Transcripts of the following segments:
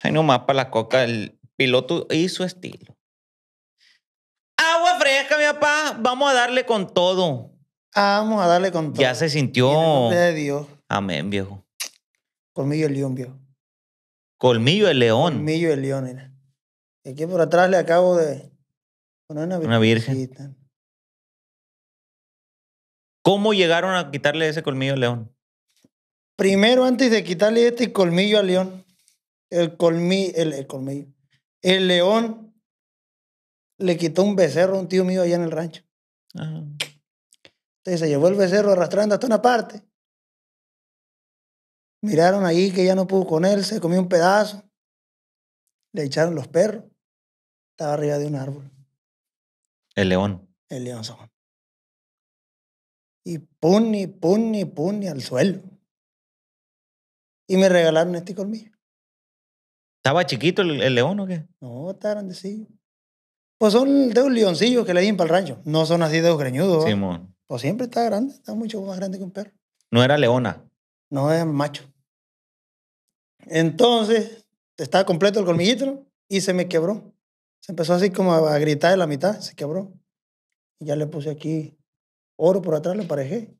Ay, nomás para la coca, el piloto y su estilo. Agua fresca, mi papá. Vamos a darle con todo. Vamos a darle con todo. Ya se sintió. de Dios. Amén, viejo. Colmillo el león, viejo. Colmillo de león. Colmillo de león, mira. Y aquí por atrás le acabo de poner una, virgen. ¿Cómo llegaron a quitarle ese colmillo de león? Primero, antes de quitarle este colmillo al león, el colmillo, el, el león le quitó un becerro a un tío mío allá en el rancho. Entonces se llevó el becerro arrastrando hasta una parte. Miraron ahí que ya no pudo con él, se comió un pedazo. Le echaron los perros. Estaba arriba de un árbol. El león. El león son. Y puni, puni, puni al suelo. Y me regalaron este colmillo. ¿Estaba chiquito el, león o qué? No, está grandecillo. Pues son de un leoncillo que le dieron para el rancho. No son así de los greñudos. Simón. Pues siempre está grande, está mucho más grande que un perro. No era leona. No, era macho. Entonces, estaba completo el colmillito y se me quebró. Se empezó así como a gritar en la mitad, se quebró. Y ya le puse aquí oro por atrás, le parejé.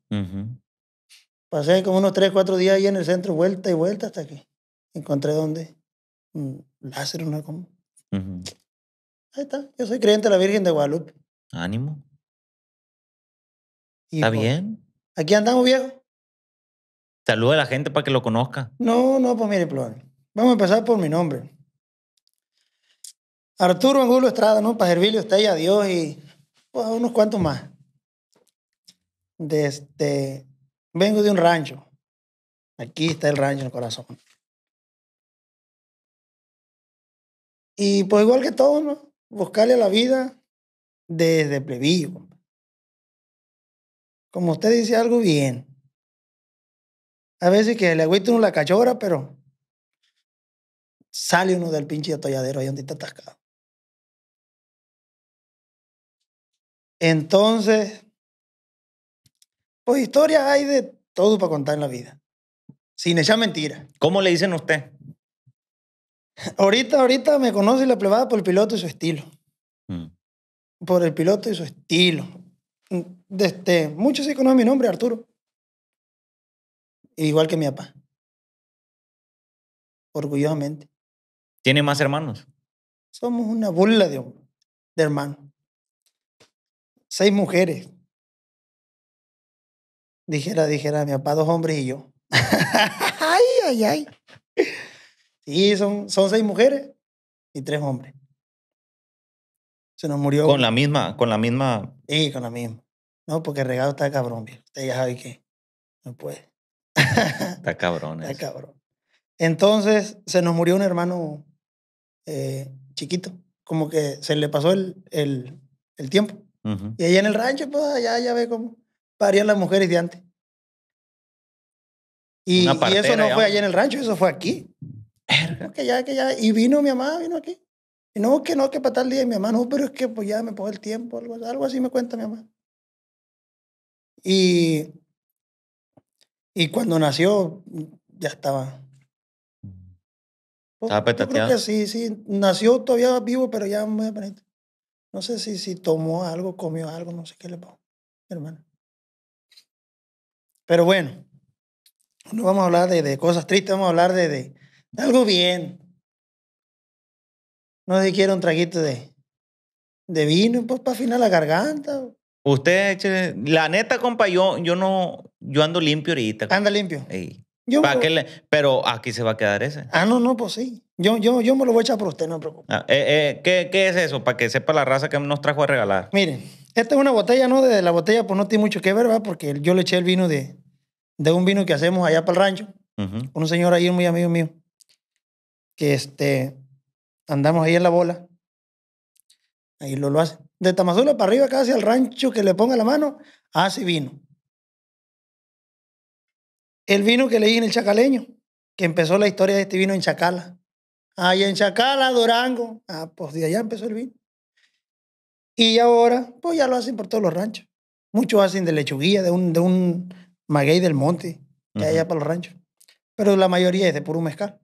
Pasé como unos 3, 4 días ahí en el centro, vuelta y vuelta hasta que encontré dónde Lázaro, una como. Ahí está. Yo soy creyente de la Virgen de Guadalupe. Ánimo. ¿Está pues, bien? Aquí andamos, viejo. Saluda a la gente para que lo conozca. No, no, pues mire, plon. Vamos a empezar por mi nombre. Arturo Angulo Estrada, ¿no? Para servirle está usted y Dios y pues, unos cuantos más. Desde, este, vengo de un rancho. Aquí está el rancho en el corazón. Y pues igual que todo, ¿no? Buscarle a la vida desde plebillo. Como usted dice algo bien. A veces que le agüita uno la cachora, pero sale uno del pinche atolladero ahí donde está atascado. Entonces, pues historias hay de todo para contar en la vida. Sin echar mentiras. ¿Cómo le dicen a usted? Ahorita, ahorita me conoce la plebada por el piloto y su estilo. Mm. Por el piloto y su estilo. este muchos sí conocen mi nombre, Arturo. Igual que mi papá. Orgullosamente. ¿Tiene más hermanos? Somos una burla de, de hermanos. Seis mujeres. Dijera, dijera mi papá, dos hombres y yo. ay, ay, ay y son, son seis mujeres y tres hombres. Se nos murió. Con la misma, con la misma. Sí, con la misma. No, porque el regalo está cabrón, viejo. Usted ya sabe que no puede. está cabrón. Está cabrón. Entonces, se nos murió un hermano eh, chiquito. Como que se le pasó el, el, el tiempo. Y allá en el rancho, pues allá ya ve cómo parían las mujeres de antes. Y, y eso no fue allá en el rancho, eso fue aquí que ya, que ya. Y vino mi mamá, vino aquí. Y no, que no, que para tal día. Y mi mamá, no, pero es que pues ya me pongo el tiempo, algo, algo así me cuenta mi mamá. Y, y cuando nació, ya estaba. Pues, estaba petateado. Sí, sí, nació todavía vivo, pero ya muy aparente. No sé si, si tomó algo, comió algo, no sé qué le pasó, hermano. Pero bueno, no vamos a hablar de, de cosas tristes, vamos a hablar de algo bien. No se quiere un traguito de, de vino, pues para afinar la garganta. Usted, la neta, compa, yo, no, yo ando limpio ahorita. Anda limpio. que pero aquí se va a quedar ese. Ah, no, no, pues sí. Yo, yo, yo me lo voy a echar por usted, no me preocupe. Ah, eh, eh, ¿qué, ¿qué, es eso? Para que sepa la raza que nos trajo a regalar. Miren, esta es una botella, ¿no? De la botella, pues no tiene mucho que ver, ¿verdad? Porque yo le eché el vino de, de un vino que hacemos allá para el rancho. Un señor ahí, muy amigo mío que este, andamos ahí en la bola. Ahí lo, lo hace. De Tamazula para arriba, casi al rancho que le ponga la mano, hace vino. El vino que leí en el Chacaleño, que empezó la historia de este vino en Chacala. Ahí en Chacala, Durango. Ah, pues de allá empezó el vino. Y ahora, pues ya lo hacen por todos los ranchos. Muchos hacen de lechuguilla, de un, de un maguey del monte, que allá para los ranchos. Pero la mayoría es de puro mezcal.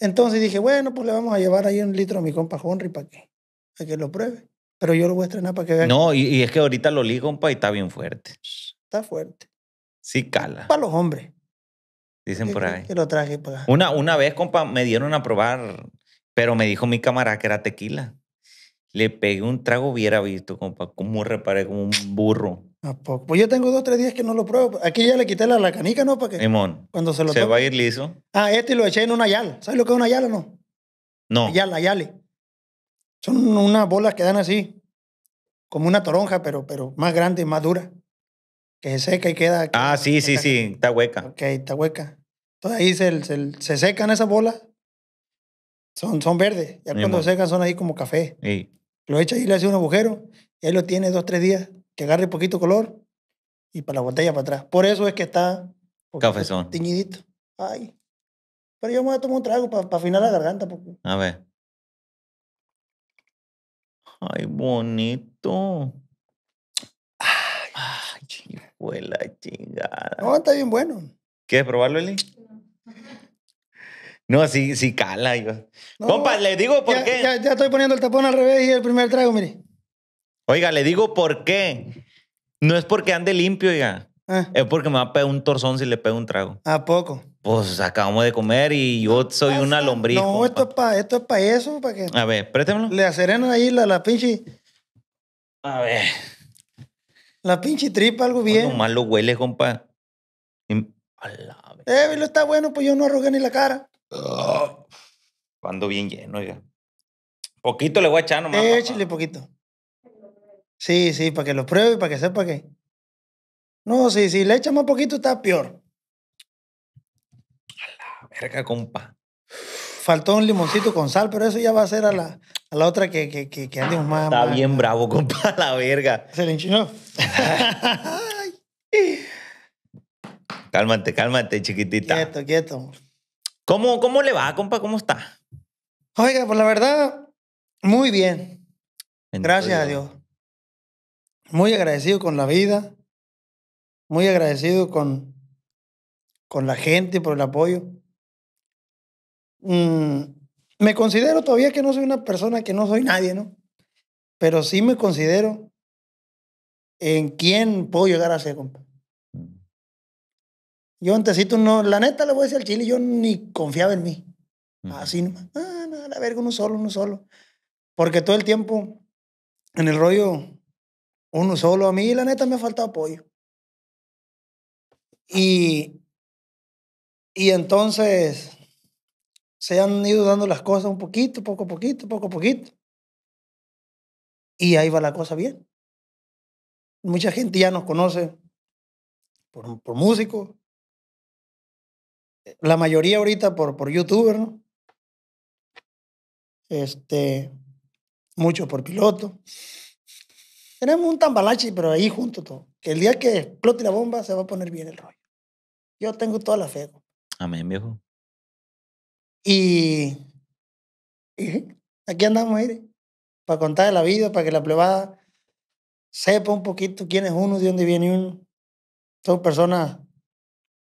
Entonces dije, bueno, pues le vamos a llevar ahí un litro a mi compa Henry para que, lo pruebe. Pero yo lo voy a estrenar para que vean. No, y, es que ahorita lo li, compa, y está bien fuerte. Está fuerte. Sí, cala. Para los hombres. Dicen por ahí. Que lo traje para... Una, una vez, compa, me dieron a probar, pero me dijo mi camarada que era tequila. Le pegué un trago, hubiera visto, compa, cómo reparé como un burro. Pues yo tengo dos, tres días que no lo pruebo. Aquí ya le quité la, la canica, ¿no? Para Cuando se lo va a ir liso. Ah, este lo eché en una yal. ¿Sabes lo que es una yal o no? No. Yal, yale. Son unas bolas que dan así, como una toronja, pero, pero más grande y más dura. Que se seca y queda. ah, sí, sí, sí. Está hueca. Ok, está hueca. Entonces ahí se, se, secan esas bolas. Son, son verdes. Ya cuando se secan son ahí como café. Sí. Lo echa y le hace un agujero. Y ahí lo tiene dos, tres días que agarre poquito color y para la botella para atrás. Por eso es que está cafezón. Tiñidito. Ay. Pero yo me voy a tomar un trago para afinar la garganta. poco A ver. Ay, bonito. Ay, Ay chingada. No, está bien bueno. ¿Quieres probarlo, Eli? No, si cala. Yo. Compa, le digo por qué. ya estoy poniendo el tapón al revés y el primer trago, mire. Oiga, le digo por qué. No es porque ande limpio, oiga. Ah. Es porque me va a pegar un torzón si le pego un trago. ¿A poco? Pues acabamos de comer y yo ah, soy una ah, lombriz. No, esto es para eso, para que. A ver, préstemelo. Le acerenan ahí la, la pinche. A ver. La pinche tripa, algo bien. Lo malo huele, compa. Eh, lo está bueno, pues yo no arrugué ni la cara. Ando bien lleno, oiga. Poquito le voy a echar nomás. Eh, échale poquito. Sí, sí, para que lo pruebe y para que sepa que. No, sí, si le echa más poquito está peor. A la verga, compa. Faltó un limoncito con sal, pero eso ya va a ser a la, a la otra que, que, que, ah, más. Está bien bravo, compa, la verga. Se le enchinó. cálmate, cálmate, chiquitita. Quieto, quieto. ¿Cómo, ¿Cómo le va, compa? ¿Cómo está? Oiga, pues la verdad, muy bien. Gracias a Dios muy agradecido con la vida, muy agradecido con, con la gente por el apoyo. Mm, me considero todavía que no soy una persona que no soy nadie, ¿no? Pero sí me considero en quién puedo llegar a ser, compa. Mm. Yo antesito no, la neta le voy a decir al chile, yo ni confiaba en mí. Así nomás. Ah, no, la verga, uno solo, uno solo. Porque todo el tiempo, en el rollo uno solo. A mí, la neta, me ha faltado apoyo. Y, y entonces se han ido dando las cosas un poquito, poco a poquito, poco a poquito. Y ahí va la cosa bien. Mucha gente ya nos conoce por, por músicos. La mayoría ahorita por, por Este, muchos por piloto. Tenemos un tambalachi, pero ahí junto todo. Que el día que explote la bomba se va a poner bien el rollo. Yo tengo toda la fe. Amén, viejo. Y, y aquí andamos, mire, para contar la vida, para que la plebada sepa un poquito quién es uno, de dónde viene uno. Son personas,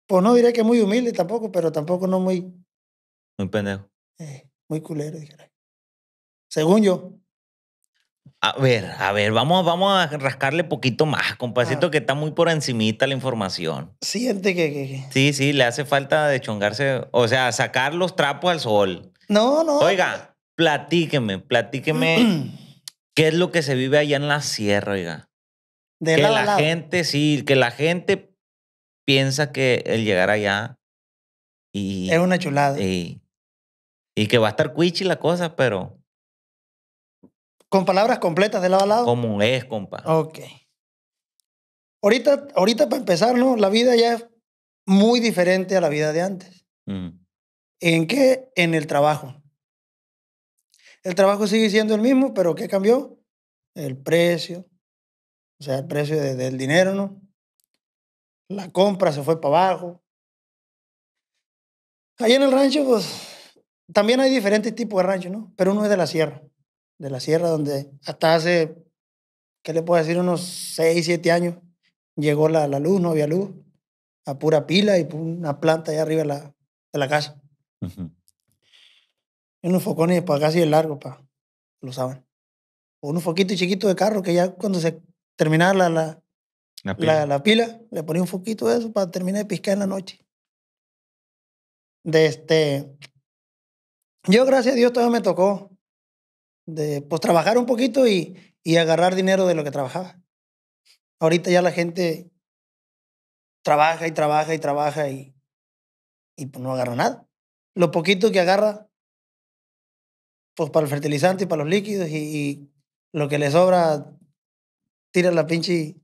pues no diré que muy humildes tampoco, pero tampoco no muy... Muy pendejo. Eh, muy culero, dijera. Según yo. A ver, a ver, vamos, vamos a rascarle poquito más, compasito, que está muy por encimita la información. Siente que, Sí, sí, le hace falta de chongarse, o sea, sacar los trapos al sol. No, no. Oiga, platíqueme, platíqueme qué es lo que se vive allá en la sierra, oiga. De que la, gente, sí, que la gente piensa que el llegar allá y... Es una chulada. Y, y que va a estar cuichi la cosa, pero... Con palabras completas de lado a lado. Como es, compa. Ok. Ahorita, ahorita para empezar, ¿no? La vida ya es muy diferente a la vida de antes. ¿En qué? En el trabajo. El trabajo sigue siendo el mismo, pero ¿qué cambió? El precio. O sea, el precio del dinero, ¿no? La compra se fue para abajo. Ahí en el rancho, pues, también hay diferentes tipos de rancho, ¿no? Pero uno es de la sierra de la sierra, donde hasta hace, ¿qué le puedo decir? Unos 6, 7 años llegó la, la luz, no había luz, a pura pila y una planta allá arriba de la, de la casa. y unos focones para casi de largo, pa lo saben. O unos foquitos chiquitos de carro que ya cuando se terminaba la, la, la, pila. pila le ponía un foquito de eso para terminar de piscar en la noche. De este, yo, gracias a Dios, todavía me tocó pues, trabajar un poquito y, y agarrar dinero de lo que trabajaba. Ahorita ya la gente trabaja y trabaja y trabaja y, y pues, no agarra nada. Lo poquito que agarra, pues para el fertilizante y para los líquidos y, lo que le sobra, tira la pinche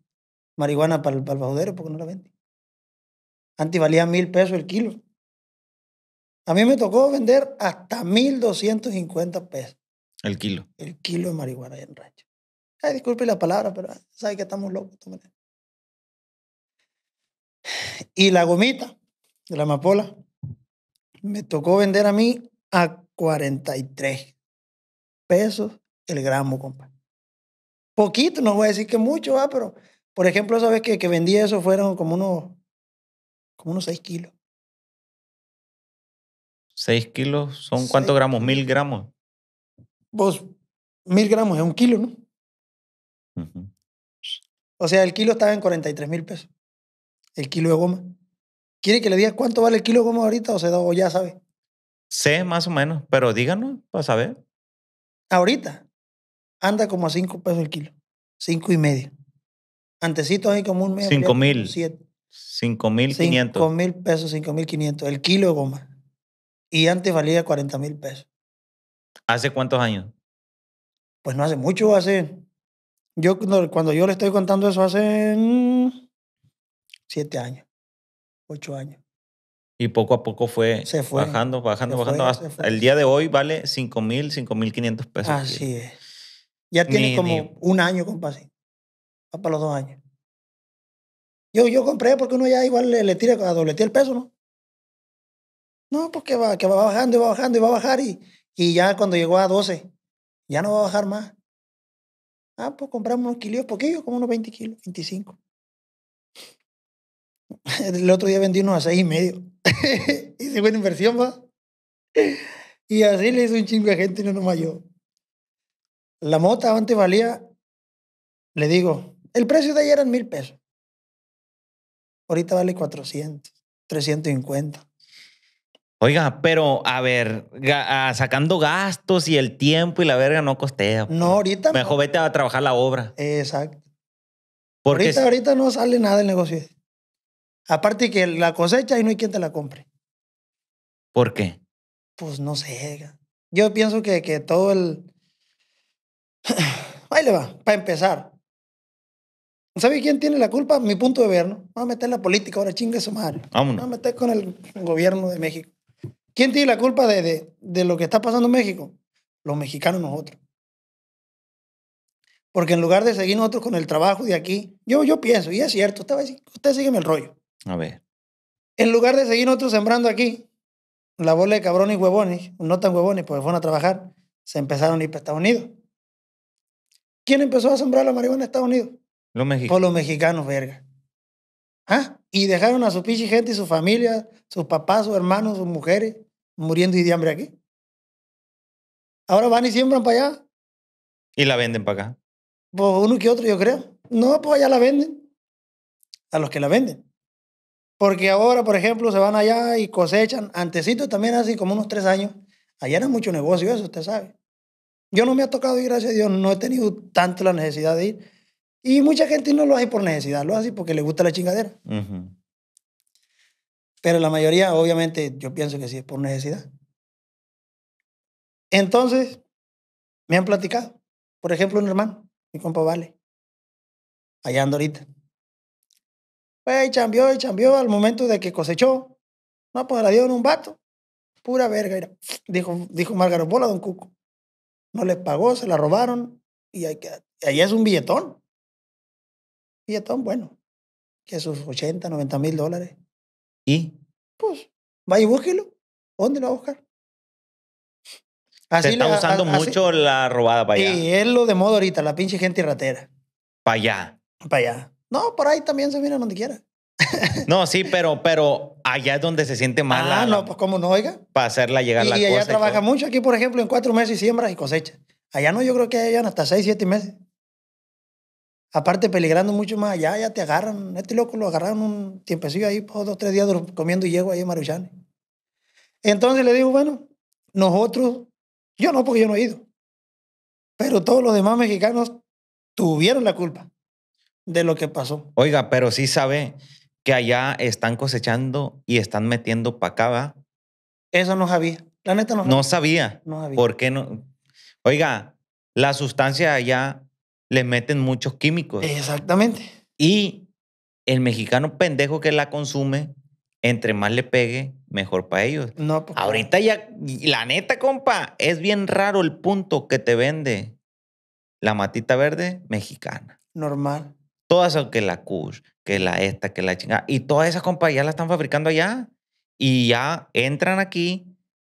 marihuana para el, para el bajudero porque no la vende. Antes valía mil pesos el kilo. A mí me tocó vender hasta mil doscientos cincuenta pesos. El kilo. El kilo de marihuana en rancho. Ay, disculpe la palabra, pero ah, sabes que estamos locos. Y la gomita de la amapola me tocó vender a mí a 43 pesos el gramo, compa. Poquito, no voy a decir que mucho, ¿va? Ah, pero por ejemplo, sabes que, que vendí eso fueron como unos, como unos 6 kilos. 6 kilos, ¿son cuántos gramos? ¿Mil gramos? vos, pues, mil gramos es un kilo, ¿no? O sea, el kilo estaba en 43 mil pesos. El kilo de goma. ¿Quiere que le diga cuánto vale el kilo de goma ahorita o, se da, ya sabe? Sé más o menos, pero díganos para saber. Ahorita anda como a cinco pesos el kilo. cinco y medio. Antecitos hay como un mes. Cinco mil. cinco mil quinientos cinco mil pesos, cinco mil quinientos El kilo de goma. Y antes valía cuarenta mil pesos. ¿Hace cuántos años? Pues no hace mucho, hace... Yo cuando yo le estoy contando eso hace mm, siete años, ocho años. Y poco a poco fue, bajando, bajando, bajando. el día de hoy vale cinco mil, cinco mil quinientos pesos. Así es. Ya tiene como un año, compadre. Va para los dos años. Yo, yo compré porque uno ya igual le, tira a el peso, ¿no? No, porque pues va, que va bajando y va bajando y va a bajar y, y ya cuando llegó a 12, ya no va a bajar más. Ah, pues compramos unos kilos poquillos, como unos 20 kilos, 25. El otro día vendí unos a seis y medio. Hice buena inversión, va. Y así le hizo un chingo de gente y no nomás yo. La mota antes valía, le digo, el precio de ayer era mil pesos. Ahorita vale 400, 350. Oiga, pero a ver, ah, sacando gastos y el tiempo y la verga no costea. Pues. No, ahorita. Mejor vete a trabajar la obra. Exacto. Porque ahorita, ahorita no sale nada del negocio. Aparte que la cosecha y no hay quien te la compre. ¿Por qué? Pues no sé. Yo pienso que, que todo el. Ahí le va, para empezar. ¿Sabe quién tiene la culpa? Mi punto de ver, ¿no? Vamos a meter la política ahora, chingue su madre. Vámonos. Vamos a meter con el gobierno de México. ¿Quién tiene la culpa de, de, lo que está pasando en México? Los mexicanos nosotros. Porque en lugar de seguir nosotros con el trabajo de aquí, yo, yo pienso, y es cierto, usted, sigue el rollo. A ver. En lugar de seguir nosotros sembrando aquí, la bola de cabrones y huevones, no tan huevones, porque fueron a trabajar, se empezaron a ir para Estados Unidos. ¿Quién empezó a sembrar la marihuana en Estados Unidos? Los pues mexicanos. Por los mexicanos, verga. ¿Ah? Y dejaron a su pinche gente y su familia, sus papás, sus hermanos, sus mujeres, muriendo y de hambre aquí. Ahora van y siembran para allá. Y la venden para acá. Pues uno que otro, yo creo. No, pues allá la venden. A los que la venden. Porque ahora, por ejemplo, se van allá y cosechan. Antecito también, así como unos tres años. Allá era mucho negocio eso, usted sabe. Yo no me ha tocado ir, gracias a Dios, no he tenido tanto la necesidad de ir. Y mucha gente no lo hace por necesidad, lo hace porque le gusta la chingadera. Pero la mayoría, obviamente, yo pienso que sí es por necesidad. Entonces, me han platicado. Por ejemplo, un hermano, mi compa Vale, allá ando ahorita. Pues chambió y chambió al momento de que cosechó. No, pues la dio en un vato. Pura verga, Dijo, dijo Margaro Bola, don Cuco. No les pagó, se la robaron y Y ahí es un billetón y están bueno, que sus 80, 90 mil dólares. ¿Y? Pues, vaya y búsquelo. ¿Dónde lo va a buscar? Se está usando mucho la robada para allá. Y es lo de modo ahorita, la pinche gente ratera. Para allá. Para allá. No, por ahí también se mira donde quiera. no, sí, pero, pero allá es donde se siente mal. Ah, no, pues como no, oiga. Para hacerla llegar y, la Y allá trabaja mucho. Aquí, por ejemplo, en cuatro meses siembras y cosechas. Allá no, yo creo que allá hasta seis, siete meses. Aparte, peligrando mucho más allá, ya te agarran. Este loco lo agarraron un tiempecillo ahí, por dos, tres días comiendo yegua ahí en Entonces le digo, bueno, nosotros, yo no, porque yo no he ido. Pero todos los demás mexicanos tuvieron la culpa de lo que pasó. Oiga, pero sí sabe que allá están cosechando y están metiendo pacaba. Eso no sabía. La neta no No sabía. No sabía. ¿Por qué no? Oiga, la sustancia allá le meten muchos químicos. Exactamente. Y el mexicano pendejo que la consume, entre más le pegue, mejor para ellos. No, pues, Ahorita ya, la neta, compa, es bien raro el punto que te vende la matita verde mexicana. Normal. Todas que la Kush, que la esta, que la chingada. Y todas esas, compa, ya la están fabricando allá. Y ya entran aquí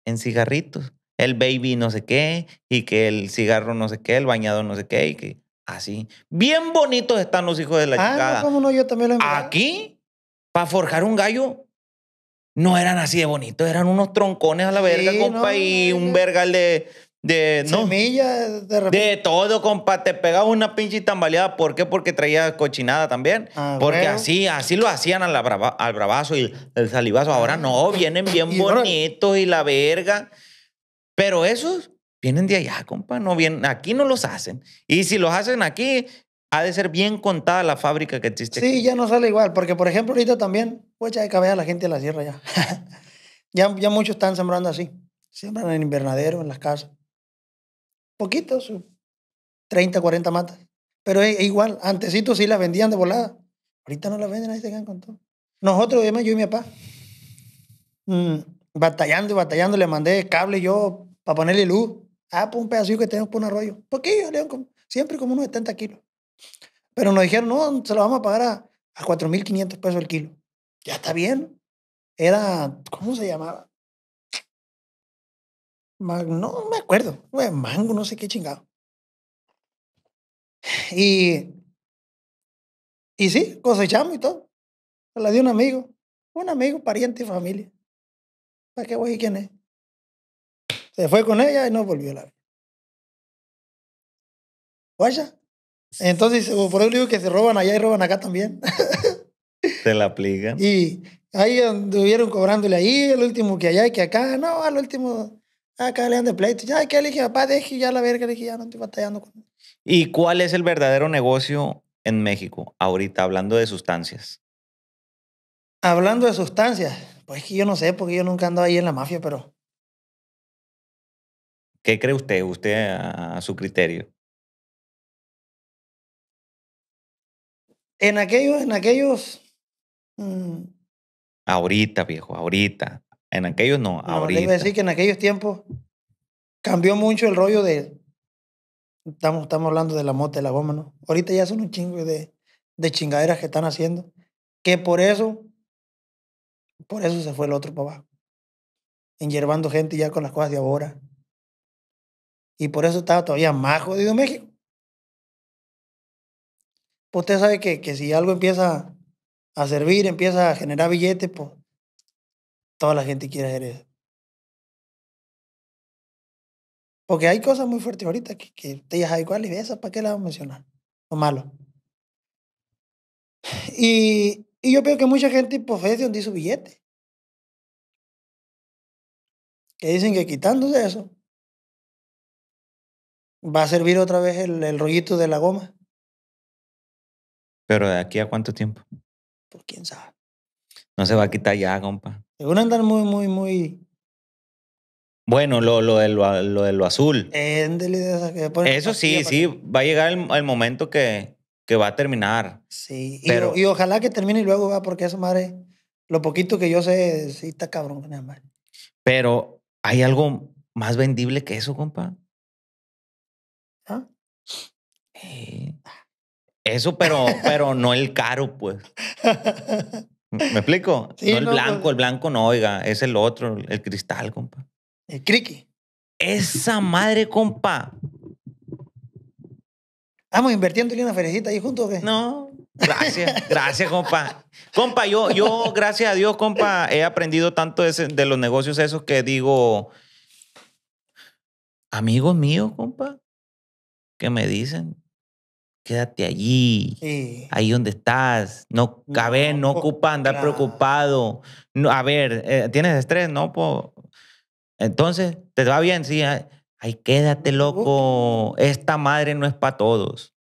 en cigarritos. El baby no sé qué, y que el cigarro no sé qué, el bañado no sé qué, y que... Así. Bien bonitos están los hijos de la ah, yo también Aquí, para forjar un gallo, no eran así de bonitos, eran unos troncones a la verga, compa, y un verga de. De, Semillas, de, de todo, compa. Te pegaba una pinche tambaleada. ¿Por qué? Porque traía cochinada también. Ah, Porque así, así lo hacían al, al bravazo y el salivazo. Ahora ah. no, vienen bien bonitos y la verga. Pero esos Vienen de allá, compa, no vienen, aquí no los hacen. Y si los hacen aquí, ha de ser bien contada la fábrica que existe. Sí, ya no sale igual, porque por ejemplo ahorita también, pues ya de a la gente de la sierra ya. ya. Ya muchos están sembrando así, siembran en invernadero, en las casas. Poquitos, 30, 40 matas. Pero es, igual, Antes sí las vendían de volada. Ahorita no las venden, ahí se quedan con todo. Nosotros, yo y mi papá, mm, batallando y batallando, le mandé cable yo para ponerle luz. Ah, pues un pedacito que tenemos por un arroyo. ¿Por qué? siempre como unos 70 kilos. Pero nos dijeron, no, se lo vamos a pagar a, a 4.500 pesos el kilo. Ya está bien. Era, ¿cómo se llamaba? no me acuerdo. mango, no sé qué chingado. Y, y sí, cosechamos y todo. Se la dio un amigo. Un amigo, pariente y familia. ¿Para qué voy y quién es? Se fue con ella y no volvió a la vida. Vaya. Entonces, por eso digo que se roban allá y roban acá también. Se la aplican. Y ahí anduvieron cobrándole ahí, el último que allá y que acá. No, al último, acá le dan de pleito. Ya, que le dije, papá, deje ya la verga, le ya no estoy batallando con él. ¿Y cuál es el verdadero negocio en México ahorita, hablando de sustancias? Hablando de sustancias, pues que yo no sé, porque yo nunca ando ahí en la mafia, pero ¿Qué cree usted, usted a, su criterio? En aquellos, en aquellos. Mm. ahorita, viejo, ahorita. En aquellos no, no ahorita. a decir que en aquellos tiempos cambió mucho el rollo de. Estamos, estamos hablando de la mota, de la goma, ¿no? Ahorita ya son un chingo de, de chingaderas que están haciendo. Que por eso. Por eso se fue el otro para abajo. gente ya con las cosas de ahora. Y por eso estaba todavía más jodido México. Pues usted sabe que, que si algo empieza a servir, empieza a generar billetes, pues toda la gente quiere hacer eso. Porque hay cosas muy fuertes ahorita que, que te ya igual y esas, ¿para qué las vamos a mencionar? Lo malo. Y, y yo veo que mucha gente pues, es donde billete. Que dicen que quitándose eso, va a servir otra vez el, el rollito de la goma. Pero de aquí a cuánto tiempo? Por pues, quién sabe. No se va a quitar ya, compa. Seguro andan muy, muy, muy. Bueno, lo, lo, de, lo, de lo azul. Eso sí, sí. Va a llegar el, momento que, que, va a terminar. Sí, pero... y, ojalá que termine y luego va, porque esa madre, lo poquito que yo sé, sí está cabrón. Pero hay algo más vendible que eso, compa. ¿Ah? Eh, eso, pero, pero no el caro, pues. ¿Me explico? no el blanco, el blanco no, oiga, es el otro, el cristal, compa. El criqui. Esa madre, compa. Vamos invirtiendo en una ferecita ahí juntos qué? No, gracias, gracias, compa. Compa, yo, yo, gracias a Dios, compa, he aprendido tanto de, de los negocios esos que digo, amigos míos, compa, que me dicen, quédate allí, ahí donde estás, no, no no ocupa andar preocupado, a ver, eh, tienes estrés, no, entonces, ¿te va bien? Sí, ah, ay, quédate loco, esta madre no es para todos.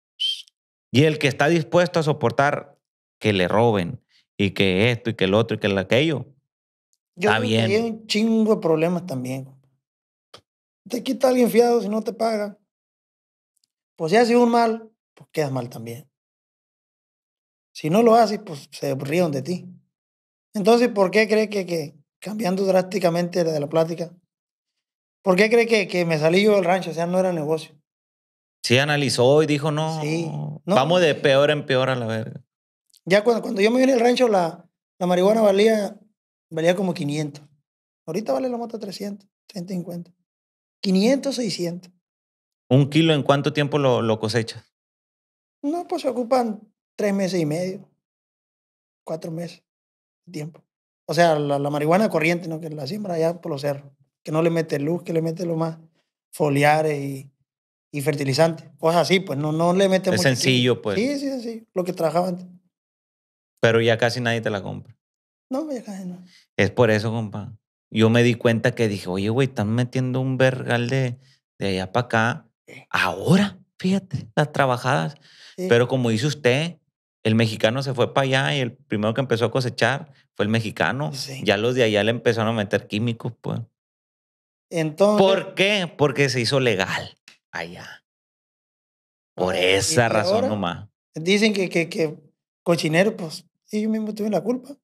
Y el que está dispuesto a soportar que le roben y que esto y que el otro y que aquello, está bien. un chingo de problemas también. Te quita alguien fiado si no te paga. Pues si haces un mal, pues quedas mal también. Si no lo haces, pues se ríen de ti. Entonces, ¿por qué cree que, que cambiando drásticamente de la plática, ¿por qué cree que, que me salí yo del rancho? O sea, no era negocio. Sí, analizó y dijo, no, sí, vamos de peor en peor a la verga. Ya cuando, yo me vine al rancho, la, la marihuana valía, como 500. Ahorita vale la moto 300, 50. 500, 600. ¿Un kilo en cuánto tiempo lo, cosecha. cosechas? No, pues se ocupan tres meses y medio, cuatro meses de tiempo. O sea, la, marihuana corriente, ¿no? Que la siembra allá por los cerros, que no le mete luz, que le mete lo más foliares y, fertilizante. fertilizantes, cosas así, pues no, no le mete Es sencillo, pues. Sí, sí, sí, lo que trabajaba antes. Pero ya casi nadie te la compra. No, ya casi no. Es por eso, compa. Yo me di cuenta que dije, oye, güey, están metiendo un vergal de, de allá para acá Ahora, fíjate, las trabajadas. Pero como dice usted, el mexicano se fue para allá y el primero que empezó a cosechar fue el mexicano. Ya los de allá le empezaron a meter químicos, pues. Entonces, ¿Por qué? Porque se hizo legal allá. Por ah, esa razón nomás. Dicen que, que, que cochinero, pues ellos mismos tuvieron la culpa.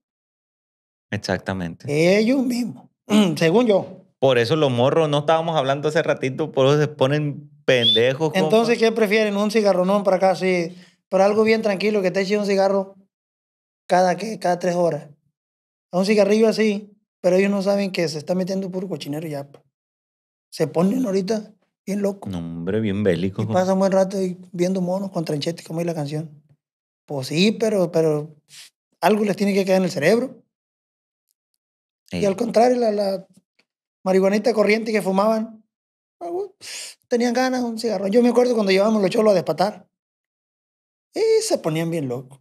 Exactamente. Ellos mismos, según yo. Por eso los morros, no estábamos hablando hace ratito, por eso se ponen pendejos. Entonces, ¿qué prefieren? ¿Un No, para acá, sí. Para algo bien tranquilo, que te eche un cigarro cada, que cada tres horas. A un cigarrillo así, pero ellos no saben que se está metiendo puro cochinero ya. Pues. Se ponen ahorita bien loco. No, hombre, bien bélico. Y pasan buen rato viendo monos con tranchetes, como es la canción. Pues sí, pero, pero algo les tiene que quedar en el cerebro. Y al contrario, la, marihuanita corriente que fumaban, ah, tenían ganas de un cigarro. Yo me acuerdo cuando llevábamos los cholos a despatar. Y eh, se ponían bien locos.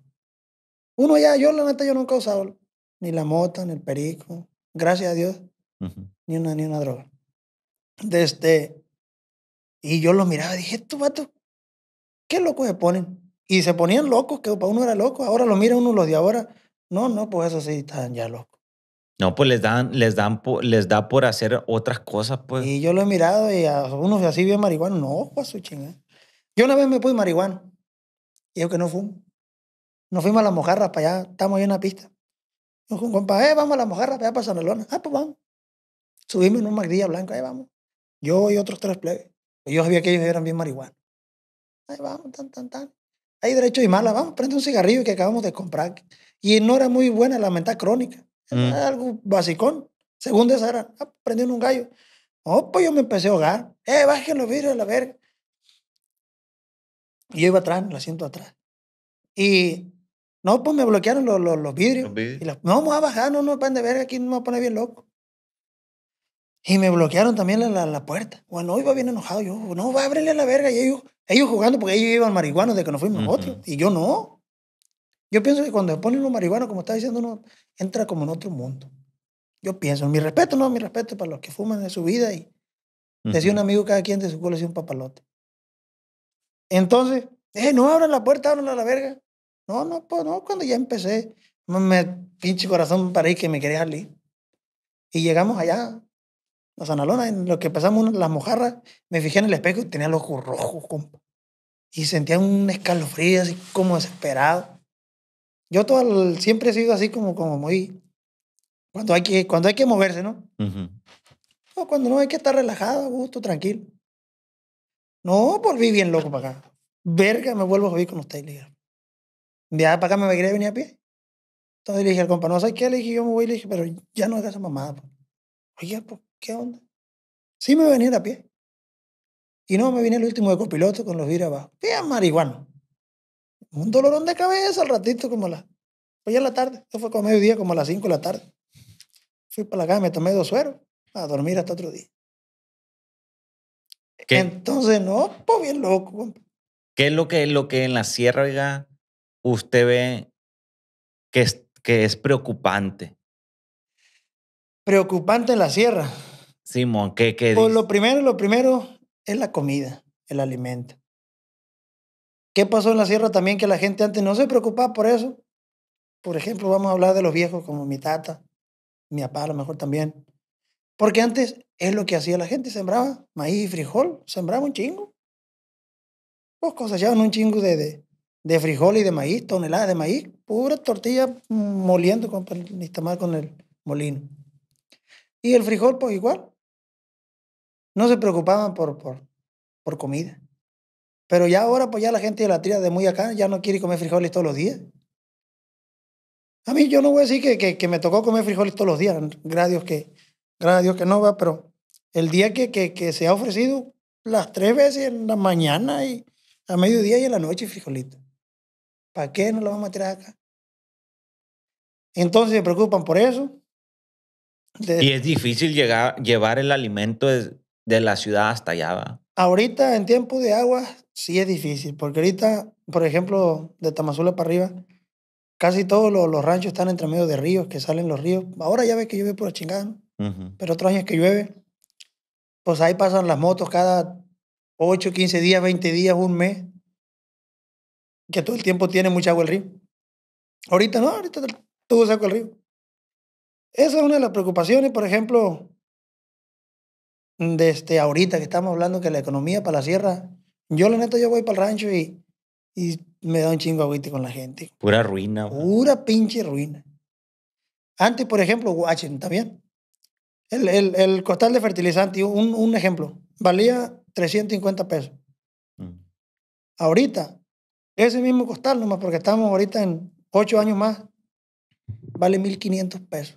Uno ya, yo la neta, yo nunca usado ni la mota, ni el perico. Gracias a Dios. Ni una, ni una droga. Este y yo los miraba y dije, estos vato, qué locos se ponen. Y se ponían locos, que para uno era loco. Ahora lo mira uno los de ahora. No, no, pues eso sí, están ya locos. No, pues les dan, les dan, les da por hacer otras cosas, pues. Y yo lo he mirado y a unos así bien marihuana. no, pues su chingada. Yo una vez me puse marihuana. y yo que no fumo. Nos fuimos a la mojarra para allá, estamos ahí en la pista. Nos un compa, eh, vamos a la mojarra para allá para San Ah, pues vamos. Subimos en un magrilla blanco, ahí eh, vamos. Yo y otros tres plebes. Yo sabía que ellos eran bien marihuana. Ahí vamos, tan, tan, tan. Ahí derecho y mala, vamos, prende un cigarrillo que acabamos de comprar. Y no era muy buena la mental crónica. Mm. Algo basicón. Según de esa era, ah, un gallo. Oh, pues yo me empecé a ahogar. Eh, bajen los vidrios a la verga. Y yo iba atrás, el asiento atrás. Y no, pues me bloquearon los, los, los vidrios. Y no, vamos a bajar, no, no, pan de verga, aquí no me va a poner bien loco. Y me bloquearon también la, la, la, puerta. Bueno, iba bien enojado yo. No, va, abrirle a la verga. Y ellos, ellos jugando, porque ellos iban marihuanos de que no fuimos uh Y yo no. Yo pienso que cuando se pone uno marihuana, como está diciendo uno, entra como en otro mundo. Yo pienso, mi respeto, no, mi respeto para los que fuman de su vida y decía un amigo cada quien de su colección decía un papalote. Entonces, eh, no abran la puerta, abran a la verga. No, no, pues no, cuando ya empecé, me pinche corazón para ir que me quería salir. Y llegamos allá, a Lona, en lo que pasamos las mojarras, me fijé en el espejo y tenía los ojos rojos, compa. Y sentía un escalofrío así como desesperado. Yo todo, siempre he sido así como, como muy... Cuando hay que, cuando hay que moverse, ¿no? cuando no hay que estar relajado, a gusto, tranquilo. No, volví bien loco para acá. Verga, me vuelvo a vivir con usted, le dije. Ya para acá me quería venir a pie. Entonces le dije al compa, no sé qué, le dije, yo me voy, le dije, pero ya no hagas esa mamada. Pues". Oye, pues, ¿qué onda? Sí me voy a venir a pie. Y no, me vine el último de copiloto con los virus abajo. Bien marihuana. Un dolorón de cabeza al ratito, como la. Pues ya en la tarde, Esto fue como día como a las 5 de la tarde. Fui para la cama, me tomé dos sueros, a dormir hasta otro día. Entonces, no, pues bien loco. ¿Qué es lo que, lo que en la sierra, oiga, usted ve que es, que es preocupante? Preocupante en la sierra. Simón, ¿qué, qué pues lo primero, lo primero es la comida, el alimento. ¿Qué pasó en la sierra también que la gente antes no se preocupaba por eso? Por ejemplo, vamos a hablar de los viejos como mi tata, mi papá a lo mejor también. Porque antes es lo que hacía la gente, sembraba maíz y frijol, sembraba un chingo. Pues cosechaban un chingo de, de, frijol y de maíz, toneladas de maíz, pura tortilla moliendo con el, con el molino. Y el frijol, pues igual. No se preocupaban por, por, por comida. Pero ya ahora, pues ya la gente de la tría de muy acá ya no quiere comer frijoles todos los días. A mí yo no voy a decir que, me tocó comer frijoles todos los días. Gracias a Dios que, gracias que no va, pero el día que, que, se ha ofrecido las tres veces en la mañana y a mediodía y en la noche frijolito ¿Para qué no lo vamos a tirar acá? Entonces se preocupan por eso. Y es difícil llevar el alimento de, de la ciudad hasta allá, ¿va? Ahorita en tiempo de agua sí es difícil, porque ahorita, por ejemplo, de Tamazula para arriba, casi todos los, ranchos están entre medio de ríos, que salen los ríos. Ahora ya ves que llueve por la chingada, ¿no? pero otros años que llueve, pues ahí pasan las motos cada 8, 15 días, 20 días, un mes, que todo el tiempo tiene mucha agua el río. Ahorita no, ahorita todo saco el río. Esa es una de las preocupaciones, por ejemplo, desde ahorita que estamos hablando que la economía para la sierra, yo la neta yo voy para el rancho y, y me da un chingo agüite con la gente. Pura ruina. Pura pinche ruina. Antes, por ejemplo, Washington también. El, el, el costal de fertilizante, un, un, ejemplo, valía 350 pesos. Mm. Ahorita, ese mismo costal, nomás porque estamos ahorita en ocho años más, vale 1.500 pesos.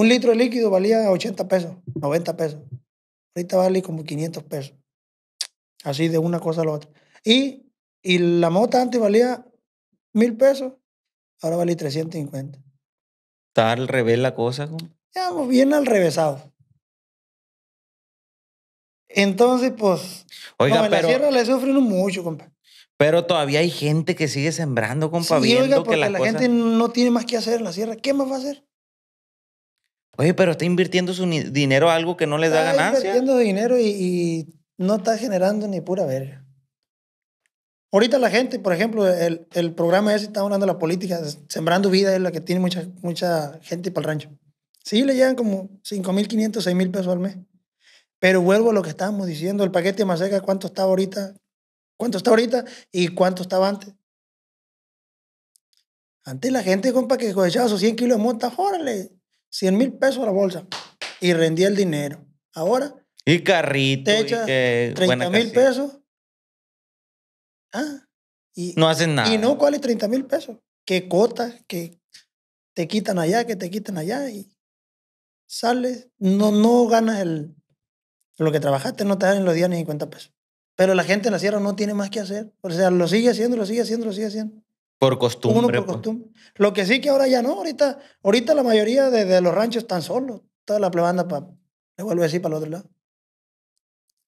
Un litro de líquido valía 80 pesos, 90 pesos. Ahorita vale como 500 pesos. Así de una cosa a la otra. Y, y la mota antes valía mil pesos, ahora vale 350. ¿Está al revés la cosa? Ya, pues, bien al revésado. Entonces, pues. Oiga, la sierra le sufren mucho, compa. Pero todavía hay gente que sigue sembrando, compa, sí, oiga, porque la, gente no tiene más que hacer en la sierra. ¿Qué más va a hacer? Oye, pero está invirtiendo su dinero a algo que no le da ganancia. Está invirtiendo dinero y, no está generando ni pura verga. Ahorita la gente, por ejemplo, el, el programa ese está hablando de la política, Sembrando Vida es la que tiene mucha, mucha gente para el rancho. Sí, le llegan como 5.500, 6.000 pesos al mes. Pero vuelvo a lo que estábamos diciendo, el paquete de maseca, ¿cuánto estaba ahorita? ¿Cuánto está ahorita y cuánto estaba antes? Antes la gente, compa, que cosechaba sus 100 kilos de monta, órale, 100 mil pesos a la bolsa y rendía el dinero. Ahora. Y carrito. Te 30 mil pesos. Ah, y, no hacen nada. Y no, ¿cuáles 30 mil pesos? Que cotas, que te quitan allá, que te quitan allá y sales. No, no ganas el, lo que trabajaste, no te dan en los días ni 50 pesos. Pero la gente en la sierra no tiene más que hacer. O sea, lo sigue haciendo, lo sigue haciendo, lo sigue haciendo. Por pues. costumbre. Lo que sí que ahora ya no, ahorita, ahorita la mayoría de, los ranchos están solos. Toda la plebanda para, le vuelvo a decir, para el otro lado.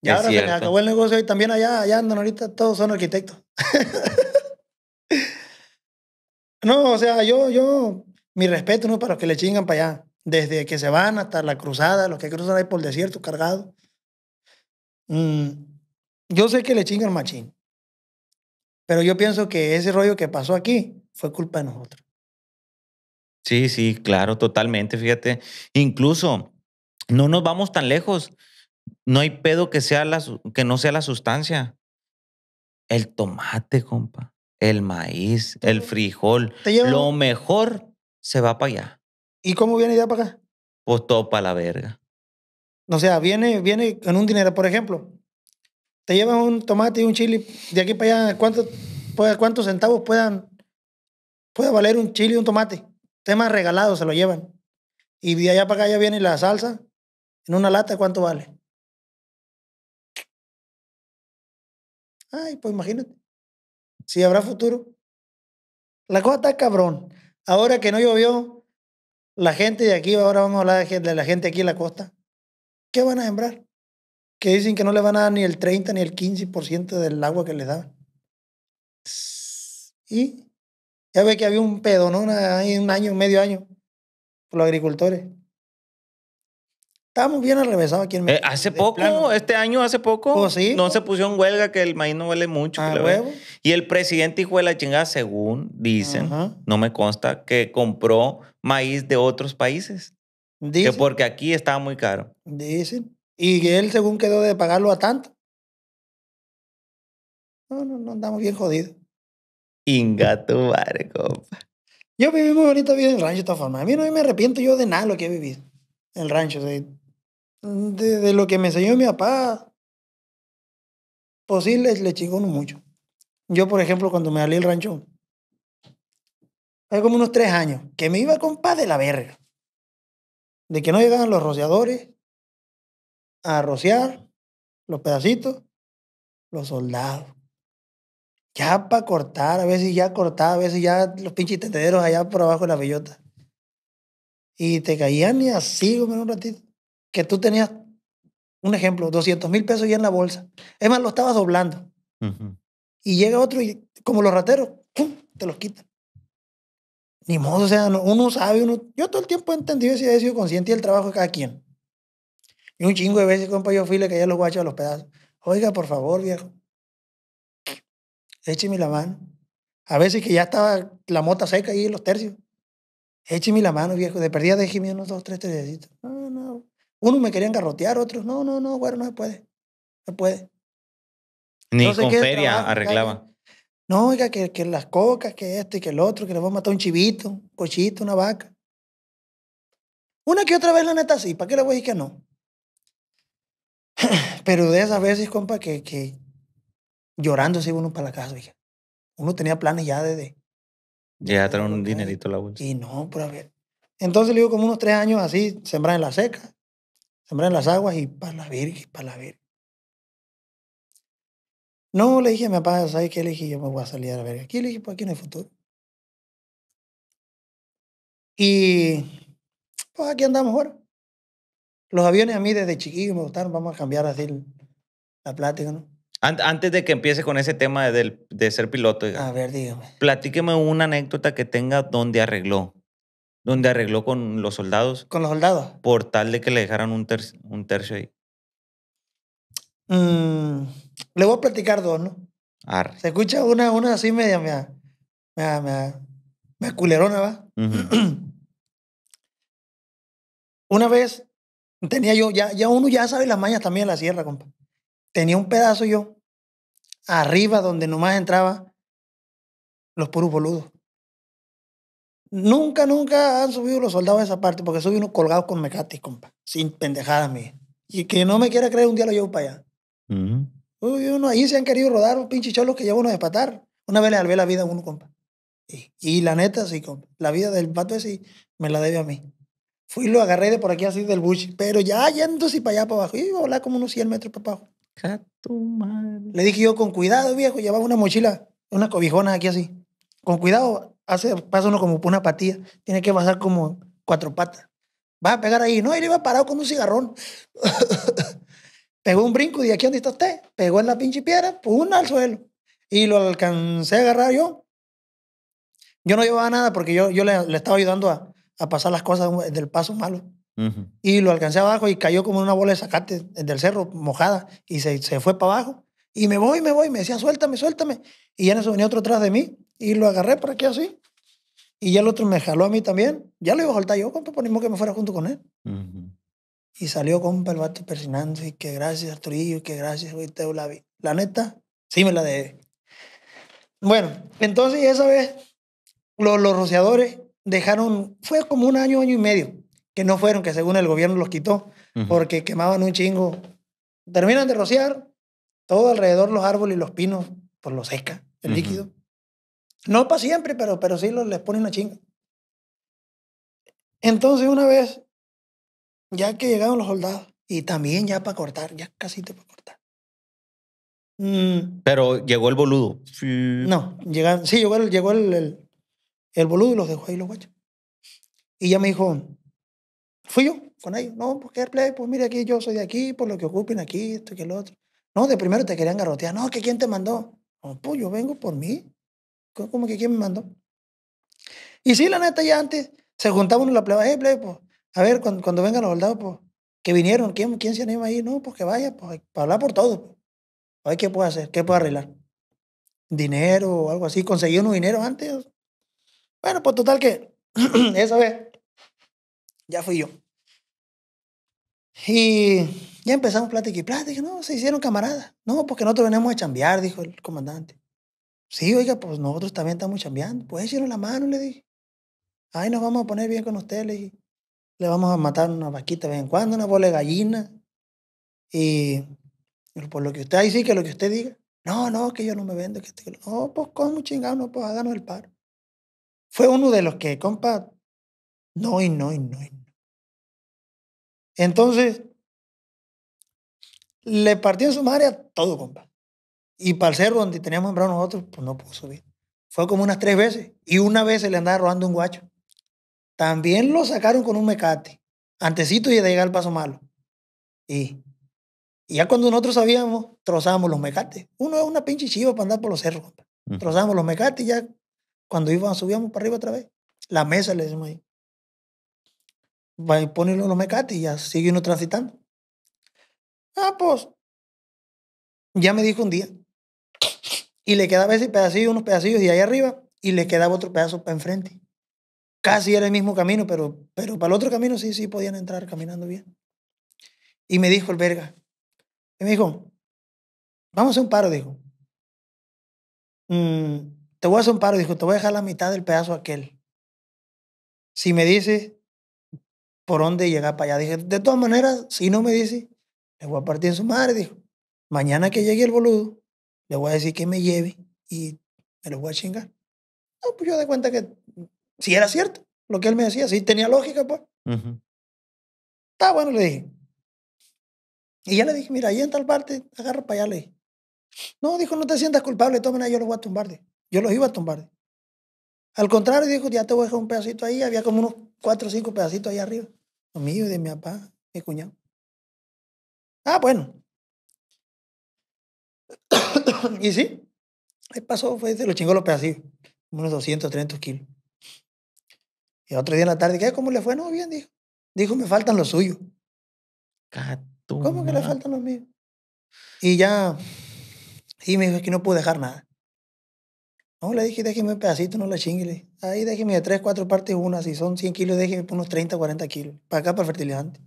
Y ahora se acabó el negocio y también allá, allá andan ahorita, todos son arquitectos. no, o sea, yo, yo, mi respeto, ¿no? Para los que le chingan para allá. Desde que se van hasta la cruzada, los que cruzan ahí por el desierto cargado. Mm, yo sé que le chingan machín. Pero yo pienso que ese rollo que pasó aquí fue culpa de nosotros. Sí, sí, claro, totalmente, fíjate. Incluso no nos vamos tan lejos. No hay pedo que, sea la, que no sea la sustancia. El tomate, compa, el maíz, el frijol, lo mejor se va para allá. ¿Y cómo viene ya para acá? Pues todo para la verga. O sea, viene, viene con un dinero, por ejemplo te llevan un tomate y un chile de aquí para allá, cuántos centavos puedan, puede valer un chile y un tomate? Temas regalados se lo llevan. Y de allá para acá ya viene la salsa, en una lata, ¿cuánto vale? Ay, pues imagínate. Si habrá futuro. La cosa está cabrón. Ahora que no llovió, la gente de aquí, ahora vamos a hablar de la gente aquí en la costa. ¿Qué van a sembrar? que dicen que no le van a dar ni el 30 ni el 15% del agua que le daban. Y ya ve que había un pedo, ¿no? Ahí un año, medio año, por los agricultores. Estábamos bien arrevesados aquí en eh, México. hace poco, este año, hace poco, oh, no se puso en huelga que el maíz no huele mucho. Ah, y el presidente hijo de la chingada, según dicen, no me consta, que compró maíz de otros países. Que porque aquí estaba muy caro. Dicen. Y él, según quedó de pagarlo a tanto. No, no, no andamos bien jodidos. Inga tu compa. Yo viví muy bonita vida en el rancho de esta forma A mí no me arrepiento yo de nada lo que he vivido en el rancho. De, lo que me enseñó mi papá, pues sí, le, le uno mucho. Yo, por ejemplo, cuando me salí el rancho, hace como unos tres años, que me iba con paz de la verga. De que no llegaban los rociadores, a rociar los pedacitos, los soldados. Ya para cortar, a veces ya cortaba, a veces ya los pinches tetederos allá por abajo de la bellota. Y te caían y así, como un ratito. Que tú tenías, un ejemplo, 200 mil pesos ya en la bolsa. Es más, lo estabas doblando. Y llega otro y, como los rateros, te los quitan. Ni modo, o sea, uno sabe, uno. Yo todo el tiempo he entendido y he sido consciente del trabajo de cada quien. Y un chingo de veces, compa, yo file que ya los guachos a los pedazos. Oiga, por favor, viejo. Écheme la mano. A veces que ya estaba la mota seca ahí en los tercios. Écheme la mano, viejo. De perdida déjeme unos dos, tres tres No, no. Unos me querían garrotear, otros no, no, no, güero, no se puede. No se puede. Ni con feria arreglaba No, oiga, que, que, las cocas, que esto y que el otro, que le vamos a matar un chivito, un cochito, una vaca. Una que otra vez, la neta, sí. ¿Para qué le voy a decir que no? Pero de esas veces, compa, que, que llorando se iba uno para la casa, dije Uno tenía planes ya desde... Ya traen un dinerito la bolsa. Y no, pero a ver. Entonces le digo como unos tres años así, sembrar en la seca, sembrar en las aguas y para la virgen, para la virgen. No, le dije a mi papá, ¿sabes qué? Le dije, yo me voy a salir a la verga. Aquí le dije, pues aquí no hay futuro. Y pues aquí andamos ahora. Los aviones a mí desde chiquillo me gustaron. Vamos a cambiar así la plática, ¿no? Antes de que empiece con ese tema de, de ser piloto, a ver, dígame. Platíqueme una anécdota que tenga donde arregló. Donde arregló con los soldados. Con los soldados. Por tal de que le dejaran un, tercio, ahí. Mm, le voy a platicar dos, ¿no? Se escucha una, una así media, media, me me culerona, ¿va? una vez Tenía yo, ya, ya uno ya sabe las mañas también en la sierra, compa. Tenía un pedazo yo, arriba donde nomás entraba los puros boludos. Nunca, nunca han subido los soldados a esa parte, porque soy unos colgado con mecatis compa. Sin pendejadas, mía. Y que no me quiera creer, un día lo llevo para allá. Uy, uno, ahí se han querido rodar los pinches cholos que llevo uno a despatar. Una vez le alvé la vida a uno, compa. Y, y, la neta, sí, compa. La vida del pato ese me la debe a mí. Fui y lo agarré de por aquí así del bush, pero ya yendo así para allá, para abajo. Iba a volar como unos 100 metros para abajo. madre. Le dije yo, con cuidado, viejo, llevaba una mochila, una cobijona aquí así. Con cuidado, hace, pasa uno como por una patilla. Tiene que pasar como cuatro patas. Va a pegar ahí. No, él iba parado con un cigarrón. Pegó un brinco y de aquí donde está usted. Pegó en la pinche piedra, una al suelo. Y lo alcancé a agarrar yo. Yo no llevaba nada porque yo, yo le estaba ayudando a, a pasar las cosas del paso malo. Y lo alcancé abajo y cayó como una bola de sacate del cerro, mojada, y se, fue para abajo. Y me voy, me voy, me decía, suéltame, suéltame. Y ya no eso venía otro atrás de mí y lo agarré para que así. Y ya el otro me jaló a mí también. Ya lo iba a soltar yo, compa, por pues que me fuera junto con él. Y salió, compa, el vato persinando y que gracias, Arturillo, que gracias, güey, te la La neta, sí me la dejé Bueno, entonces esa vez los, los rociadores dejaron, fue como un año, año y medio, que no fueron, que según el gobierno los quitó, porque quemaban un chingo. Terminan de rociar, todo alrededor los árboles y los pinos, por pues, lo seca el líquido. No para siempre, pero, pero sí los, les ponen una chingo Entonces una vez, ya que llegaron los soldados, y también ya para cortar, ya casi te para cortar. Mm. Pero llegó el boludo. No, llegan sí, llegó llegó el el boludo los dejó ahí los guachos. Y ya me dijo, fui yo con ellos. No, pues qué play, pues mira aquí, yo soy de aquí, por lo que ocupen aquí, esto que lo otro. No, de primero te querían garrotear. No, que quién te mandó. No, pues yo vengo por mí. ¿Cómo que quién me mandó? Y sí, la neta, ya antes se juntaban en eh, la pleba, play, pues, a ver, cuando, vengan los soldados, pues, que vinieron, ¿quién, quién se anima ahí? No, pues que vaya, pues, para hablar por todo. Pues, qué puedo hacer, qué puedo arreglar. Dinero o algo así, conseguí unos dinero antes, bueno, pues total que esa vez ya fui yo. Y ya empezamos plática y plática. No, se hicieron camaradas. No, porque nosotros venimos a chambear, dijo el comandante. Sí, oiga, pues nosotros también estamos chambeando. Pues echaron la mano, le dije. Ahí nos vamos a poner bien con ustedes, le dije. Le vamos a matar una vaquita de vez en cuando, una bola de gallina. Y por lo que usted ahí sí, que lo que usted diga. No, no, que yo no me vendo. Que este, no, pues como chingado, no, pues háganos el paro. Fue uno de los que, compa, no y no y no y no. Entonces, le partió en su madre a todo, compa. Y para el cerro donde teníamos sembrado nosotros, pues no pudo subir. Fue como unas tres veces. Y una vez se le andaba robando un guacho. También lo sacaron con un mecate. Antecito de llegar al paso malo. Y, ya cuando nosotros sabíamos, trozábamos los mecates. Uno es una pinche chiva para andar por los cerros, compa. Trozábamos los mecates y ya cuando íbamos, subíamos para arriba otra vez. La mesa, le decimos ahí. Va y en los mecates y ya sigue uno transitando. Ah, pues. Ya me dijo un día. Y le quedaba ese pedacillo, unos pedacillos de ahí arriba, y le quedaba otro pedazo para enfrente. Casi era el mismo camino, pero, pero para el otro camino sí, sí podían entrar caminando bien. Y me dijo el verga. Y me dijo, vamos a un paro, dijo. Mm, te voy a hacer un paro, dijo, te voy a dejar la mitad del pedazo aquel. Si me dice por dónde llegar para allá, dije, de todas maneras, si no me dice, le voy a partir en su madre, dijo. Mañana que llegue el boludo, le voy a decir que me lleve y me lo voy a chingar. No, pues yo de cuenta que si era cierto lo que él me decía, si tenía lógica, pues. Está ah, bueno, le dije. Y ya le dije, mira, ahí en tal parte, agarra para allá, le dije. No, dijo, no te sientas culpable, tómala, yo lo voy a tumbar. Yo los iba a tumbar. Al contrario, dijo, ya te voy a dejar un pedacito ahí. Había como unos cuatro o cinco pedacitos ahí arriba. Los míos, de mi papá, mi cuñado. Ah, bueno. y sí, Ahí pasó, fue, se lo chingó los pedacitos. Unos 200, 300 kilos. Y otro día en la tarde, ¿qué? ¿Cómo le fue? No, bien, dijo. Dijo, me faltan los suyos. Ah, ¿Cómo que le faltan los míos? Y ya, y me dijo, es que no pude dejar nada. No, le dije, déjeme un pedacito, no la chingue. Ahí déjeme de tres, cuatro partes una. Si son 100 kilos, déjeme unos 30, 40 kilos. Para acá, para fertilizante.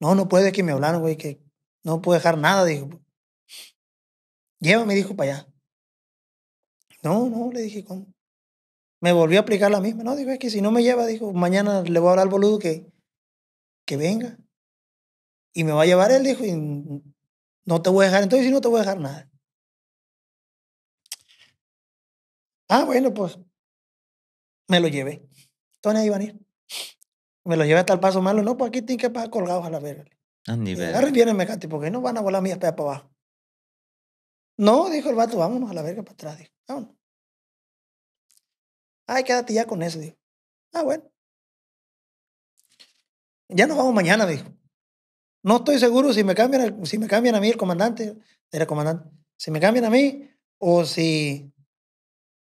No, no puede, que me hablaron, güey, que no puedo dejar nada, dijo. Llévame, dijo, para allá. No, no, le dije, ¿cómo? Me volvió a aplicar la misma. No, dijo, es que si no me lleva, dijo, mañana le voy a hablar al boludo que, que venga. Y me va a llevar él, dijo, y no te voy a dejar. Entonces, si no te voy a dejar nada. Ah, bueno, pues me lo llevé. Tony ahí van a ir. Me lo llevé hasta el paso malo. No, pues aquí tienen que pasar colgados a la verga. A ah, nivel. Ahora vienen porque no van a volar mis para abajo. No, dijo el vato, vámonos a la verga para atrás. Dijo, vámonos. Ay, quédate ya con eso, dijo. Ah, bueno. Ya nos vamos mañana, dijo. No estoy seguro si me cambian, si me cambian a mí el comandante, era comandante, si me cambian a mí o si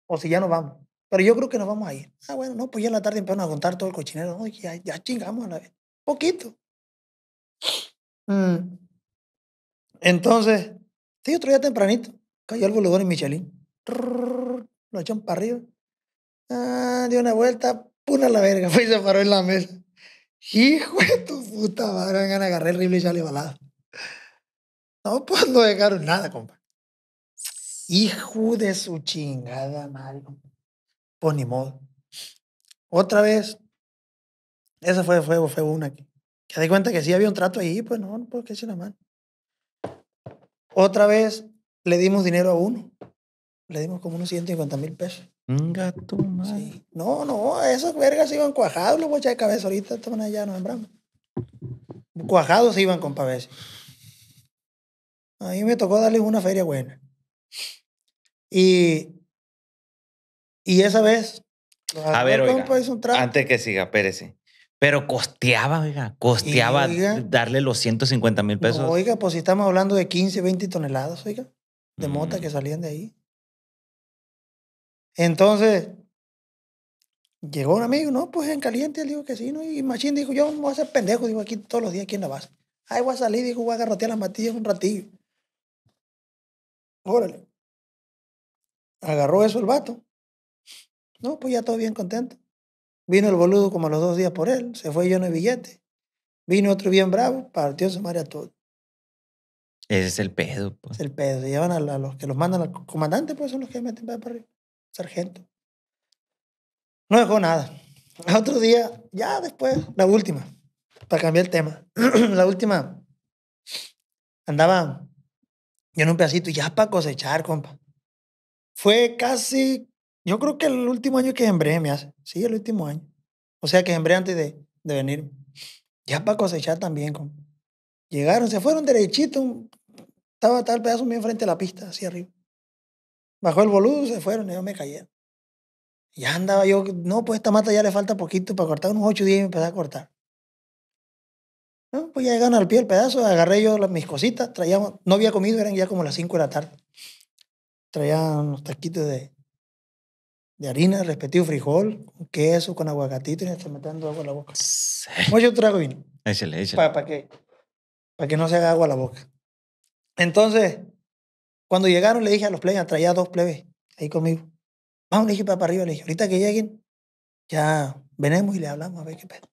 o si ya nos vamos. Pero yo creo que nos vamos a ir. Ah, bueno, no, pues ya en la tarde empezamos a contar todo el cochinero. No, ya, chingamos a la vez. Poquito. Mm. Entonces, sí, otro día tempranito, cayó el volador en Michelin. lo echan para arriba. Ah, dio una vuelta, puna la verga, fue y se paró en la mesa. Hijo de tu puta madre, vengan a agarrar el rifle y sale balada. No, puedo no nada, compa. Hijo de su chingada madre. Pues ni modo. Otra vez. Esa fue, fue una que, que di cuenta que sí había un trato ahí, pues no, no puedo que la mano. Otra vez le dimos dinero a uno. Le dimos como unos 150 mil pesos. Gato, madre. Sí. No, no, esos vergas iban cuajados, los bochas de cabeza. Ahorita estaban allá, nos hembramos. Cuajados iban con paveses. A me tocó darles una feria buena. Y, y esa vez. A ver, antes que siga, espérese. Pero costeaba, oiga, costeaba darle los 150 mil pesos. oiga, pues si estamos hablando de 15, 20 toneladas, oiga, de mota mm. que salían de ahí. Entonces, llegó un amigo, no, pues en caliente, él dijo que sí, ¿no? Y Machín dijo, yo no voy a ser pendejo, digo, aquí todos los días aquí en la base. Ahí voy a salir, dijo, voy a garrotear las matillas un ratillo. Órale. Agarró eso el vato. No, pues ya todo bien contento. Vino el boludo como a los dos días por él, se fue lleno de billete. Vino otro bien bravo, partió su madre a todo. Ese es el pedo. Pues. Es el pedo. llevan a, los que los mandan al comandante, pues son los que meten para arriba. Sargento. No dejó nada. otro día, ya después, la última, para cambiar el tema. la última, andaba yo en un pedacito, ya para cosechar, compa. Fue casi, yo creo que el último año que sembré me hace. Sí, el último año. O sea que sembré antes de, de venir. Ya para cosechar también. Llegaron, se fueron derechito. Estaba tal pedazo bien frente a la pista, así arriba. Bajó el boludo, se fueron, yo me cayeron. Ya andaba yo, no, pues esta mata ya le falta poquito para cortar, unos 8 días y me empecé a cortar. No, pues ya llegaron al pie el pedazo, agarré yo mis cositas, traíamos, no había comido, eran ya como las cinco de la tarde. Traía unos taquitos de, de harina, respectivo frijol, queso, con aguacatito y se está metiendo agua a la boca. Sí. Mucho trago vino. Échale, Para que, que no se haga agua a la boca. Entonces, cuando llegaron, le dije a los plebes, traía dos plebes ahí conmigo. Vamos, le dije para arriba, le dije, ahorita que lleguen, ya venemos y le hablamos a ver qué pedo.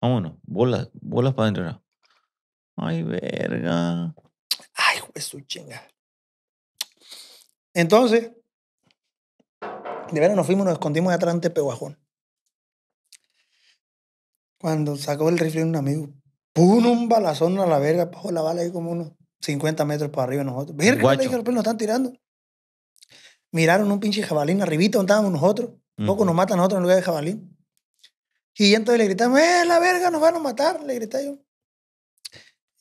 Vámonos, bolas, bolas para adentro. Ay, verga. Ay, juez su chinga. Entonces, de veras nos fuimos, nos escondimos atrás de Peguajón. Cuando sacó el rifle un amigo, puso un balazón a la verga, bajó la bala ahí como unos 50 metros para arriba de nosotros. Verga, le dije, pues, nos están tirando. Miraron un pinche jabalín arribita donde nosotros. Un poco nos matan a nosotros en lugar de jabalín. Y entonces le gritamos, ¡eh, la verga, nos van a matar! Le grité yo.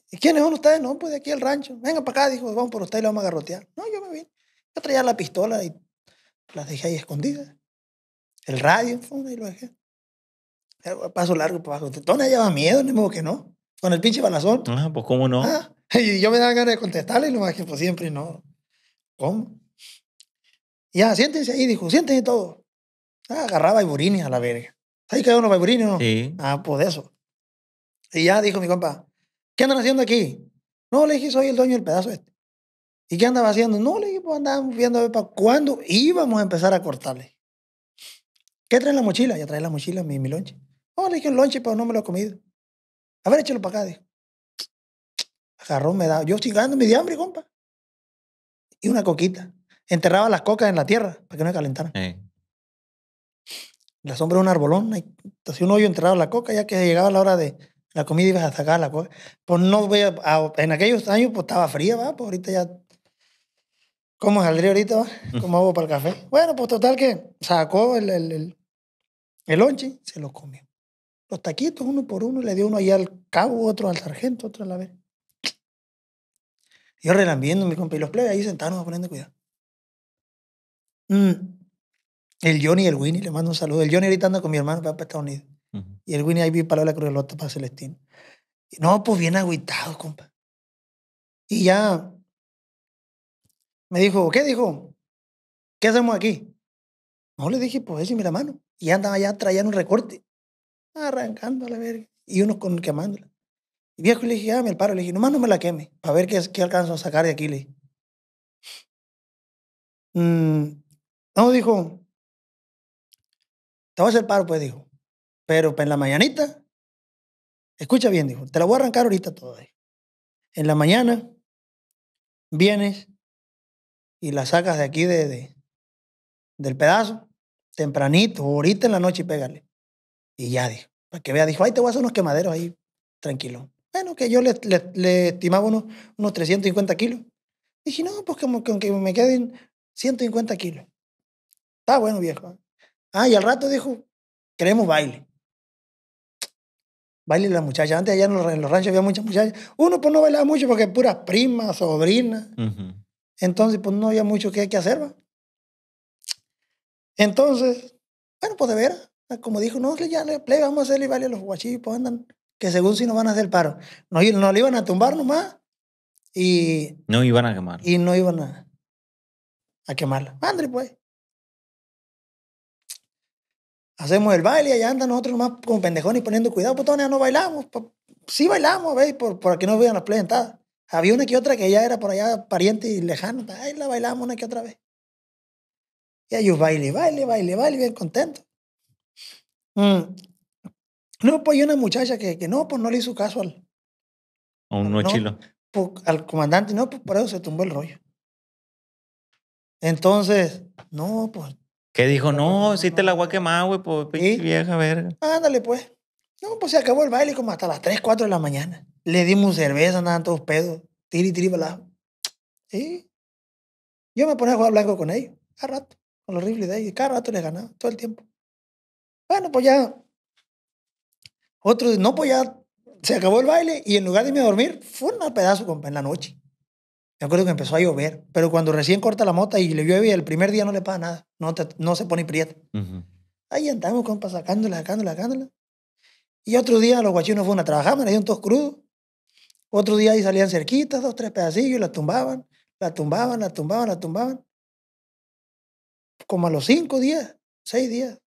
¿Y quiénes son ustedes? No, pues de aquí al rancho. Venga para acá, dijo, vamos por ustedes y lo vamos a garrotear. No, yo me vi. Yo traía la pistola y las dejé ahí escondidas. El radio, y lo dejé. Eh, paso largo, abajo Todo me lleva miedo, ni modo que no. Con el pinche balazón. Ah, pues cómo no. Ah, y yo me daba ganas de contestarle, y lo más que pues siempre no. ¿Cómo? Y ya, siéntense ahí, dijo, siéntense todo. Ah, agarraba Iburines a la verga. Ahí quedó uno Iburini, ¿no? Ah, pues de eso. Y ya dijo mi compa, ¿qué andan haciendo aquí? No, le dije, soy el dueño del pedazo este. ¿Y qué andaba haciendo? No, le dije, pues andábamos viendo a ver para cuándo íbamos a empezar a cortarle. ¿Qué traes la mochila? Ya trae la mochila, mi, mi lonche. Oh, le dije un lonche, pero no me lo he comido. A ver, échalo para acá, dijo. Agarró, me da. Yo estoy ganándome de hambre, compa. Y una coquita. Enterraba las cocas en la tierra para que no me calentaran. La sombra de un arbolón, hacía un hoyo enterrado la coca, ya que llegaba la hora de, la comida y ibas a sacar la coca. Pues no voy en aquellos años pues estaba fría, va, pues ahorita ya ¿Cómo saldría ahorita? ¿Cómo hago para el café? Bueno, pues total que sacó el, el, el, se lo comió. Los taquitos, uno por uno, le dio uno ahí al cabo, otro al sargento, otro a la vez. Yo relambiendo mi compa y los plebes ahí sentados poniendo cuidado. Mm. El Johnny y el Winnie, le mando un saludo. El Johnny ahorita anda con mi hermano para Estados Unidos. Y el Winnie ahí vi la cruz del otro para Celestino. no, pues bien agüitado, compa. Y ya me dijo, ¿qué dijo? ¿Qué hacemos aquí? No, le dije, pues écheme la mano. Y andaba allá trayendo un recorte, arrancando a la verga, y unos con quemándola. Y viejo le dije, ah, me paro, le dije, nomás no me la queme, para ver qué, qué alcanzo a sacar de aquí, le dije. Mm, no, dijo, te voy a hacer paro, pues, dijo. Pero pues, en la mañanita, escucha bien, dijo, te la voy a arrancar ahorita toda. En la mañana, vienes y la sacas de aquí de, del pedazo, tempranito, ahorita en la noche y pégale. Y ya dijo, para que vea, dijo, ay, te voy a hacer unos quemaderos ahí, tranquilo. Bueno, que yo le, estimaba unos, 350 kilos. Dije, no, pues que me queden 150 kilos. Está bueno, viejo. Ah, y al rato dijo, queremos baile. Baile la muchacha. Antes allá en los, ranchos había muchas muchachas. Uno pues no bailaba mucho porque puras primas, sobrinas. Entonces, pues no había mucho que, hacer. ¿va? Entonces, bueno, pues de ver ah, como dijo, no, ya le play, vamos a hacerle y vale a los guachillos, pues andan, que según si nos van a hacer paro. No, no le iban a tumbar nomás y... No iban a quemar. Y no iban a, a quemarla. Andre, pues. Hacemos el baile y allá andan nosotros nomás como pendejones poniendo cuidado, pues todavía no bailamos. Pues, sí bailamos, ¿veis? Por, por aquí no vean las play había una que otra que ya era por allá pariente y lejano. Ahí la bailamos una que otra vez. Y ellos baile, baile, baile, baile, bien contento. Mm. No, pues hay una muchacha que, que, no, pues no le hizo caso al. A un no, chilo. Pues, al comandante, no, pues por eso se tumbó el rollo. Entonces, no, pues. Que dijo, no, pues, no, sí te la voy a pues". quemar, güey, pues, ¿Sí? vieja verga. Ándale, pues. No, pues se acabó el baile como hasta las 3, 4 de la mañana. Le dimos cerveza, andaban todos pedos, tiri, tiri, la Sí. Yo me ponía a jugar blanco con ellos, cada rato, con los rifles de ellos, cada rato le ganaba, todo el tiempo. Bueno, pues ya. otro no, pues ya se acabó el baile y en lugar de irme a dormir, fue un pedazo, compa, en la noche. Me acuerdo que empezó a llover, pero cuando recién corta la mota y le llueve, el primer día no le pasa nada, no, no se pone prieta. Ahí andamos, compa, sacándola, sacándola, sacándola. Y otro día los guachinos fueron a trabajar, me dieron todos crudos. Otro día ahí salían cerquitas, dos, tres pedacillos, y las tumbaban, la tumbaban, la tumbaban, la tumbaban. Como a los cinco días, seis días.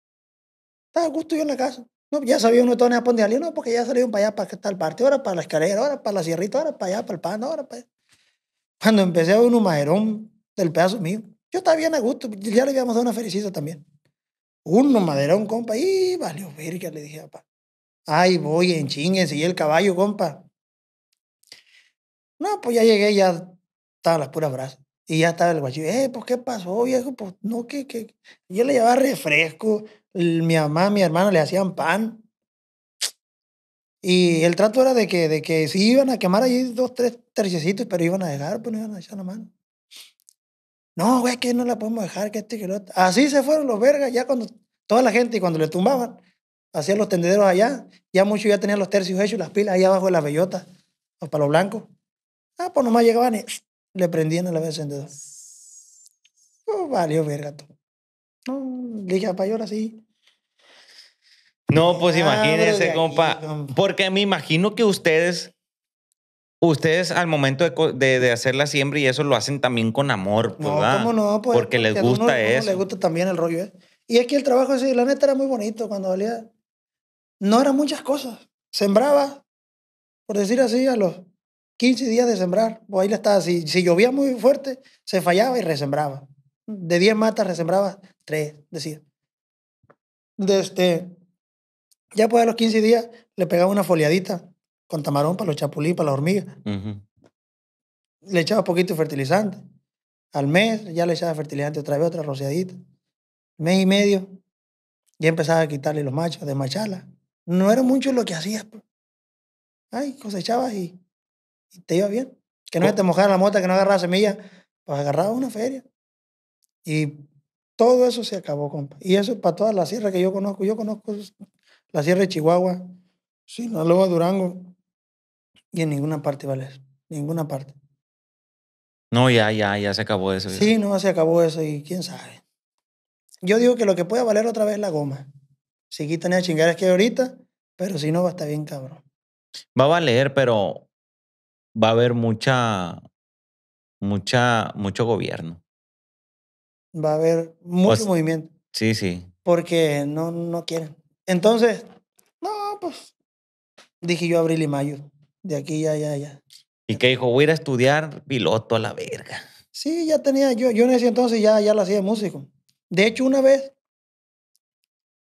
Estaba a gusto yo en la casa. No, ya sabía uno todo en Japón no, porque ya salieron para allá, para tal parte, ahora para la escalera, ahora para la sierrita, ahora para allá, para el pan, ahora para allá. Cuando empecé a ver un maderón del pedazo mío, yo estaba bien a gusto, ya le habíamos dado una felicita también. Uno maderón, compa, y valió que le dije, papá. Ay, voy en y el caballo, compa. No, pues ya llegué, ya estaban las puras brasas. Y ya estaba el guachillo. Eh, pues, ¿qué pasó, viejo? Pues, no, que, que. Yo le llevaba refresco. Mi mamá, mi hermana le hacían pan. Y el trato era de que, de que iban a quemar allí dos, tres tercecitos, pero iban a dejar, pues no iban a echar la mano. No, güey, que no la podemos dejar, que este que lo Así se fueron los vergas, ya cuando toda la gente, y cuando le tumbaban, hacía los tendederos allá. Ya muchos ya tenían los tercios hechos, las pilas ahí abajo de las bellotas, los palos blancos. Ah, pues nomás llegaban y le prendían a la vez el encendedor. Oh, valió verga todo. No, dije, para llorar así. No, pues imagínense, compa. Porque me imagino que ustedes, ustedes al momento de, de, hacer la siembra y eso lo hacen también con amor, pues, no, ¿cómo no? Pues, porque, les gusta eso. les gusta también el rollo, ¿eh? Y es que el trabajo, ese la neta era muy bonito cuando valía no eran muchas cosas. Sembraba, por decir así, a los 15 días de sembrar, pues ahí estaba. Si, si llovía muy fuerte, se fallaba y resembraba. De 10 matas resembraba 3, decía. Desde, este, ya pues a los 15 días le pegaba una foliadita con tamarón para los chapulín para las hormigas. Le echaba poquito fertilizante. Al mes ya le echaba fertilizante otra vez, otra rociadita. Mes y medio ya empezaba a quitarle los machos, desmacharla. No era mucho lo que hacías. Pues. Ay, cosechabas y, y te iba bien. Que no te mojara la mota, que no agarraba semilla, Pues agarraba una feria. Y todo eso se acabó, compa. Y eso para toda la sierra que yo conozco. Yo conozco la sierra de Chihuahua, de Durango. Y en ninguna parte vale Ninguna parte. No, ya, ya, ya se acabó eso. Sí, no, se acabó eso y quién sabe. Yo digo que lo que puede valer otra vez es la goma. Si quitan esas chingaras que ahorita, pero si no va a estar bien cabrón. Va a valer, pero va a haber mucha, mucha, mucho gobierno. Va a haber mucho movimiento. Sí, sí. Porque no, no quieren. Entonces, no, pues, dije yo abril y mayo. De aquí ya, ya, ya. Y que dijo, voy a ir a estudiar piloto a la verga. Sí, ya tenía, yo, yo en ese entonces ya, ya la hacía músico. De hecho, una vez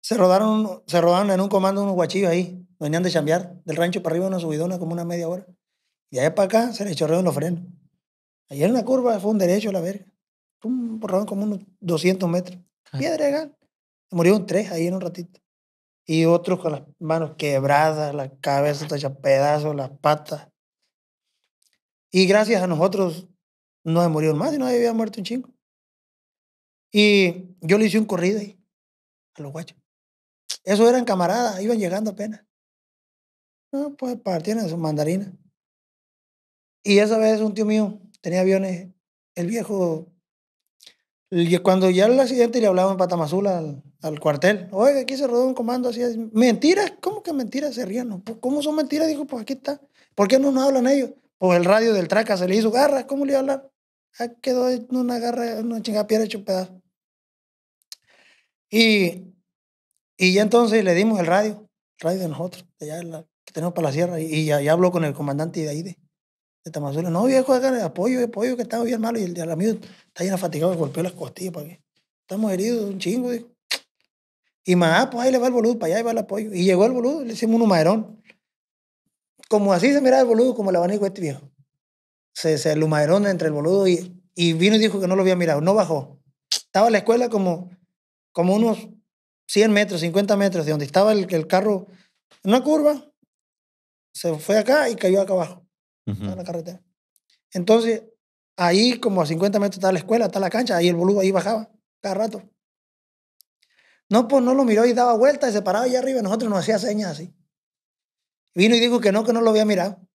se rodaron, se rodaron en un comando unos guachillos ahí. Venían de chambear del rancho para arriba, una subidona como una media hora. Y ahí para acá se les chorrearon los frenos. allí en la curva fue un derecho a la verga. Un borrón como unos 200 metros. Ah. Piedra murió Murieron tres ahí en un ratito. Y otros con las manos quebradas, la cabeza hecha pedazos, las patas. Y gracias a nosotros no se murió más, y no había muerto un chingo. Y yo le hice un corrido ahí, a los guachos. Esos eran camaradas, iban llegando apenas. No, pues partieron sus mandarinas. Y esa vez un tío mío tenía aviones, el viejo. Cuando ya el accidente le hablaba en Patamazula al, al, cuartel, oiga, aquí se rodó un comando así, Mentiras, ¿cómo que mentiras se rían? Pues, ¿Cómo son mentiras? Dijo, pues aquí está. ¿Por qué no nos hablan ellos? Pues el radio del traca se le hizo garras. ¿cómo le iba a hablar? Ah, quedó en una garra, una chingada piedra hecho un pedazo. Y y ya entonces le dimos el radio, el radio de nosotros, allá que tenemos para la sierra. Y, ya, ya, habló con el comandante de ahí, de, de No, viejo, acá, apoyo, apoyo, que estaba bien malo. Y el, la amigo está bien fatigado, golpeó las costillas. ¿para qué? Estamos heridos, un chingo, Y más, ah, pues ahí le va el boludo, para allá le va el apoyo. Y llegó el boludo, le hicimos un maderón. Como así se miraba el boludo, como el abanico este viejo. Se, se entre el boludo y, y vino y dijo que no lo había mirado, no bajó. Estaba en la escuela como, como unos 100 metros, 50 metros de donde estaba el, el carro, en una curva, se fue acá y cayó acá abajo, en la carretera. Entonces, ahí como a 50 metros está la escuela, está la cancha, ahí el boludo ahí bajaba cada rato. No, pues no lo miró y daba vuelta y se paraba allá arriba. Nosotros nos hacía señas así. Vino y dijo que no, que no lo había mirado.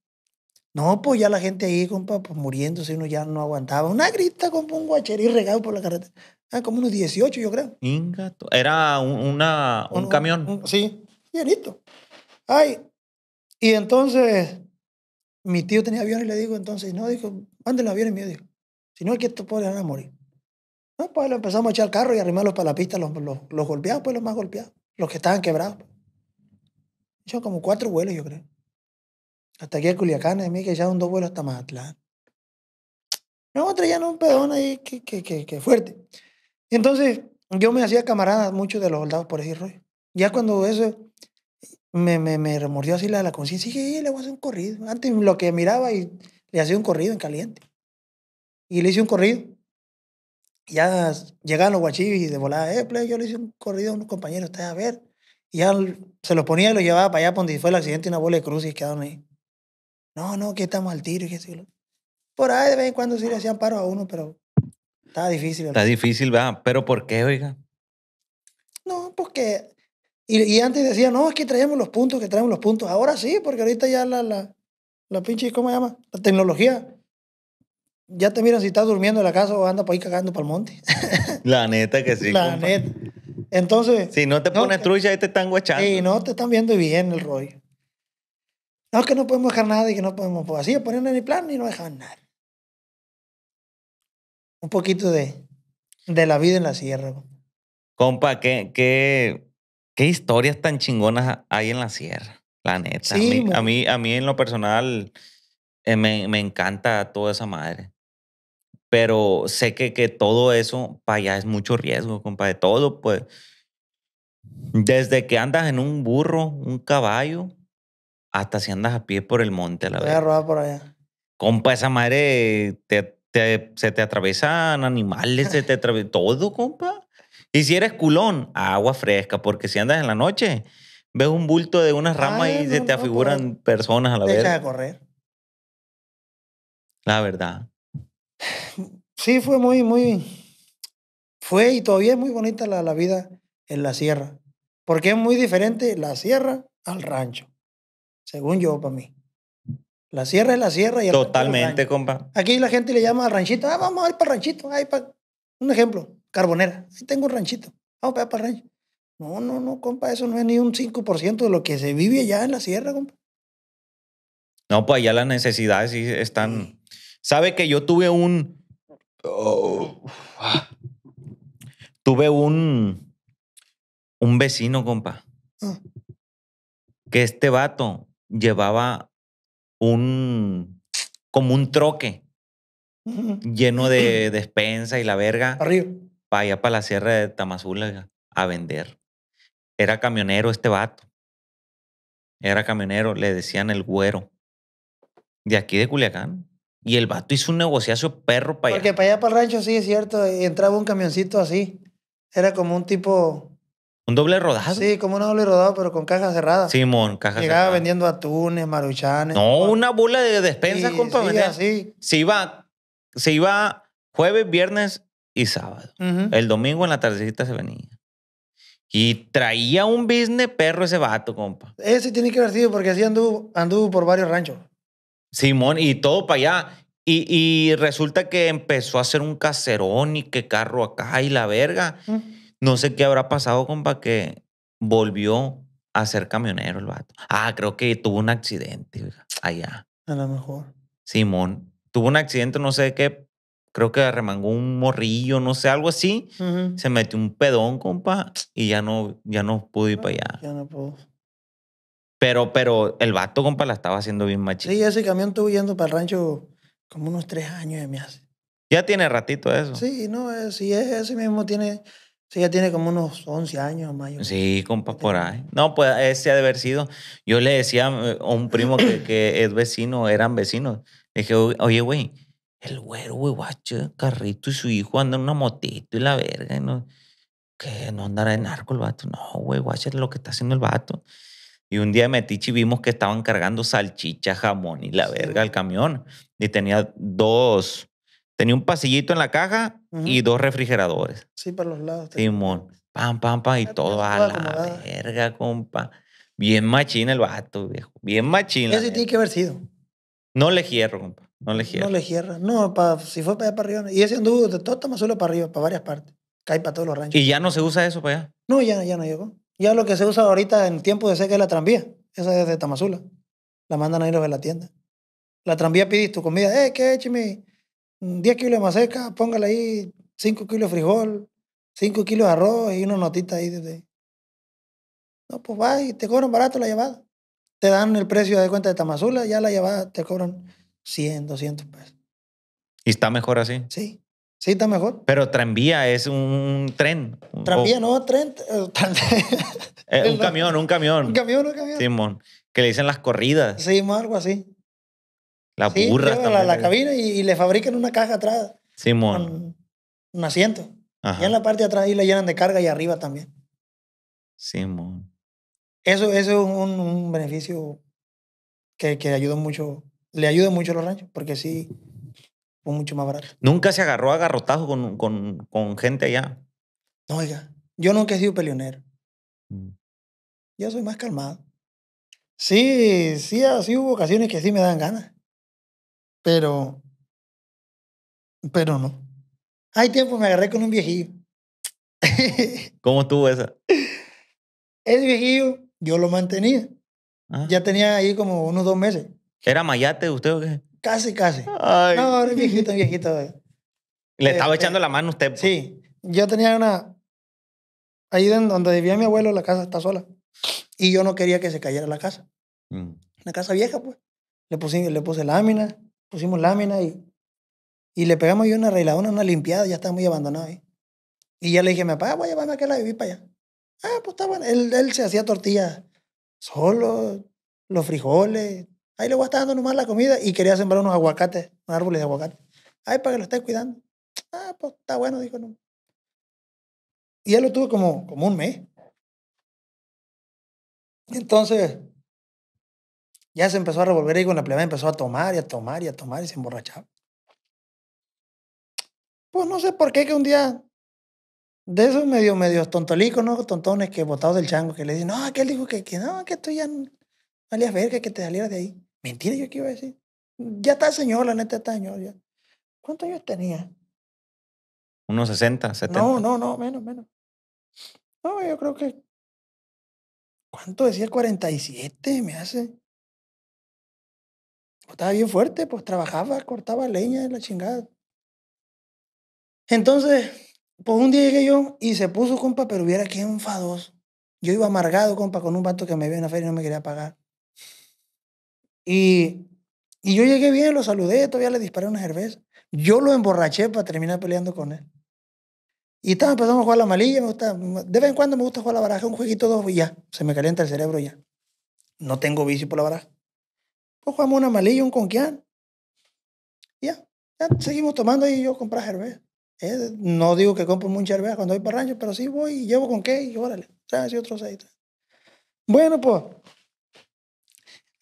No, pues ya la gente ahí, compa, pues muriéndose, uno ya no aguantaba. Una grita, compa, un guacherí regado por la carretera. Ah, como unos 18, yo creo. Era un, un, camión. sí, llenito. Ay, y entonces mi tío tenía avión y le digo, entonces, no, dijo, manden los aviones mío? dijo. Si no, aquí estos pobres van a morir. No, ah, pues lo empezamos a echar el carro y arrimarlos para la pista, los, los, golpeados, pues los más golpeados, los que estaban quebrados. Son como cuatro vuelos, yo creo. Hasta aquí a Culiacán, a mí que un dos vuelos hasta Mazatlán. No, ya no, un pedón ahí que, que, que, fuerte. Y entonces yo me hacía camarada mucho de los soldados por ese rollo. Ya cuando eso me, me, me remordió así la, la conciencia, dije, eh, le voy a hacer un corrido. Antes lo que miraba y le hacía un corrido en caliente. Y le hice un corrido. ya llegaban los guachibis y de volada, eh, play, yo le hice un corrido a unos compañeros, ustedes a ver. Y ya se los ponía y los llevaba para allá donde fue el accidente, una bola de cruz y quedaron ahí. No, no, que estamos al tiro y que Por ahí de vez en cuando sí le hacían paro a uno, pero está difícil. Está difícil, va. ¿Pero por qué, oiga? No, porque... Y, antes decía, no, es que traemos los puntos, que traemos los puntos. Ahora sí, porque ahorita ya la, la, la pinche, ¿cómo se llama? La tecnología ya te miran si estás durmiendo en la casa o andas por ahí cagando para el monte. la neta que sí. La neta. Entonces. Si no te pones trucha, ahí te están guachando. Y no te están viendo bien el rollo. No, que no podemos dejar nada y que no podemos. Pues, así, ponían en el plan y no dejaban nada. Un poquito de, de la vida en la sierra. Compa, ¿qué, qué, qué historias tan chingonas hay en la sierra? La neta. a, mí, a, mí, en lo personal, eh, me, me encanta toda esa madre pero sé que, que todo eso para allá es mucho riesgo, compa, de todo, pues. Desde que andas en un burro, un caballo, hasta si andas a pie por el monte a la vez. Voy a rodar por allá. Compa, esa madre se te atravesan animales, se te atravesan todo, compa. Y si eres culón, agua fresca, porque si andas en la noche, ves un bulto de unas ah, ramas y se te pues, afiguran personas a la vez. Deja de correr. La verdad. Sí, fue muy, muy. Fue y todavía es muy bonita la vida en la sierra. Porque es muy diferente la sierra al rancho según yo, para mí. La sierra es la sierra y Totalmente, compa. Aquí la gente le llama al ranchito, ah, vamos a ir para ranchito, Un ejemplo, carbonera, Sí tengo un ranchito, vamos para para el No, no, no, compa, eso no es ni un 5% de lo que se vive allá en la sierra, compa. No, pues allá las necesidades sí están... Sabe que yo tuve un... Oh, tuve un... Un vecino, compa. Ah. Que este vato llevaba un, como un troque lleno de despensa y la verga. Arriba. Para allá, para la sierra de Tamazula a vender. Era camionero este vato. Era camionero, le decían el güero. De aquí de Culiacán. Y el vato hizo un negociazo perro para allá. Porque para allá, para el rancho, sí, es cierto. Entraba un camioncito así. Era como un tipo un doble rodado. Sí, como un doble rodado, pero con cajas cerradas. Simón, cajas Llegaba vendiendo atunes, maruchanes. No, una bola de despensa, compa. Sí, así. Se iba, se iba jueves, viernes y sábado. El domingo en la tardecita se venía. Y traía un business perro ese vato, compa. Ese tiene que haber sido porque así anduvo, anduvo por varios ranchos. Simón, y todo para allá. Y, y resulta que empezó a hacer un caserón y qué carro acá y la verga. No sé qué habrá pasado, compa, que volvió a ser camionero el vato. Ah, creo que tuvo un accidente allá. A lo mejor. Simón. Tuvo un accidente, no sé qué. Creo que remangó un morrillo, no sé, algo así. Se metió un pedón, compa, y ya no, ya no pudo ir para allá. Ya no pudo. Pero, pero el vato, compa, la estaba haciendo bien machista. Sí, ese camión estuvo yendo para el rancho como unos tres años, ya me hace. Ya tiene ratito eso. Sí, no, eh, sí, es, ese mismo tiene Sí, ya tiene como unos 11 años más. Sí, compas por ahí. No, pues ese ha de haber sido. Yo le decía eh, a un primo que, es vecino, eran vecinos. Le dije, oye, güey, el güero, güey, guacho, carrito y su hijo andan en una motito y la verga. Y no, que no andará en narco el vato. No, güey, guacho, es lo que está haciendo el vato. Y un día metichi vimos que estaban cargando salchicha, jamón y la verga al camión. Y tenía dos Tenía un pasillito en la caja y dos refrigeradores. Sí, para los lados. Timón, pam, pam, pam, y todo a la verga, compa. Bien machina el vato, viejo. Bien machina. Eso tiene que haber sido. No le hierro, compa. No le hierro. No le hierro. No, si fue para allá, para arriba. Y ese anduvo de todo Tamazula para arriba, para varias partes. Cae para todos los ranchos. ¿Y ya no se usa eso para allá? No, ya, ya no llegó. Ya lo que se usa ahorita en tiempo de seca es la tranvía. Esa es de Tamazula. La mandan a ir de la tienda. La tranvía pides tu comida. ¡Eh, qué chimi? 10 kilos de maseca, póngale ahí 5 kilos de frijol, 5 kilos de arroz y una notita ahí. desde No, pues va y te cobran barato la llevada. Te dan el precio de cuenta de Tamazula, ya la llevada te cobran 100, 200 pesos. ¿Y está mejor así? Sí, sí está mejor. Pero tranvía es un tren. Tranvía, no, tren. Eh, eh, un camión, un camión. Un camión, un camión. Simón, que le dicen las corridas. Sí, algo así. La burra la, cabina y, le fabrican una caja atrás. Simón. un asiento. Y en la parte de atrás y le llenan de carga y arriba también. Simón. Eso, eso es un, beneficio que, que ayuda mucho, le ayuda mucho a los ranchos, porque sí, fue mucho más barato. ¿Nunca se agarró a con, con, con gente allá? No, oiga, yo nunca he sido peleonero. Mm. Yo soy más calmado. Sí, sí, ah, sí hubo ocasiones que sí me dan ganas. Pero, pero no. Hay tiempo me agarré con un viejillo. ¿Cómo estuvo esa? Ese viejillo yo lo mantenía. Ah. Ya tenía ahí como unos dos meses. ¿Era mayate usted o qué? Casi, casi. No, era viejito, viejito. Le eh, estaba eh, echando la mano a usted. Pues. Sí. Yo tenía una... Ahí donde vivía mi abuelo, la casa está sola. Y yo no quería que se cayera la casa. Una mm. casa vieja, pues. Le puse, le puse lámina, pusimos lámina y, y le pegamos yo una arregladona, una limpiada, ya estaba muy abandonado ahí. Y ya le dije, a mi papá, ah, voy a llevarme a aquel vivir para allá. Ah, pues está bueno. Él, se hacía tortillas solo, los frijoles. Ahí le voy a estar dando nomás la comida y quería sembrar unos aguacates, unos árboles de aguacate. Ay, para que lo estés cuidando. Ah, pues está bueno, dijo. No. Y él lo tuvo como un mes. Entonces, ya se empezó a revolver ahí con la plebada, empezó a tomar y a tomar y a tomar y se emborrachaba. Pues no sé por qué que un día de esos medio, medio tontolicos, ¿no? Tontones que botados del chango, que le dicen, no, aquel dijo que, que no, que tú ya no valías verga, que te salieras de ahí. Mentira, yo qué iba a decir. Ya está señor, la neta está señor. Ya. ¿Cuántos años tenía? Unos 60, 70. No, no, no, menos, menos. No, yo creo que. ¿Cuánto decía? 47, me hace. Estaba bien fuerte, pues trabajaba, cortaba leña de la chingada. Entonces, pues un día llegué yo y se puso, compa, pero hubiera que enfadoso. Yo iba amargado, compa, con un vato que me vio en la feria y no me quería pagar. Y, y yo llegué bien, lo saludé, todavía le disparé una cerveza. Yo lo emborraché para terminar peleando con él. Y estaba empezando a jugar la malilla, me gusta, de vez en cuando me gusta jugar la baraja, un jueguito dos y ya, se me calienta el cerebro ya. No tengo vicio por la baraja. Pues jugamos una malilla, un conquian Ya, ya seguimos tomando y yo compré cerveza. no digo que compro mucha cerveza cuando voy para rancho, pero sí voy y llevo con qué y órale, traes y otro aceite. Bueno, pues,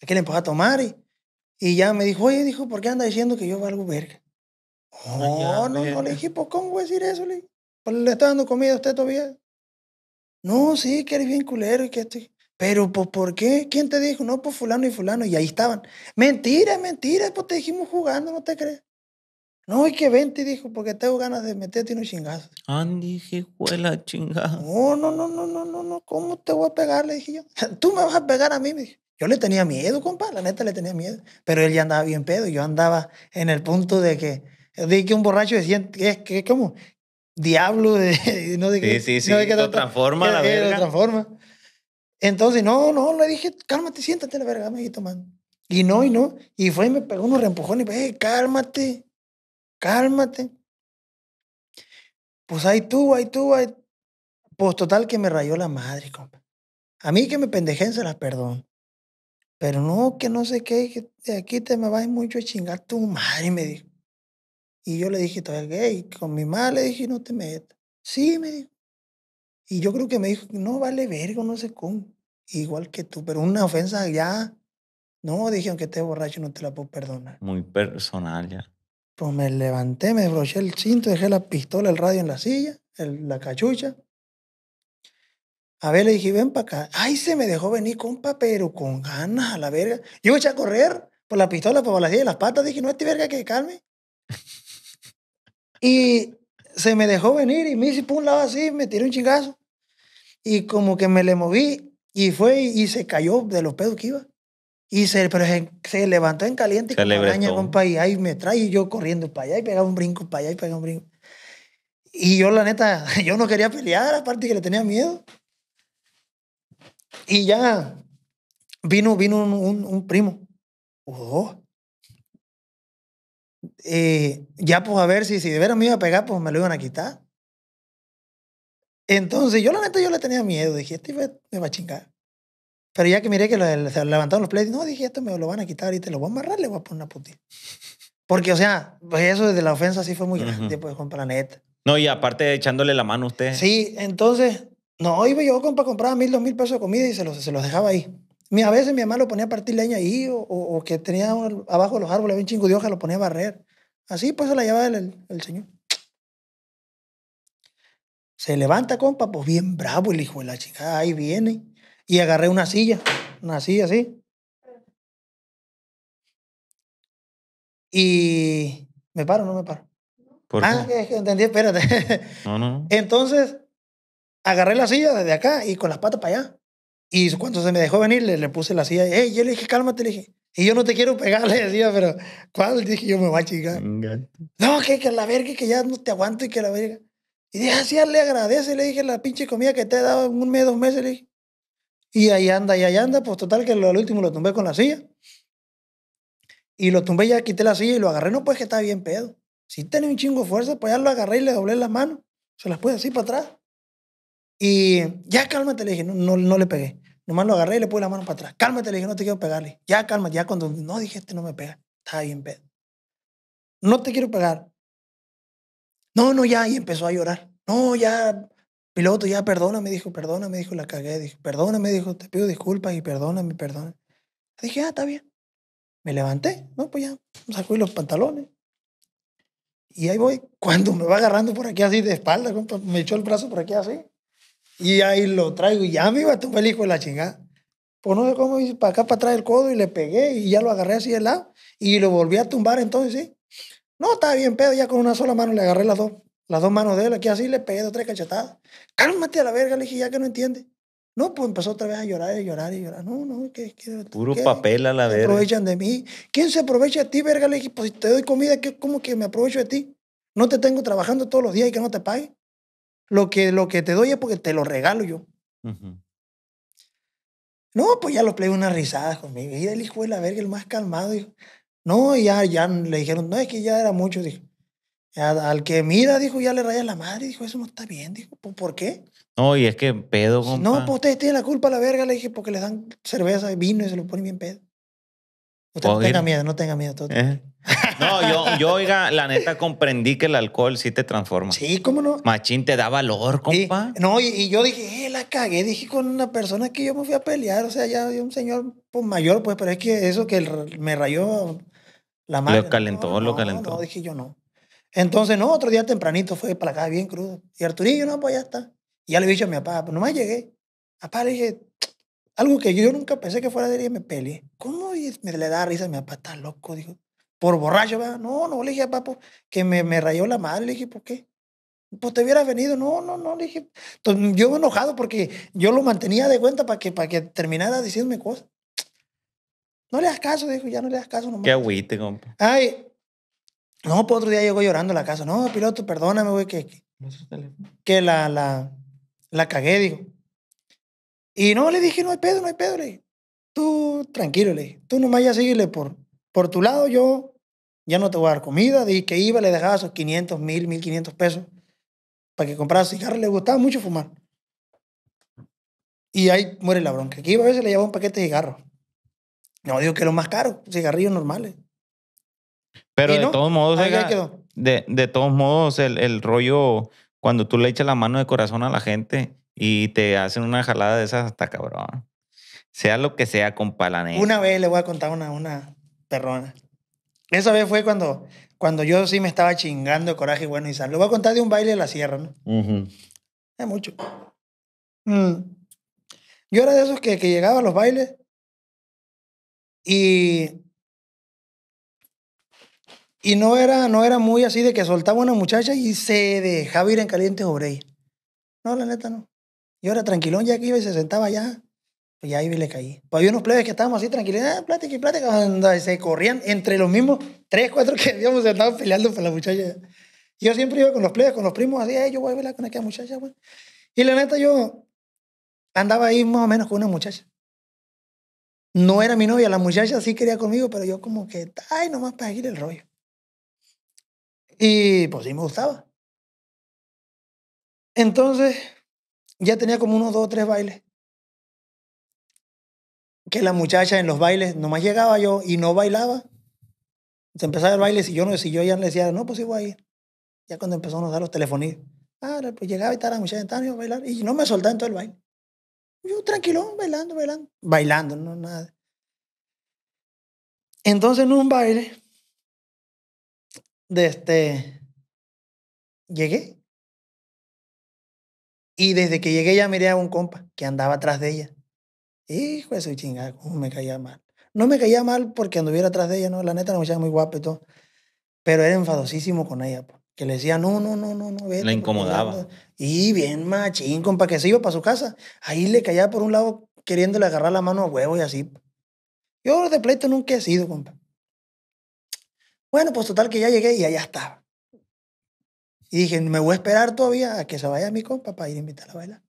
aquí le empezó a tomar y, ya me dijo, oye, dijo, ¿por qué anda diciendo que yo valgo verga? No, ah, oh, no, no, le dije, pues, ¿cómo voy a decir eso? Le, pues, le está dando comida a usted todavía. No, sí, que eres bien culero y que estoy... Pero, pues, ¿por qué? ¿Quién te dijo? No, pues fulano y fulano. Y ahí estaban. Mentira, mentira, pues te dijimos jugando, no te crees. No, es que vente, dijo, porque tengo ganas de meterte unos chingazos. Andy, la chingada. No, no, no, no, no, no, no. ¿Cómo te voy a pegar? Le dije yo. Tú me vas a pegar a mí, me Yo le tenía miedo, compa, la neta le tenía miedo. Pero él ya andaba bien pedo. Yo andaba en el punto de que, de que un borracho decía, es que como diablo, de, no de que. Sí, sí, sí. de eh, eh, lo transforma Lo transforma. Entonces, no, no, le dije, cálmate, siéntate la verga, me man. Y no, y no. Y fue y me pegó unos reempujones y hey, eh, cálmate, cálmate. Pues ahí tú, ahí tú, ahí. Pues total que me rayó la madre, compa. A mí que me pendejen se las perdón. Pero no, que no sé qué, que de aquí te me vas mucho a chingar tu madre, me dijo. Y yo le dije, todavía gay, con mi madre le dije, no te metas. Sí, me dijo. Y yo creo que me dijo, no vale vergo, no sé cómo, igual que tú, pero una ofensa ya, no, dije, aunque estés borracho no te la puedo perdonar. Muy personal ya. Pues me levanté, me broché el cinto, dejé la pistola, el radio en la silla, la cachucha. A ver, le dije, ven para acá. Ay, se me dejó venir, compa, pero con ganas, a la verga. Yo eché a correr por la pistola, por las y las patas. Dije, no, este verga que calme. y se me dejó venir y me hice un lado así, me tiró un chingazo y como que me le moví y fue y se cayó de los pedos que iba. Y se, se, levantó en caliente y con la araña, ahí me trae y yo corriendo para allá y pegaba un brinco para allá y pegaba un brinco. Y yo, la neta, yo no quería pelear, aparte que le tenía miedo. Y ya vino, vino un, primo, oh. eh, ya, pues a ver si, si de veras me iba a pegar, pues me lo iban a quitar. Entonces, yo la neta, yo le tenía miedo. Dije, este me va a chingar. Pero ya que miré que se levantaron los pleitos, no, dije, esto me lo van a quitar y te lo voy a amarrar, le voy a poner una puta. Porque, o sea, pues eso desde la ofensa sí fue muy grande, pues, con planeta. No, y aparte echándole la mano a usted. Sí, entonces, no, iba yo, compa, compraba mil, dos mil pesos de comida y se los, se los dejaba ahí. Mi, a veces mi mamá lo ponía a partir leña ahí o, que tenía abajo de los árboles un chingo de hoja, lo ponía a barrer. Así, pues, se la llevaba el señor. Se levanta, compa, pues bien bravo el hijo de la chica, ahí viene. Y agarré una silla, una silla así. Y me paro, no me paro. ah, Que entendí, espérate. No, no, Entonces, agarré la silla desde acá y con las patas para allá. Y cuando se me dejó venir, le, puse la silla. Y yo le dije, cálmate, le dije. Y yo no te quiero pegar, le decía, pero ¿cuál? Dije, yo me voy a chingar. No, que, que la verga, que ya no te aguanto y que la verga. Y dije, así ah, le agradece, le dije la pinche comida que te he dado en un mes, dos meses, le dije. Y ahí anda, y ahí anda, pues total que lo, al último lo tumbé con la silla. Y lo tumbé, ya quité la silla y lo agarré, no pues que está bien pedo. Si tiene un chingo de fuerza, pues ya lo agarré y le doblé las manos. Se las puse así para atrás. Y ya cálmate, le dije, no, no, le pegué. Nomás lo agarré y le puse la mano para atrás. Cálmate, le dije, no te quiero pegarle. Ya cálmate, ya cuando no dije, este no me pega. Está bien pedo. No te quiero pegar. No, no, ya, y empezó a llorar. No, ya, piloto, ya, perdóname, dijo, perdóname, dijo, la cagué, dijo, perdóname, dijo, te pido disculpas y perdóname, perdóname. Dije, ah, está bien. Me levanté, no, pues ya, sacó los pantalones. Y ahí voy, cuando me va agarrando por aquí así de espalda, me echó el brazo por aquí así. Y ahí lo traigo, y ya me iba a tumbar el hijo de la chingada. Pues no sé cómo, para acá, para atrás el codo, y le pegué, y ya lo agarré así de lado, y lo volví a tumbar entonces, sí. No, estaba bien pedo, ya con una sola mano le agarré las dos, las dos manos de él, aquí así le pegué dos, tres cachetadas. Cálmate a la verga, le dije, ya que no entiende. No, pues empezó otra vez a llorar y llorar y llorar. No, no, que. Puro papel a la verga. Se aprovechan de mí. ¿Quién se aprovecha de ti, verga? Le dije, pues si te doy comida, ¿cómo que me aprovecho de ti? No te tengo trabajando todos los días y que no te pague. Lo que, lo que te doy es porque te lo regalo yo. No, pues ya lo plegué una risada conmigo. Y el hijo de la verga, el más calmado, dijo, no, ya, ya le dijeron, no, es que ya era mucho, dije al que mira, dijo, ya le raya la madre, dijo, eso no está bien, dijo, ¿por qué? No, y es que pedo, compa. No, pues ustedes tienen la culpa la verga, le dije, porque le dan cerveza y vino y se lo ponen bien pedo. Usted no oh, tenga miedo, no tenga miedo. Todo. Eh. No, yo, oiga, la neta comprendí que el alcohol sí te transforma. Sí, cómo no. Machín te da valor, compa. No, y, yo dije, eh, la cagué. Dije con una persona que yo me fui a pelear. O sea, ya un señor pues, mayor, pues, pero es que eso que me rayó la lo calentó, lo calentó. No, dije yo no. Entonces, no, otro día tempranito fue para acá bien crudo. Y Arturillo, no, pues ya está. Y ya le dije a mi papá, pues nomás llegué. Papá le dije, algo que yo nunca pensé que fuera de él y me peleé. ¿Cómo? me le da risa a mi papá, está loco, dijo. Por borracho, ¿verdad? No, no, le dije a papá, que me, me rayó la madre, le dije, ¿por qué? Pues te hubieras venido, no, no, no, le dije. Entonces, yo enojado porque yo lo mantenía de cuenta para que, para que terminara diciéndome cosas. No le das caso, dijo, ya no le das caso nomás. Qué agüite, compa. Ay, no, pues otro día llegó llorando a la casa. No, piloto, perdóname, güey, que, que, que la, la, la cagué, digo. Y no, le dije, no hay pedo, no hay pedo, le Tú tranquilo, le dije. Tú nomás ya síguele por, por tu lado, yo ya no te voy a dar comida. Dije que iba, le dejaba esos 500, 1000, 1500 pesos para que comprara cigarros. Le gustaba mucho fumar. Y ahí muere la bronca. Aquí iba a veces le llevaba un paquete de cigarros. No digo que lo más caro, cigarrillos normales. Pero de, todos modos, de, de todos modos, el, el, rollo, cuando tú le echas la mano de corazón a la gente y te hacen una jalada de esas, hasta cabrón. Sea lo que sea, con palanes Una vez le voy a contar una, una perrona. Esa vez fue cuando, cuando yo sí me estaba chingando de coraje, bueno, y sal. Le voy a contar de un baile de la sierra, ¿no? Es mucho. Mm. Yo era de esos que, que llegaba a los bailes y, y no, era, no era muy así de que soltaba una muchacha y se dejaba ir en caliente sobre ella. No, la neta no. Yo era tranquilón ya que iba y se sentaba allá. Pues ya ahí le caí. Pues había unos plebes que estábamos así tranquilos, ah, plática y plática, se corrían entre los mismos tres, cuatro que habíamos estado peleando con la muchacha. Yo siempre iba con los plebes, con los primos, así, yo voy a hablar con aquella muchacha, Y la neta, yo andaba ahí más o menos con una muchacha. No era mi novia, la muchacha sí quería conmigo, pero yo como que, ay, nomás para ir el rollo. Y pues sí me gustaba. Entonces, ya tenía como unos dos o tres bailes. Que la muchacha en los bailes, nomás llegaba yo y no bailaba. Se empezaba el baile, si yo, no, si yo ya le decía, no, pues sí voy a ir. Ya cuando empezó a dar los telefonitos. Ah, pues llegaba y estaba la muchacha, estaba a bailar. Y no me soltaba en todo el baile. Yo tranquilón, bailando, bailando. Bailando, no nada. Entonces en un baile, de este, llegué. Y desde que llegué ya miré a un compa que andaba atrás de ella. Hijo de su chingada, cómo me caía mal. No me caía mal porque anduviera atrás de ella, no, la neta, no me muy guapa y todo. Pero era enfadosísimo con ella, que le decía, no, no, no, no, no, vete. La incomodaba. y bien machín, compa, que se iba para su casa. Ahí le caía por un lado queriéndole agarrar la mano a huevo y así. Yo de pleito nunca he sido, compa. Bueno, pues total que ya llegué y allá estaba. Y dije, me voy a esperar todavía a que se vaya mi compa para ir a invitarla a bailar.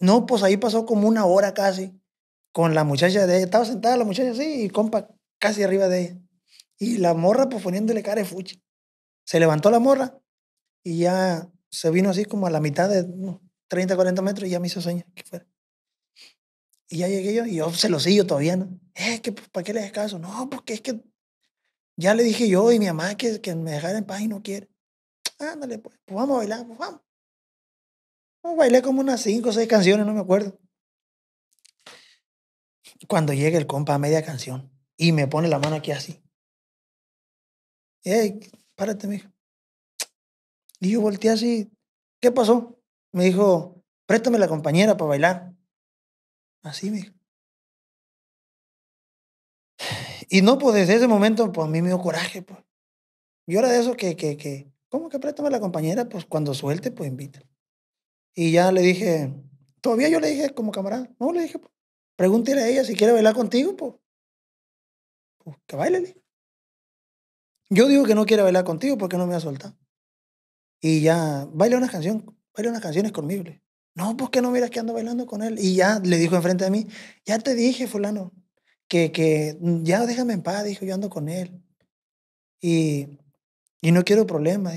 No, pues ahí pasó como una hora casi con la muchacha de ella. Estaba sentada la muchacha así y compa casi arriba de ella. Y la morra pues poniéndole cara de fuchi. Se levantó la morra y ya se vino así como a la mitad de unos 30, 40 metros y ya me hizo sueño fuera. Y ya llegué yo y yo se lo sigo todavía, ¿no? Es eh, que, ¿para qué le haces caso? No, porque es que ya le dije yo y mi mamá que, que me dejara en paz y no quiere. Ándale, pues, pues vamos a bailar, pues vamos. Pues bailé como unas cinco o seis canciones, no me acuerdo. Cuando llega el compa a media canción y me pone la mano aquí así. eh párate, mijo. dijo. Y yo volteé así, ¿qué pasó? Me dijo, préstame la compañera para bailar. Así me Y no, pues desde ese momento, pues a mí me dio coraje, pues. Yo era de eso, que, que, que, ¿cómo que préstame la compañera? Pues cuando suelte, pues invita. Y ya le dije, todavía yo le dije como camarada, no, le dije, pues, pregúntele a ella si quiere bailar contigo, pues, pues que bailele. Yo digo que no quiero bailar contigo porque no me va a soltar. Y ya, baila una canción, baila unas canciones conmigo. No, ¿por pues qué no miras que ando bailando con él. Y ya le dijo enfrente de mí, ya te dije, fulano, que, que ya déjame en paz, dijo, yo ando con él. Y, y no quiero problemas,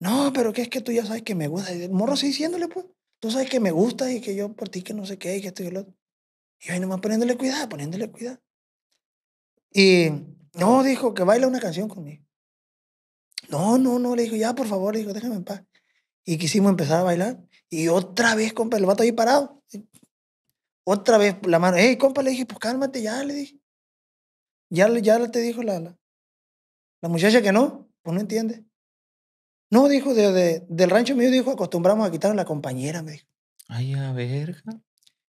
No, pero que es que tú ya sabes que me gusta. morro sigue diciéndole, pues, tú sabes que me gusta y que yo por ti que no sé qué y que esto y otro. Y ahí nomás poniéndole cuidado, poniéndole cuidado. Y no, dijo, que baila una canción conmigo. No, no, no, le dijo, ya, por favor, le dijo, déjame en paz. Y quisimos empezar a bailar. Y otra vez, compa, el vato ahí parado. Otra vez la mano, hey, compa, le dije, pues cálmate, ya, le dije. Ya, ya te dijo la, la, muchacha que no, pues no entiende. No, dijo, de, de, del rancho mío, dijo, acostumbramos a quitar a la compañera, me dijo. Ay, a verga.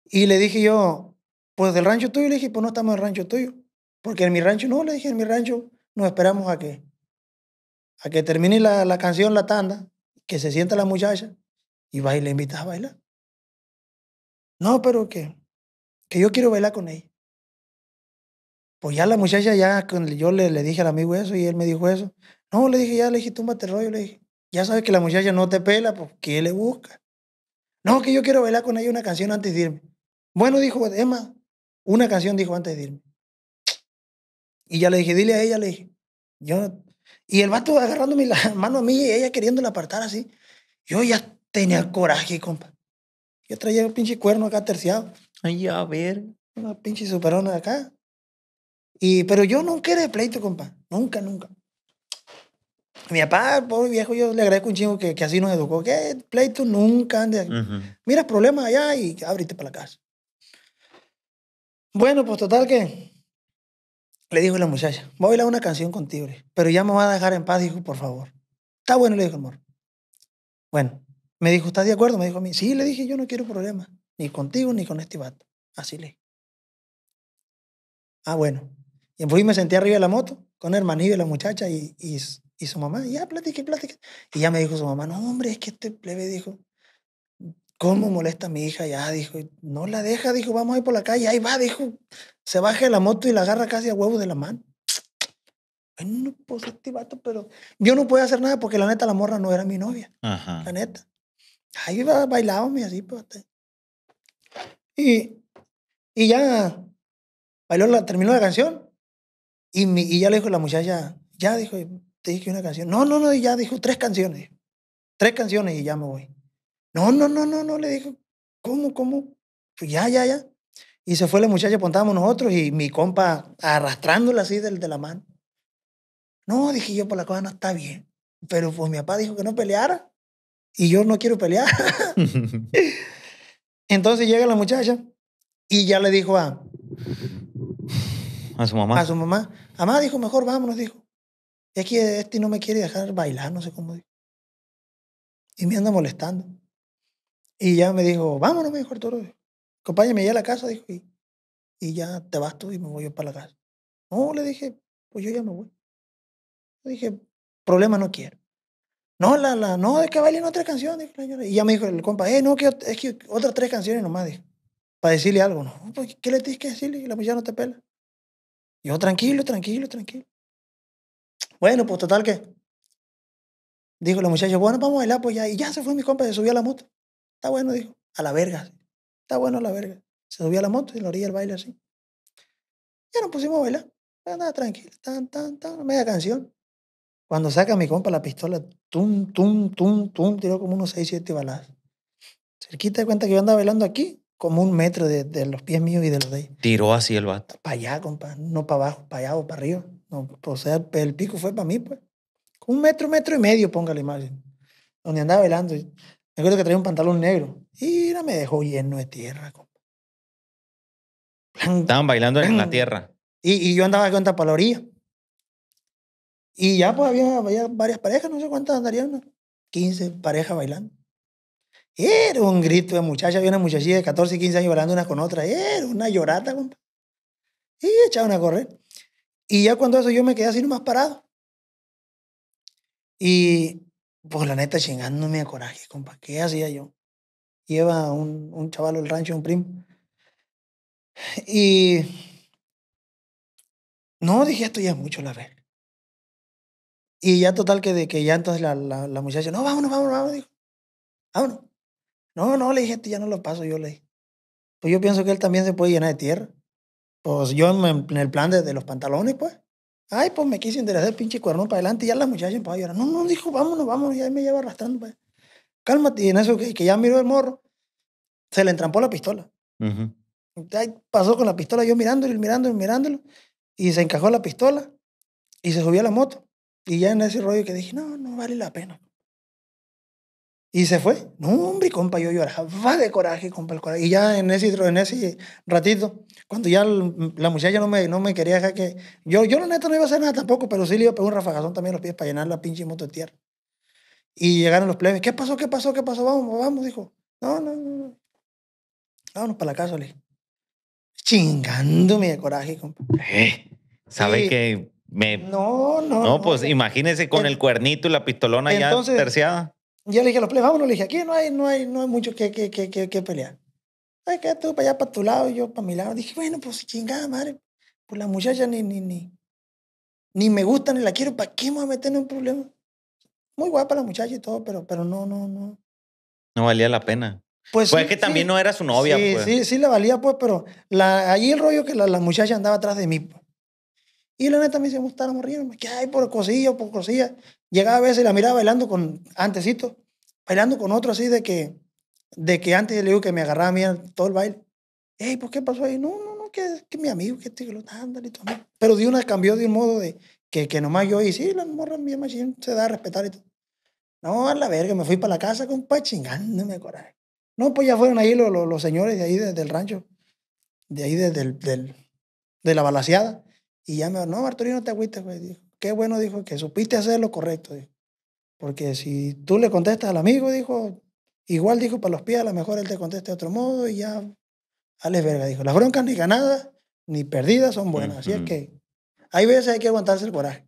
Y le dije yo, pues del rancho tuyo, le dije, pues no estamos en el rancho tuyo. Porque en mi rancho, no, le dije, en mi rancho nos esperamos a que, a que termine la, canción, la tanda, que se sienta la muchacha y va y le invitas a bailar. No, pero que, que yo quiero bailar con ella. Pues ya la muchacha, ya yo le, dije al amigo eso y él me dijo eso. No, le dije, ya le dije, tú el rollo, le dije. Ya sabes que la muchacha no te pela, pues ¿qué le busca? No, que yo quiero bailar con ella una canción antes de irme. Bueno, dijo Emma, una canción dijo antes de irme. Y ya le dije, dile a ella, le dije, yo... Y el vato agarrando la mano a mí y ella queriéndola apartar así. Yo ya tenía coraje, compa. Yo traía un pinche cuerno acá terciado. Ay, a ver, una pinche superona acá. Y, pero yo nunca era de pleito, compa. Nunca, nunca. Mi papá, pobre viejo, yo le agradezco un chingo que, que así nos educó. Que pleito nunca ande. Mira problemas allá y ábrite para la casa. Bueno, pues total que le dijo la muchacha, voy a bailar una canción contigo, pero ya me va a dejar en paz, dijo, por favor. Está bueno, le dijo el amor. Bueno, me dijo, ¿estás de acuerdo? Me dijo a mí, sí, le dije, yo no quiero problemas, ni contigo ni con este vato. Así le Ah, bueno. Y fui me senté arriba de la moto con el maní de la muchacha y, y, su mamá. Y ya platiqué, platiqué. Y ya me dijo su mamá, no, hombre, es que este plebe dijo, ¿Cómo molesta a mi hija? Ya, dijo, no la deja, dijo, vamos a ir por la calle, ahí va, dijo. Se baja de la moto y la agarra casi a huevo de la mano. Bueno, pues este vato, pero yo no puedo hacer nada porque la neta la morra no era mi novia. Ajá. La neta. Ahí bailábamos y así, pues. Y, y ya bailó terminó la canción. Y, y ya le dijo la muchacha, ya dijo, te dije una canción. No, no, no, y ya dijo tres canciones. Tres canciones y ya me voy. No, no, no, no, no, le dijo, ¿cómo, cómo? Pues ya, ya, ya. Y se fue la muchacha, apuntábamos pues, nosotros y mi compa arrastrándola así de, de la mano. No, dije yo, pues la cosa no está bien. Pero pues mi papá dijo que no peleara y yo no quiero pelear. Entonces llega la muchacha y ya le dijo a... A su mamá. A su mamá. Mamá dijo, mejor vámonos, dijo. Es que este no me quiere dejar bailar, no sé cómo Y me anda molestando. Y ya me dijo, vámonos, me dijo Arturo. Acompáñame ya a la casa, dijo. Y, ya te vas tú y me voy yo para la casa. No, le dije, pues yo ya me voy. Le dije, problema no quiero. No, la, la, no, es que bailen otra canción. Dijo la y ya me dijo el compa, eh, no, que, es que otras tres canciones nomás, dijo. Para decirle algo, ¿no? Pues, ¿Qué le tienes que decirle? la muchacha no te pela. yo, tranquilo, tranquilo, tranquilo. Bueno, pues total que. Dijo la muchacha, bueno, vamos a bailar, pues ya. Y ya se fue mi compa, se subió a la moto. Está bueno, dijo, a la verga. Está bueno a la verga. Se subió a la moto y en la orilla el baile así. Ya nos pusimos a bailar. Nada, tranquilo, tan, tan, tan, media canción. Cuando saca mi compa la pistola, tum, tum, tum, tum, tiró como unos 6, 7 balas. Cerquita de cuenta que yo andaba velando aquí, como un metro de, de los pies míos y de los de Tiró así el vato. Para allá, compa, no para abajo, para allá o para arriba. No, o sea, el pico fue para mí, pues. Un metro, metro y medio, ponga la imagen. Donde andaba velando. Me acuerdo que traía un pantalón negro. Y me dejó lleno de tierra, compa. Estaban bailando en la tierra. Y, yo andaba con cuenta para la orilla. Y ya pues había, varias parejas, no sé cuántas andarían, 15 parejas bailando. Era un grito de muchacha, había una muchachilla de 14, 15 años bailando una con otra. Era una llorata, compa. Y echaban a correr. Y ya cuando eso yo me quedé así nomás parado. Y pues la neta chingándome a coraje, compa, ¿qué hacía yo? Lleva un, un chaval al rancho, un primo. Y no, dije, esto ya es mucho la vez. Y ya total que, de, que ya entonces la, la, dice, muchacha, no, vámonos, vámonos, vámonos, dijo. Vámonos. No, no, le dije, esto ya no lo paso, yo le dije. Pues yo pienso que él también se puede llenar de tierra. Pues yo en, el plan de los pantalones, pues. Ay, pues me quise enderezar el pinche cuerno para adelante y ya la muchacha empezó a llorar. No, no, dijo, vámonos, vámonos, ya me lleva arrastrando. Pues. Cálmate. Y en eso que, ya miró el morro, se le entrampó la pistola. pasó con la pistola, yo mirándolo, mirándolo, mirándolo. Y se encajó la pistola y se subió a la moto. Y ya en ese rollo que dije, no, no vale la pena. Y se fue. No, hombre, compa, yo lloraba de coraje, compa, Y ya en ese, ratito, cuando ya la muchacha no me, no me quería dejar que... Yo, yo la neta no iba a hacer nada tampoco, pero sí le iba a pegar un rafagazón también los pies para llenar la pinche moto de tierra. Y llegaron los plebes. ¿Qué pasó? ¿Qué pasó? ¿Qué pasó? Vamos, vamos, dijo. No, no, no. Vámonos para la casa, le Chingándome de coraje, compa. Eh, ¿Sabes que me... No, no. No, pues imagínese con el, cuernito y la pistolona ya terciada yo le dije a los plebes, vámonos, le dije, aquí no hay, no hay, no hay mucho que, que, que, que, pelear. Ay, que tú para allá, para tu lado, y yo para mi lado. Dije, bueno, pues chingada madre, pues la muchacha ni, ni, ni, ni me gusta ni la quiero, ¿para qué me voy a meter en un problema? Muy guapa la muchacha y todo, pero, pero no, no, no. No valía la pena. Pues, es que también no era su novia. Sí, pues. sí, sí la valía, pues, pero la, el rollo que la, la muchacha andaba atrás de mí. Pues. Y la neta a mí se me gustaba morriendo me por cosillas, por cosillas. Llegaba a veces y la miraba bailando con, antesito, bailando con otro así de que, de que antes le digo que me agarraba a mí todo el baile. Ey, ¿por qué pasó ahí? No, no, no, que, que mi amigo, que estoy glotando y todo. Pero de una cambió de un modo de que, que nomás yo, y sí, la morra mía machín se da a respetar y todo. No, a la verga, me fui para la casa, con pa' chingándome coraje. No, pues ya fueron ahí los, los, señores de ahí desde del rancho, de ahí desde del, de la balaseada. Y ya me dijo, no, Arturino, te agüites, güey. Dijo, qué bueno, dijo, que supiste hacer lo correcto, Porque si tú le contestas al amigo, dijo, igual dijo para los pies, a lo mejor él te conteste de otro modo y ya, Alex Verga dijo, las broncas ni ganadas ni perdidas son buenas. Así es que hay veces hay que aguantarse el coraje.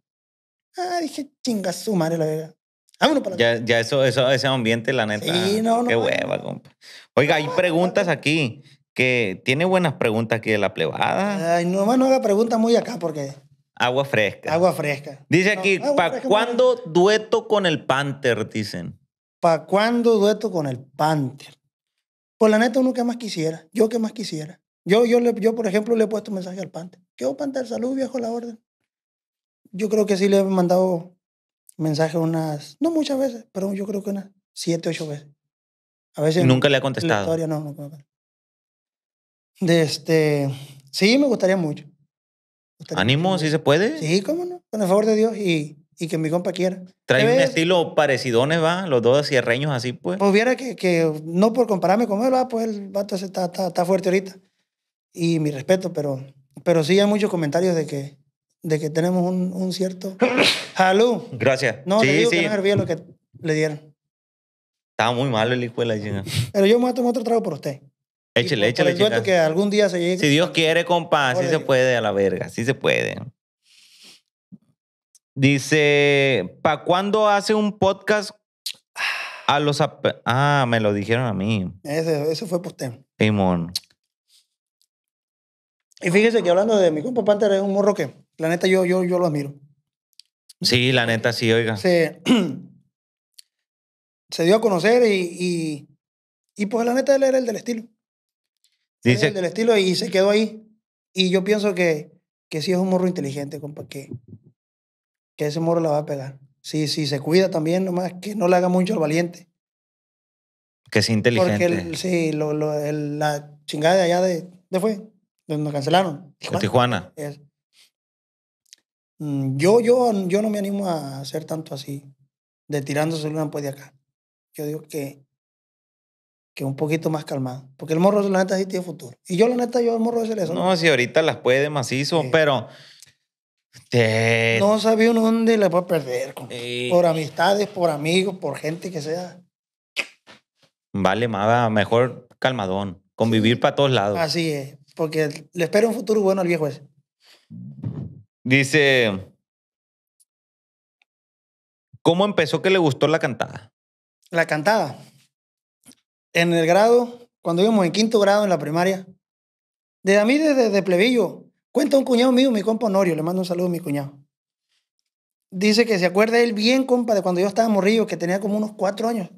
Ah, dije, chinga su madre la verga. Vámonos para ya, ya eso, eso, ese ambiente, la neta. Sí, no, no, Qué hueva, compa. Oiga, hay preguntas aquí que tiene buenas preguntas aquí de la plebada. Ay, no, no haga preguntas muy acá porque... Agua fresca. Agua fresca. Dice aquí, ¿para cuándo dueto con el Panther? Dicen. ¿Para cuándo dueto con el Panther? Pues la neta, uno que más quisiera. Yo que más quisiera. Yo, yo, le, yo por ejemplo, le he puesto mensaje al Panther. ¿Qué hago, Panther? Salud, viejo, la orden. Yo creo que sí le he mandado mensaje unas, no muchas veces, pero yo creo que unas siete, ocho veces. A veces. ¿Nunca le ha contestado? La historia, no, no, no, de este, sí, me gustaría mucho. Ánimo, si se puede. Sí, cómo no, con el favor de Dios y, y que mi compa quiera. Trae un estilo parecidones, va, los dos sierreños así, pues. Pues viera que, que no por compararme con él, va, pues el vato está, está, está fuerte ahorita. Y mi respeto, pero, pero sí hay muchos comentarios de que, de que tenemos un, un cierto. ¡Jalú! Gracias. No, sí, digo sí. que no lo que le dieron. Estaba muy malo el hijo de la Pero yo me voy a tomar otro trago por usted. Échale, echa leche Si Dios quiere, compa, sí se puede a la verga, sí se puede. Dice, ¿Para cuándo hace un podcast a los... Ah, me lo dijeron a mí. Ese, eso fue por usted. Y fíjese que hablando de mi compa Pantera es un morro que, la neta, yo, yo, yo lo admiro. Sí, la neta, sí, oiga. Se, se dio a conocer y, y, y pues la neta él era el del estilo. Del estilo y se quedó ahí. Y yo pienso que, que sí es un morro inteligente, compa, que, que ese morro la va a pegar. Sí, sí, se cuida también, nomás que no le haga mucho al valiente. Que es inteligente. Porque sí, lo, lo, la chingada de allá de. ¿De fue? Donde nos cancelaron. con Tijuana. Mm, yo, yo, yo no me animo a hacer tanto así, de tirándose un pues de acá. Yo digo que que un poquito más calmado. Porque el morro, la neta, sí tiene futuro. Y yo, la neta, yo el morro es el son. No, si ahorita las puede macizo, pero... No sabía uno dónde la puede perder. Por amistades, por amigos, por gente que sea. Vale, más mejor calmadón. Convivir para todos lados. Así es. Porque le espero un futuro bueno al viejo ese. Dice... ¿Cómo empezó que le gustó la cantada? La cantada en el grado, cuando íbamos en quinto grado en la primaria, de a mí desde, plebillo, cuenta un cuñado mío, mi compa Honorio, le mando un saludo a mi cuñado. Dice que se acuerda él bien, compa, de cuando yo estaba morrillo, que tenía como unos cuatro años.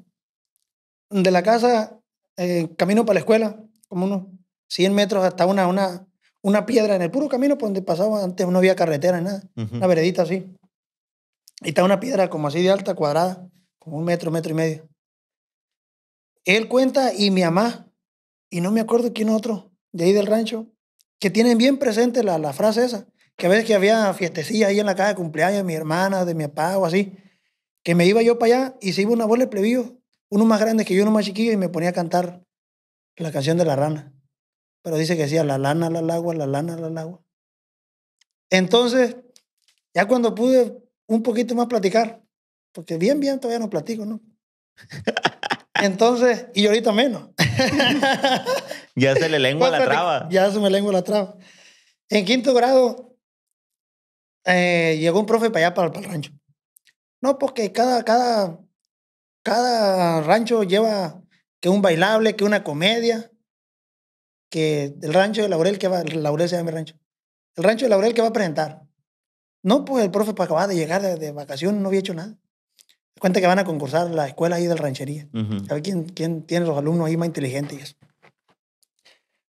De la casa, eh, camino para la escuela, como unos 100 metros hasta una, una, una piedra en el puro camino por donde pasaba antes no había carretera ni nada, una veredita así. Y está una piedra como así de alta, cuadrada, como un metro, metro y medio. Él cuenta y mi mamá, y no me acuerdo quién otro, de ahí del rancho, que tienen bien presente la, la frase esa, que a veces que había fiestecillas ahí en la casa de cumpleaños de mi hermana, de mi papá o así, que me iba yo para allá y se iba una bola de plebillo, uno más grande que yo, uno más chiquillo, y me ponía a cantar la canción de la rana. Pero dice que decía la lana, la lagua, la lana, la agua Entonces, ya cuando pude un poquito más platicar, porque bien, bien todavía no platico, ¿no? Entonces, y ahorita menos. ya se le lengua la pues, traba. Ya se me lengua la traba. En quinto grado, eh, llegó un profe para allá, para, el rancho. No, porque pues, cada, cada, cada rancho lleva que un bailable, que una comedia, que el rancho de Laurel, que va, Laurel se llama mi rancho, el rancho de Laurel que va a presentar. No, pues el profe para pues, acabar de llegar de, de vacaciones no había hecho nada cuenta que van a concursar la escuela ahí del ranchería. A ver quién, tiene los alumnos ahí más inteligentes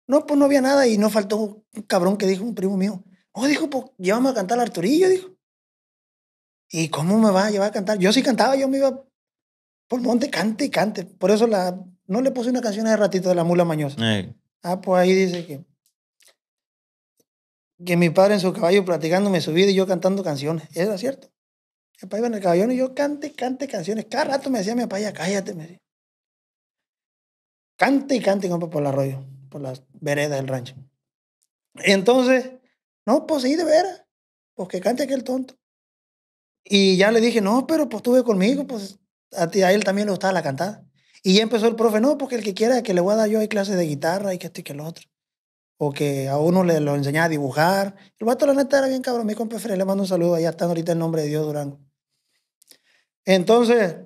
No, pues no había nada y no faltó un cabrón que dijo, un primo mío, oh, dijo, pues llévame a cantar al Arturillo, dijo. ¿Y cómo me va a llevar a cantar? Yo sí cantaba, yo me iba por monte, cante y cante. Por eso la, no le puse una canción de ratito de la mula mañosa. Ah, pues ahí dice que que mi padre en su caballo platicando me subía y yo cantando canciones. Era cierto. Mi papá iba en el caballón y yo cante, cante canciones. Cada rato me decía mi papá, ya cállate, me decía. Cante y cante por el arroyo, por las veredas del rancho. Entonces, no, pues sí, de veras. Pues que cante aquel tonto. Y ya le dije, no, pero pues tuve conmigo, pues a, ti, a él también le gustaba la cantada. Y ya empezó el profe, no, porque el que quiera que le voy a dar yo hay clases de guitarra y que esto y que lo otro. O que a uno le lo enseñaba a dibujar. El vato, la neta, era bien cabrón. Mi compa Fred, le mando un saludo. Allá están ahorita en nombre de Dios Durango. Entonces,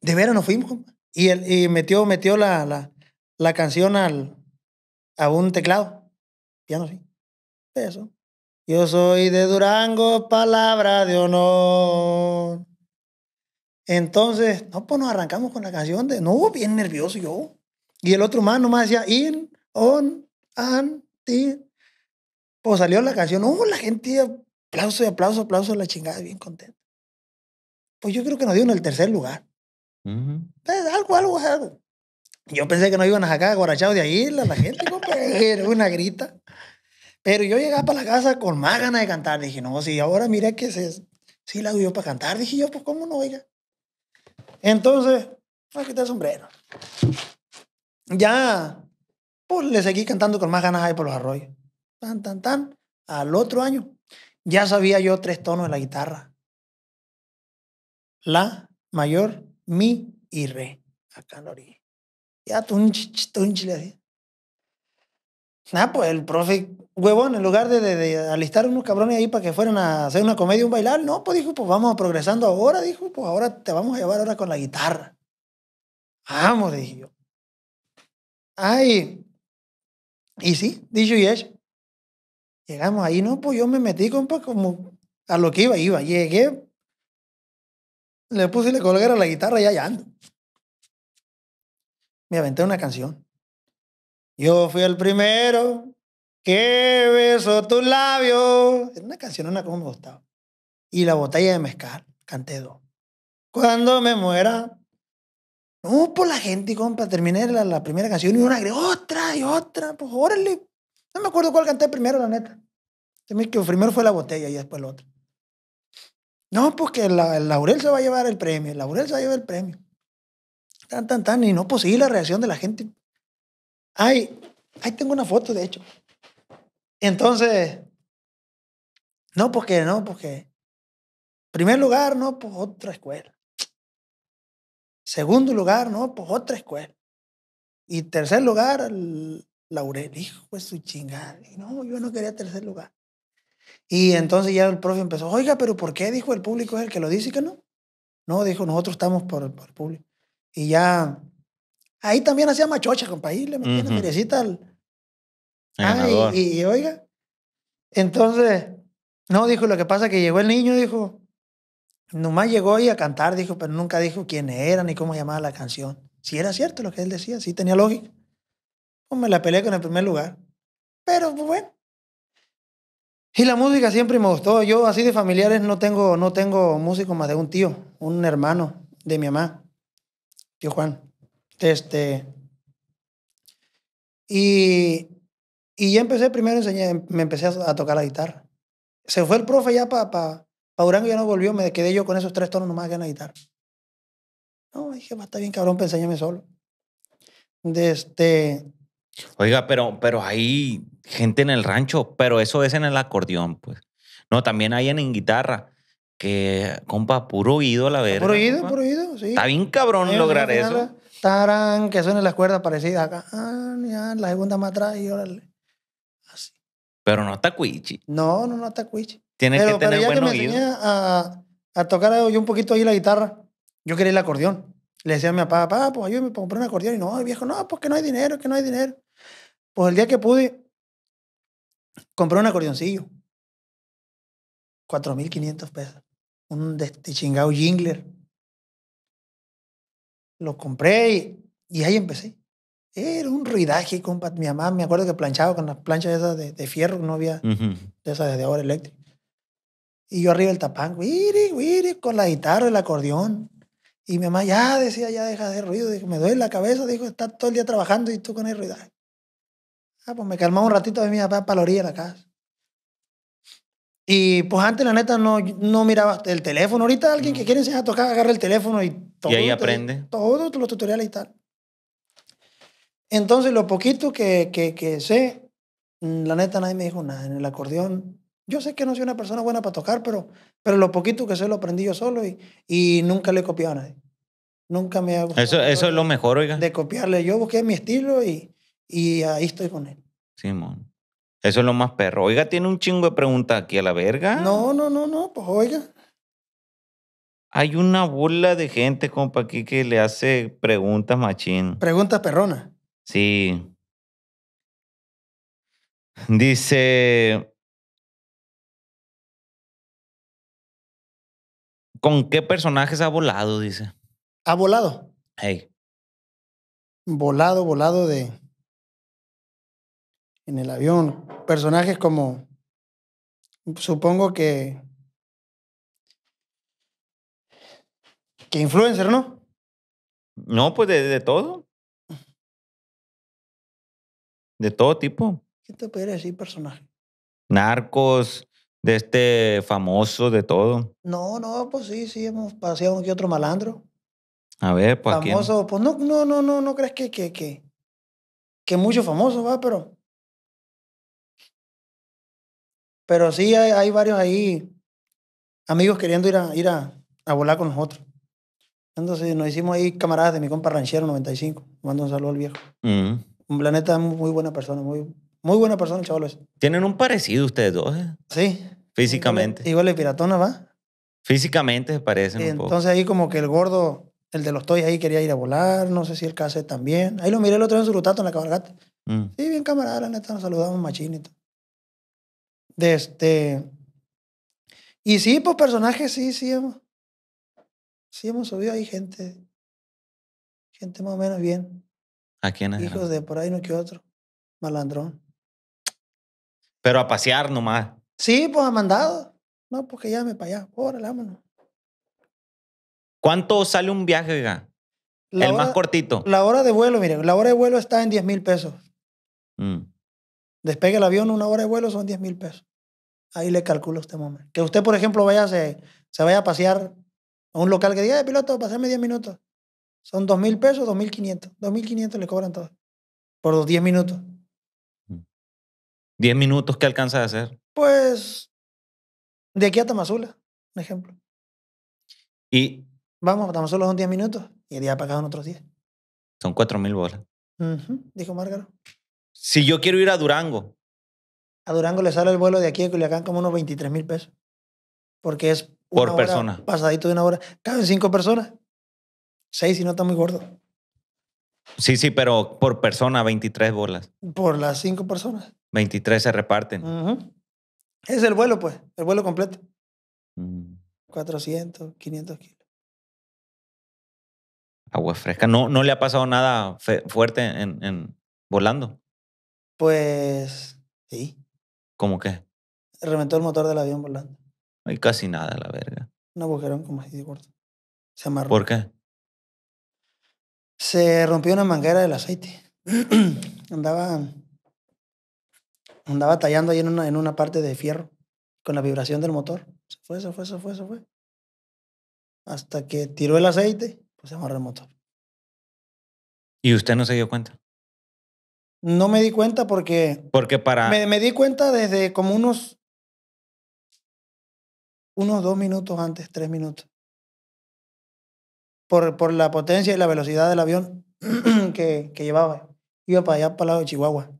de veras nos fuimos. Y, metió, metió la, la, la canción al, a un teclado. Piano, sí. Eso. Yo soy de Durango, palabra de honor. Entonces, no, pues nos arrancamos con la canción de. No, bien nervioso yo. Y el otro más nomás decía, in, on, and, Pues salió la canción. No, la gente aplauso y aplauso, aplauso, la chingada, bien contenta pues yo creo que nos dio en el tercer lugar. Pues, algo, algo, Yo pensé que no iban a sacar agorachados de ahí la, gente, pues, pues, era una grita. Pero yo llegaba para la casa con más ganas de cantar. Dije, no, si ahora mira que se, si la dio yo para cantar. Dije yo, pues cómo no, oiga. Entonces, me quité el sombrero. Ya, pues le seguí cantando con más ganas ahí por los arroyos. Tan, tan, tan. Al otro año, ya sabía yo tres tonos de la guitarra la mayor, mi y re. Acá en la Ya, tunch, tunch, le hacía. Ah, pues el profe, huevón, en lugar de, de, de alistar unos cabrones ahí para que fueran a hacer una comedia, un bailar, no, pues dijo, pues vamos progresando ahora, dijo, pues ahora te vamos a llevar ahora con la guitarra. Vamos, dije yo. Ay, y sí, dijo y Llegamos ahí, no, pues yo me metí, compa, como a lo que iba, iba. Llegué, le puse y le a la guitarra y allá ando. Me aventé una canción. Yo fui el primero que besó tus labios. Era una canción, una como me gustaba. Y la botella de mezcal, canté dos. Cuando me muera. No, por pues la gente, compa. Terminé la, primera canción y una agregó otra y otra. Pues órale. No me acuerdo cuál canté primero, la neta. Que primero fue la botella y después la otra. No, porque pues el Laurel se va a llevar el premio, el Laurel se va a llevar el premio. Tan, tan, tan, y no posible pues la reacción de la gente. Ay, ahí tengo una foto, de hecho. Entonces, no, porque, pues no, porque, primer lugar, no, pues otra escuela. Segundo lugar, no, pues otra escuela. Y tercer lugar, el Laurel, hijo de su chingada. no, yo no quería tercer lugar. Y entonces ya el profe empezó, oiga, pero ¿por qué dijo el público es el que lo dice que no? No, dijo, nosotros estamos por, por el público. Y ya, ahí también hacía machocha, compa, país le al... Ah, y, oiga, entonces, no, dijo, lo que pasa es que llegó el niño, dijo, nomás llegó ahí a cantar, dijo, pero nunca dijo quién era ni cómo llamaba la canción. Si era cierto lo que él decía, sí tenía lógica. Pues me la peleé con el primer lugar. Pero pues, bueno, y la música siempre me gustó. Yo así de familiares no tengo, no tengo músico más de un tío, un hermano de mi mamá, tío Juan. Este, y, y ya empecé, primero enseñé, me empecé a, tocar la guitarra. Se fue el profe ya para pa, pa ya no volvió, me quedé yo con esos tres tonos nomás que en la guitarra. No, dije, va, está bien cabrón, enseñarme solo. De este Oiga, pero, pero ahí gente en el rancho, pero eso es en el acordeón, pues. No, también hay en, guitarra. Que, compa, puro oído la verdad. Puro oído, puro oído, sí. Está bien cabrón lograr eso. Tarán, que suenen las cuerdas parecidas acá. Ah, ya, la segunda más atrás y órale. Así. Pero no está cuichi. No, no, no está cuichi. Tienes que tener pero ya buen que me oído. a, a tocar yo un poquito ahí la guitarra, yo quería el acordeón. Le decía a mi papá, papá, pues ayúdame para comprar un acordeón. Y no, el viejo, no, pues que no hay dinero, que no hay dinero. Pues el día que pude, Compré un acordeoncillo. 4.500 pesos. Un de chingado jingler. Lo compré y, ahí empecé. Era un ruidaje, compa. Mi mamá, me acuerdo que planchaba con las planchas esas de, fierro, no había de esas de ahora eléctrica. Y yo arriba el tapán, wiri con la guitarra, el acordeón. Y mi mamá ya decía, ya deja de ruido. Dijo, me duele la cabeza. Dijo, está todo el día trabajando y tú con el ruidaje. Ah, pues me calmaba un ratito de mi papá para la orilla de la casa. Y pues antes, la neta, no, no miraba el teléfono. Ahorita alguien que quiere enseñar a tocar, agarra el teléfono y todo. Y ahí aprende. Todos los tutoriales y tal. Entonces, lo poquito que, que, sé, mm, la neta, nadie me dijo nada. En el acordeón, yo sé que no soy una persona buena para tocar, pero, pero lo poquito que sé lo aprendí yo solo y, y nunca le he copiado a nadie. Nunca me ha gustado. Eso, eso es lo mejor, oiga. De copiarle. Yo busqué mi estilo y, y ahí estoy con él. Simón. Eso es lo más perro. Oiga, tiene un chingo de preguntas aquí a la verga. No, no, no, no, pues oiga. Hay una bola de gente, compa, aquí que le hace preguntas machín. Preguntas perronas. Sí. Dice. ¿Con qué personajes ha volado? Dice. ¿Ha volado? Hey. Volado, volado de en el avión. Personajes como, supongo que, que influencer, ¿no? No, pues de, de todo. De todo tipo. ¿Qué te podría decir personaje? Narcos, de este famoso, de todo. No, no, pues sí, sí, hemos paseado aquí otro malandro. A ver, pues. Famoso, pues no, no, no, no, no crees que, que, que, que mucho famoso, va, pero Pero sí hay, varios ahí, amigos queriendo ir a, ir a, volar con nosotros. Entonces nos hicimos ahí camaradas de mi compa ranchero 95. Mando un saludo al viejo. Mm. La neta, Un planeta muy buena persona, muy, muy buena persona, ese. Tienen un parecido ustedes dos. ¿eh? Sí. Físicamente. Igual de piratona, ¿va? Físicamente se parecen un entonces, ahí como que el gordo, el de los toys ahí quería ir a volar, no sé si el case también. Ahí lo miré el otro en su rutato en la cabalgata. Mm. Sí, bien camarada, la neta, nos saludamos machinito. De este... Y sí, pues personajes, sí, sí hemos. Sí hemos subido ahí gente. Gente más o menos bien. ¿A quién Hijos de por ahí no que otro. Malandrón. Pero a pasear nomás. Sí, pues ha mandado. No, porque pues, ya me para allá. Órale, vámonos. ¿Cuánto sale un viaje, acá? El más cortito. La hora de vuelo, miren, la hora de vuelo está en 10 mil pesos. Mm. Despegue el avión, una hora de vuelo son 10 mil pesos. Ahí le calculo a este momento. Que usted, por ejemplo, vaya, se, vaya a pasear a un local que diga, eh, piloto, pasarme 10 minutos. Son 2 mil pesos, 2.500. 2.500 le cobran todos. Por los 10 minutos. ¿10 mm. minutos qué alcanza a hacer? Pues de aquí a Tamazula, un ejemplo. Y. Vamos, a Tamazula son 10 minutos y el día para son otros 10. Son 4 mil bolas. dijo Márgaro. Si yo quiero ir a Durango. A Durango le sale el vuelo de aquí a Culiacán como unos 23 mil pesos. Porque es. Una por persona. pasadito de una hora. Caben cinco personas. Seis si no está muy gordo. Sí, sí, pero por persona 23 bolas. Por las cinco personas. 23 se reparten. Es el vuelo, pues, el vuelo completo. 400, mm. 500 kilos. Agua fresca. ¿No, no le ha pasado nada fuerte en volando? Pues sí. ¿Cómo qué? Reventó el motor del avión volando. Hay casi nada, la verga. Un agujerón como así de corto. Se amarró. ¿Por qué? Se rompió una manguera del aceite. andaba, andaba tallando ahí en una, en una parte de fierro con la vibración del motor. Se fue, se fue, se fue, se fue. Hasta que tiró el aceite, pues se amarró el motor. ¿Y usted no se dio cuenta? No me di cuenta porque. Porque para. Me, me di cuenta desde como unos. Unos dos minutos antes, tres minutos. Por, por la potencia y la velocidad del avión que, que llevaba. Iba para allá, para el lado de Chihuahua.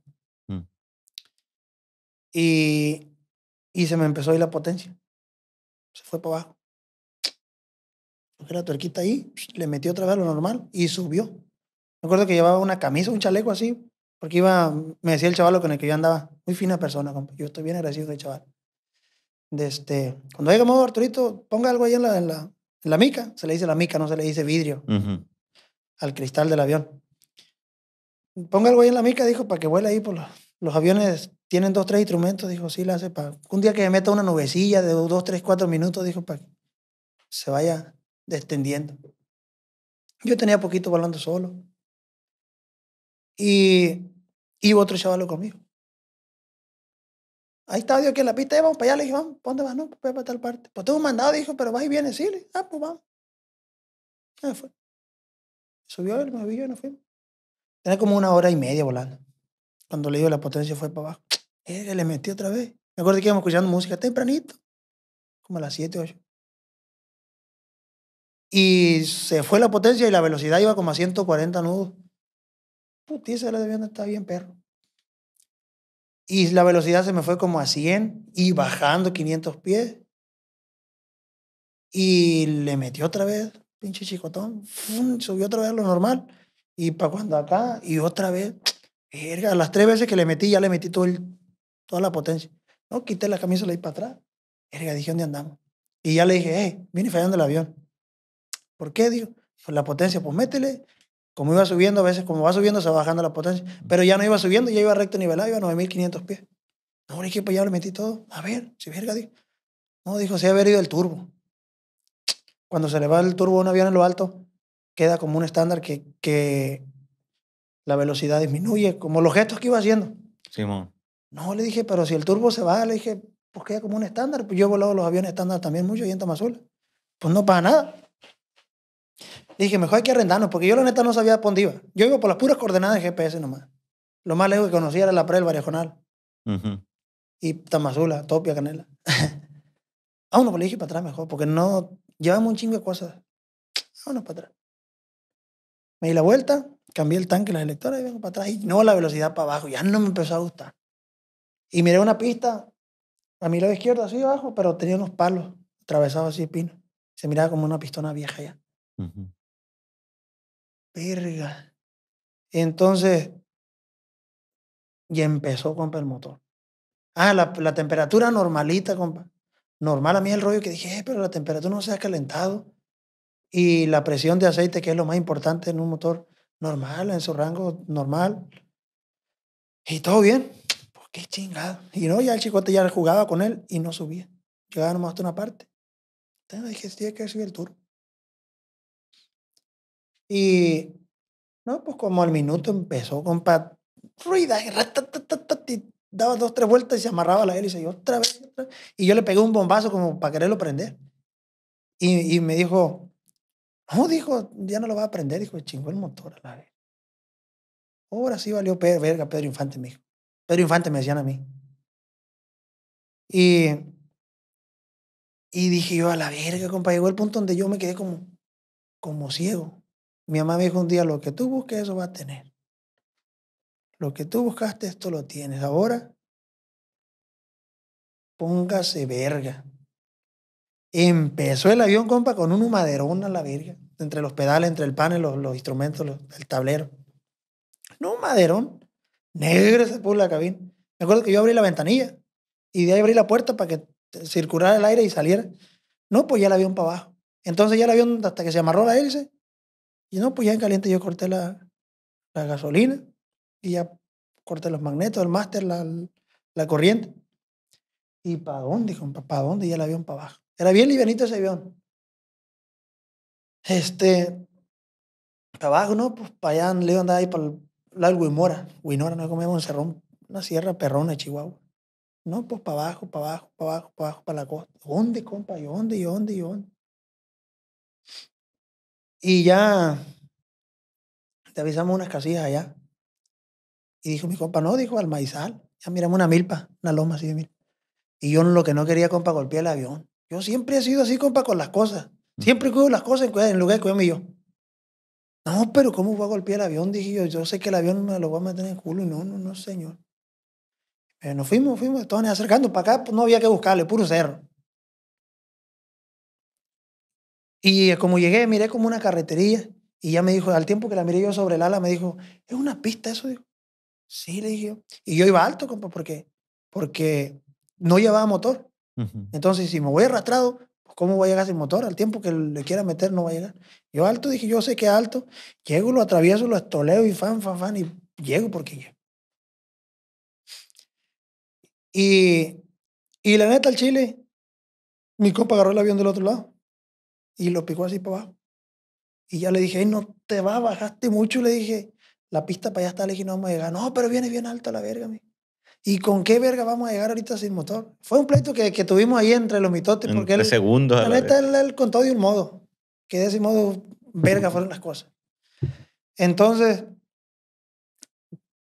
Mm. Y, y se me empezó a ir la potencia. Se fue para abajo. la tuerquita ahí, le metió otra vez lo normal y subió. Me acuerdo que llevaba una camisa, un chaleco así, porque iba, me decía el chaval con el que yo andaba, muy fina persona, compa. Yo estoy bien agradecido del chaval. De este, cuando haya modo Arturito, ponga algo ahí en la, mica. Se le dice la mica, no se le dice vidrio. Al cristal del avión. Ponga algo ahí en la mica, dijo, para que vuele ahí por los, aviones tienen dos, tres instrumentos, dijo, sí, la hace para... Un día que me meta una nubecilla de dos, tres, cuatro minutos, dijo, para que se vaya descendiendo. Yo tenía poquito volando solo. Y Iba otro chaval conmigo. Ahí estaba Dios aquí en la pista, eh, vamos para allá. Le dije, vamos, dónde vas? No, pues, para tal parte. Pues tengo un mandado, dijo, pero vas y vienes, sí. ah, pues vamos. Ahí fue. Subió el, me y nos fuimos. tenía como una hora y media volando. Cuando le dio la potencia fue para abajo. le metí otra vez. Me acuerdo que íbamos escuchando música tempranito, como a las 7, 8. Y se fue la potencia y la velocidad iba como a 140 nudos. Putiza el no está bien, perro. Y la velocidad se me fue como a 100 y bajando 500 pies. Y le metió otra vez, pinche chicotón. subió otra vez lo normal. Y para cuando acá, y otra vez. Erga, las tres veces que le metí, ya le metí toda la potencia. No, quité la camisa, le di para atrás. Erga, dije, ¿dónde andamos? Y ya le dije, eh, viene fallando el avión. ¿Por qué? Digo, pues la potencia, pues métele. Como iba subiendo, a veces, como va subiendo, se va bajando la potencia. Pero ya no iba subiendo, ya iba recto nivelado, iba a 9500 pies. No, dije, equipo ya lo metí todo. A ver, si verga, dijo. No, dijo, se había ido el turbo. Cuando se le va el turbo a un avión en lo alto, queda como un estándar que, que la velocidad disminuye, como los gestos que iba haciendo. Simón. No, le dije, pero si el turbo se va, le dije, pues queda como un estándar. Pues yo he volado los aviones estándar también mucho y en Tamazula. Pues no pasa nada. Dije, mejor hay que arrendarnos, porque yo la neta no sabía dónde iba. Yo iba por las puras coordenadas de GPS nomás. Lo más lejos que conocía era la Prel Variajonal. Y Tamazula, Topia, Canela. ah, uno, pues le dije para atrás mejor, porque no. Llevamos un chingo de cosas. Vámonos para atrás. Me di la vuelta, cambié el tanque, las electoras y vengo para atrás. Y no, la velocidad para abajo, ya no me empezó a gustar. Y miré una pista a mi lado izquierdo, así abajo, pero tenía unos palos atravesados así de pino. Se miraba como una pistona vieja ya verga. Entonces, y empezó, con el motor. Ah, la, temperatura normalita, compa. Normal a mí el rollo que dije, eh, pero la temperatura no se ha calentado. Y la presión de aceite, que es lo más importante en un motor normal, en su rango normal. Y todo bien. Pues qué chingado. Y no, ya el chicote ya jugaba con él y no subía. Llegaba nomás hasta una parte. Entonces dije, tiene que subir el turbo. Y, no, pues como al minuto empezó, compa, ruida, y daba dos, tres vueltas y se amarraba la hélice y otra vez, otra vez. Y yo le pegué un bombazo como para quererlo prender. Y, y me dijo, no, dijo, ya no lo va a prender. Dijo, chingó el motor a la vez. Ahora sí valió verga Pedro Infante, me dijo. Pedro Infante me decían a mí. Y, y dije yo, a la verga, compa, llegó el punto donde yo me quedé como, como ciego. Mi mamá me dijo un día, lo que tú busques, eso va a tener. Lo que tú buscaste, esto lo tienes. Ahora, póngase verga. Empezó el avión, compa, con un maderón a la verga. Entre los pedales, entre el panel, los, los instrumentos, el tablero. No, maderón. Negro se puso la cabina. Me acuerdo que yo abrí la ventanilla y de ahí abrí la puerta para que circulara el aire y saliera. No, pues ya el avión para abajo. Entonces ya el avión, hasta que se amarró la hélice, y no, pues ya en caliente yo corté la, la gasolina y ya corté los magnetos, el máster, la, la, corriente. ¿Y para dónde? ¿Para dónde? Y el avión para abajo. Era bien livianito ese avión. Este, para abajo, ¿no? Pues para allá, Leo andaba ahí para el y Huimora. no comemos un cerrón, una sierra perrona de Chihuahua. No, pues para abajo, para abajo, para abajo, para abajo, para la costa. ¿Dónde, compa? ¿Y dónde? ¿Y dónde? ¿Y dónde? Y ya te avisamos unas casillas allá. Y dijo mi compa, no, dijo al maizal. Ya miramos una milpa, una loma así de mil. Y yo lo que no quería, compa, golpear el avión. Yo siempre he sido así, compa, con las cosas. Mm. Siempre cuido las cosas en lugar de cuidarme yo. No, pero ¿cómo voy a golpear el avión? Dije yo, yo sé que el avión me lo va a meter en el culo. No, no, no, señor. Eh, nos fuimos, fuimos, todos acercando para acá, pues, no había que buscarle, puro cerro. Y eh, como llegué, miré como una carretería y ya me dijo, al tiempo que la miré yo sobre el ala, me dijo, ¿es una pista eso? Digo, sí, le dije yo. Y yo iba alto, compa, porque, porque no llevaba motor. Entonces, si me voy arrastrado, pues, ¿cómo voy a llegar sin motor? Al tiempo que le quiera meter, no va a llegar. Yo alto, dije, yo sé que alto. Llego, lo atravieso, lo estoleo y fan, fan, fan, y llego porque llego. Y, y la neta, al Chile, mi compa agarró el avión del otro lado y lo picó así para abajo. Y ya le dije, no te vas, bajaste mucho. Le dije, la pista para allá está, le dije, no vamos a llegar. No, pero viene bien alta la verga, mi. ¿Y con qué verga vamos a llegar ahorita sin motor? Fue un pleito que, que tuvimos ahí entre los mitotes. Porque el segundos. La él, él, contó de un modo. Que de ese modo, verga fueron las cosas. Entonces,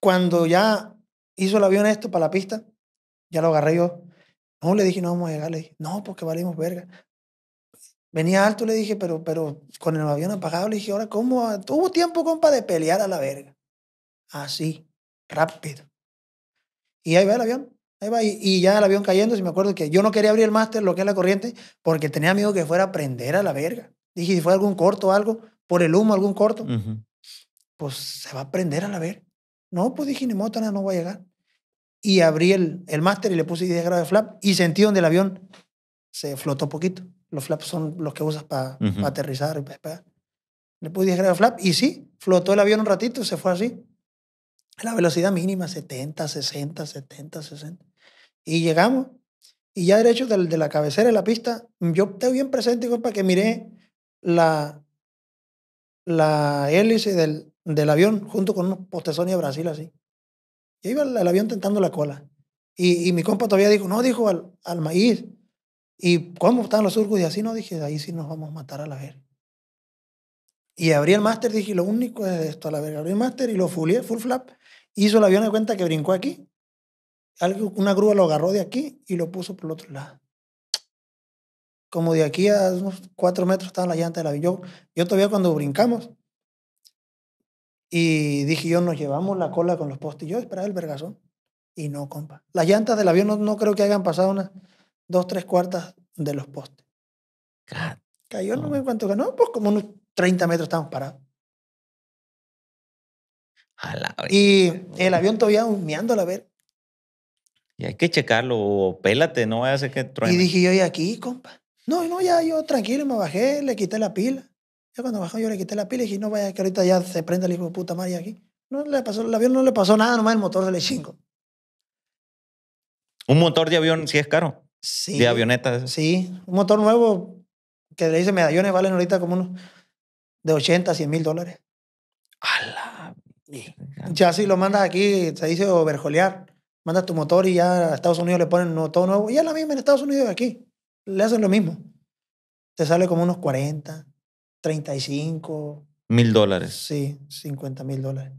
cuando ya hizo el avión esto para la pista, ya lo agarré yo. No, le dije, no vamos a llegar. Le dije, no, porque valimos verga. Venía alto, le dije, pero, pero con el avión apagado, le dije, ahora, ¿cómo? tuvo tiempo, compa, de pelear a la verga. Así, rápido. Y ahí va el avión. Ahí va. Y, ya el avión cayendo, si me acuerdo que yo no quería abrir el máster, lo que es la corriente, porque tenía miedo que fuera a prender a la verga. Dije, si fue algún corto o algo, por el humo, algún corto, pues se va a prender a la verga. No, pues dije, ni moto, nada, no voy a llegar. Y abrí el, el máster y le puse 10 grados de flap y sentí donde el avión se flotó poquito. Los flaps son los que usas para aterrizar y para despegar. Le puse 10 grados flap y sí, flotó el avión un ratito, y se fue así. La velocidad mínima, 70, 60, 70, 60. Y llegamos. Y ya derecho de, de la cabecera de la pista, yo estoy bien presente, compa, que miré la, la hélice del, del avión junto con unos postesones de Brasil así. Y iba va el avión tentando la cola. Y, y, mi compa todavía dijo, no, dijo al, al maíz, ¿Y cómo están los surcos? Y así no dije, ahí sí nos vamos a matar a la verga. Y abrí el máster, dije, lo único es esto a la verga. Abrí el máster y lo full flap. Hizo el avión de cuenta que brincó aquí. una grúa lo agarró de aquí y lo puso por el otro lado. Como de aquí a unos cuatro metros estaban la llanta del avión. Yo, todavía cuando brincamos, y dije yo, nos llevamos la cola con los postes. Yo esperaba el vergazón. Y no, compa. Las llantas del avión no, creo que hayan pasado una dos, tres cuartas de los postes. Cayó, no me cuánto No, pues como unos 30 metros estábamos parados. y el avión todavía humeando a ver. Y hay que checarlo, pélate, no vaya a ser que Y dije yo, ¿y aquí, compa? No, no, ya yo tranquilo me bajé, le quité la pila. Ya cuando bajó yo le quité la pila y dije, no vaya, que ahorita ya se prenda el hijo de puta madre aquí. No le pasó, el avión no le pasó nada, nomás el motor se le chingo. Un motor de avión sí es caro. Sí. De avioneta ¿eh? Sí, un motor nuevo que le dice medallones valen ahorita como unos de 80, 100 mil dólares. Ya si lo mandas aquí, se dice overjolear. Mandas tu motor y ya a Estados Unidos le ponen un todo nuevo. Y es la misma en Estados Unidos aquí. Le hacen lo mismo. Te sale como unos 40, 35. Mil dólares. Sí, 50 mil dólares.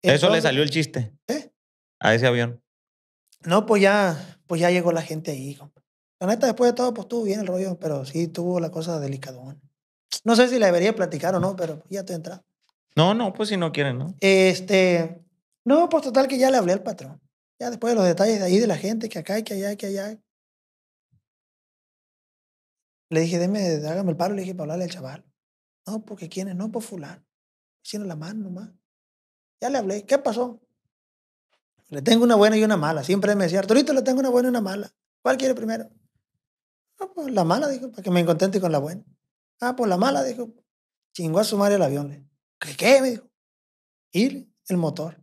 Eso le salió el chiste. ¿Eh? A ese avión. No, pues ya, pues ya llegó la gente ahí, La neta, después de todo, pues estuvo bien el rollo, pero sí tuvo la cosa delicadón. No sé si la debería platicar o no, pero ya te entrado. No, no, pues si no quieren, ¿no? Este, no, pues total que ya le hablé al patrón. Ya después de los detalles de ahí de la gente, que acá, que allá, que allá. Le dije, deme, hágame el paro, le dije para hablarle al chaval. No, porque quién es, no, pues fulano. Hicieron la mano nomás. Ya le hablé, ¿qué pasó? Le tengo una buena y una mala. Siempre me decía, Arturito, le tengo una buena y una mala. ¿Cuál quiere primero? Ah, pues la mala, dijo, para que me contente con la buena. Ah, pues la mala, dijo. Chingó a su madre el avión. ¿Qué, qué? Me dijo. Y el motor.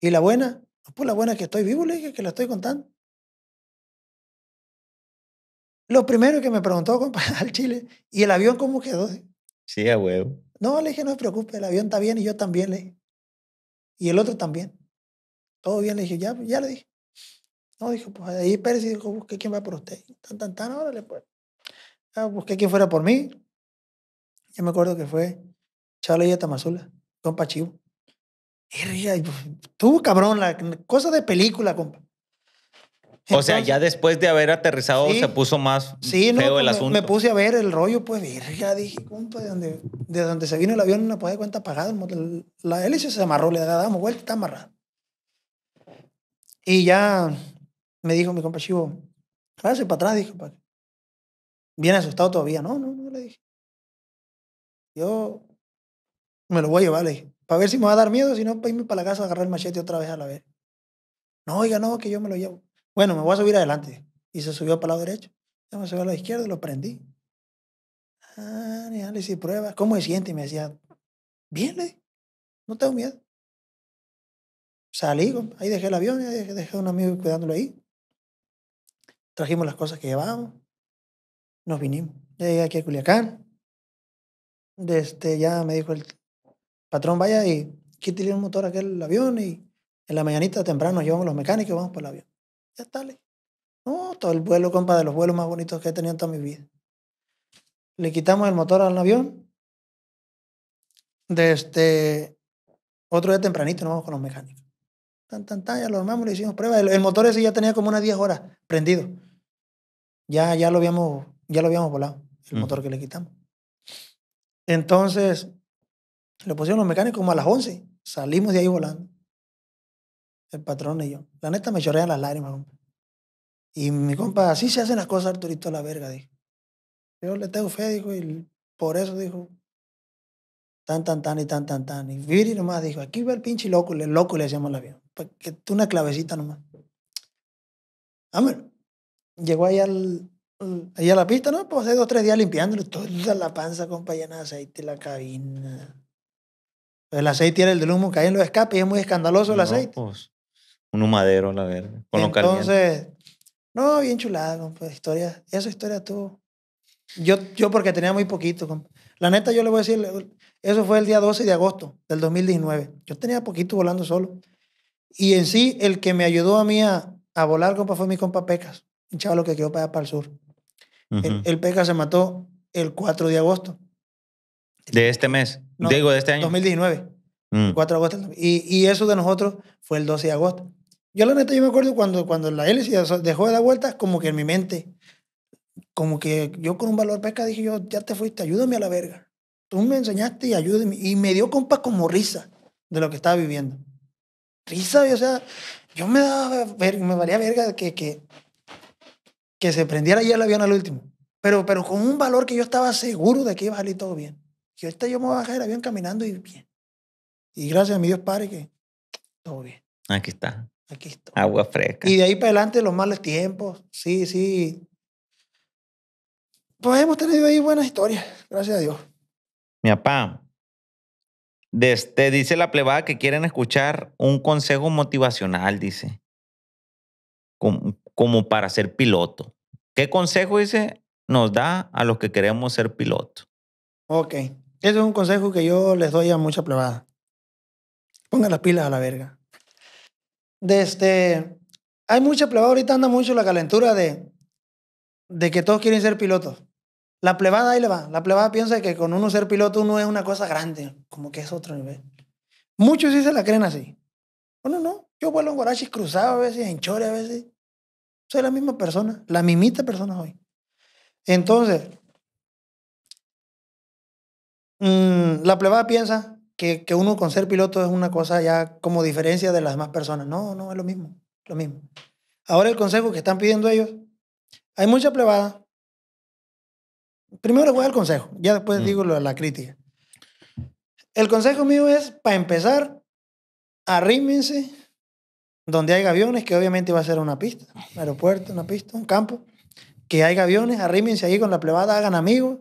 ¿Y la buena? Pues la buena que estoy vivo, le dije, que la estoy contando. Lo primero que me preguntó, compa, al Chile, ¿y el avión cómo quedó? Sí, a huevo. No, le dije, no se preocupe, el avión está bien y yo también, le dije. Y el otro también. Todo bien, le dije, ya, ya le dije. No, dijo, pues ahí y dijo, busqué quién va por usted. Tan, tan, tan, órale, pues. Ah, busqué quién fuera por mí. Yo me acuerdo que fue Charlie y Tamazula, compa Chivo. Y pues, tú, cabrón, la cosa de película, compa. o sea, ya después de haber aterrizado se puso más sí, feo no, el pues, asunto. Me puse a ver el rollo, pues, ya dije, compa, de donde, de donde se vino el avión no puede cuenta apagada. La hélice se amarró, le damos vuelta, está amarrado. Y ya me dijo mi compa Chivo, para atrás, dijo. Bien pues, asustado todavía. No, no, no, le dije. Yo me lo voy a llevar, Para ver si me va a dar miedo, si no, para irme para la casa a agarrar el machete otra vez a la vez. No, oiga, no, que yo me lo llevo. Bueno, me voy a subir adelante. Y se subió para el lado derecho. Yo me subí a la izquierda y lo prendí. Ah, y pruebas. ¿Cómo se siente? Y me decía, bien, le No tengo miedo. Salí, ahí dejé el avión, ahí dejé a un amigo cuidándolo ahí. Trajimos las cosas que llevábamos. Nos vinimos. Ya llegué aquí a Culiacán. desde este, ya me dijo el patrón, vaya y quítale el motor a aquel avión y en la mañanita temprano nos llevamos los mecánicos y vamos por el avión. Ya está, No, todo el vuelo, compa, de los vuelos más bonitos que he tenido en toda mi vida. Le quitamos el motor al avión. Desde este, otro día tempranito nos vamos con los mecánicos. Tan, tan, tan, ya lo armamos, le hicimos prueba El, motor ese ya tenía como unas 10 horas prendido. Ya, ya, lo, habíamos, ya lo habíamos volado, el motor que le quitamos. Entonces, le pusieron los mecánicos como a las 11. Salimos de ahí volando. El patrón y yo. La neta me chorrean las lágrimas, hombre Y mi compa, así se hacen las cosas, Arturito, la verga, dijo. Yo le tengo fe, dijo, y por eso, dijo, tan, tan, tan y tan, tan, tan. Y Viri nomás dijo, aquí va el pinche loco, el loco le hacemos la avión. porque pues, tú una clavecita nomás. Hombre, llegó ahí, al, a la pista, ¿no? Pues hace dos, tres días limpiándole toda la panza, compa, llena de aceite, la cabina. el aceite era el del humo, caía en los escapes y es muy escandaloso el aceite. Pues, un humadero, la verdad. Con Entonces, no, bien chulada, compa, historia. Esa historia tuvo. Yo, yo porque tenía muy poquito, compa. La neta, yo le voy a decir, eso fue el día 12 de agosto del 2019. Yo tenía poquito volando solo. Y en sí, el que me ayudó a mí a, volar, compa, fue mi compa Pecas, un lo que quedó para allá para el sur. el, Pecas se mató el 4 de agosto. ¿De este mes? Digo, de este año. 2019. 4 mm. de agosto. Y, eso de nosotros fue el 12 de agosto. Yo, la neta, yo me acuerdo cuando, cuando la hélice dejó de dar vueltas, como que en mi mente, como que yo con un valor Pecas dije yo, ya te fuiste, ayúdame a la verga tú me enseñaste y ayúdeme Y me dio compas como risa de lo que estaba viviendo. Risa, o sea, yo me daba, me valía verga que, que, que se prendiera ya el avión al último. Pero, pero con un valor que yo estaba seguro de que iba a salir todo bien. Que ahorita yo me voy a bajar el avión caminando y bien. Y gracias a mi Dios Padre que todo bien. Aquí está. Aquí está. Agua fresca. Y de ahí para adelante los malos tiempos. Sí, sí. Pues hemos tenido ahí buenas historias, gracias a Dios. Mi papá, dice la plebada que quieren escuchar un consejo motivacional, dice, como, para ser piloto. ¿Qué consejo, dice, nos da a los que queremos ser piloto? Ok, ese es un consejo que yo les doy a mucha plebada. Pongan las pilas a la verga. Desde, hay mucha plebada, ahorita anda mucho la calentura de, de que todos quieren ser pilotos. La plebada ahí le va. La plebada piensa que con uno ser piloto uno es una cosa grande, como que es otro nivel. Muchos sí se la creen así. Bueno, no. Yo vuelo en guarachis cruzado a veces, en Chore a veces. Soy la misma persona, la mimita persona hoy. Entonces, mm, la plebada piensa que, que uno con ser piloto es una cosa ya como diferencia de las demás personas. No, no, es lo mismo, lo mismo. Ahora el consejo que están pidiendo ellos, hay mucha plebada primero voy al consejo, ya después mm. digo la crítica. El consejo mío es, para empezar, arrímense donde hay aviones, que obviamente va a ser una pista, un aeropuerto, una pista, un campo, que hay aviones, arrímense ahí con la plebada, hagan amigos.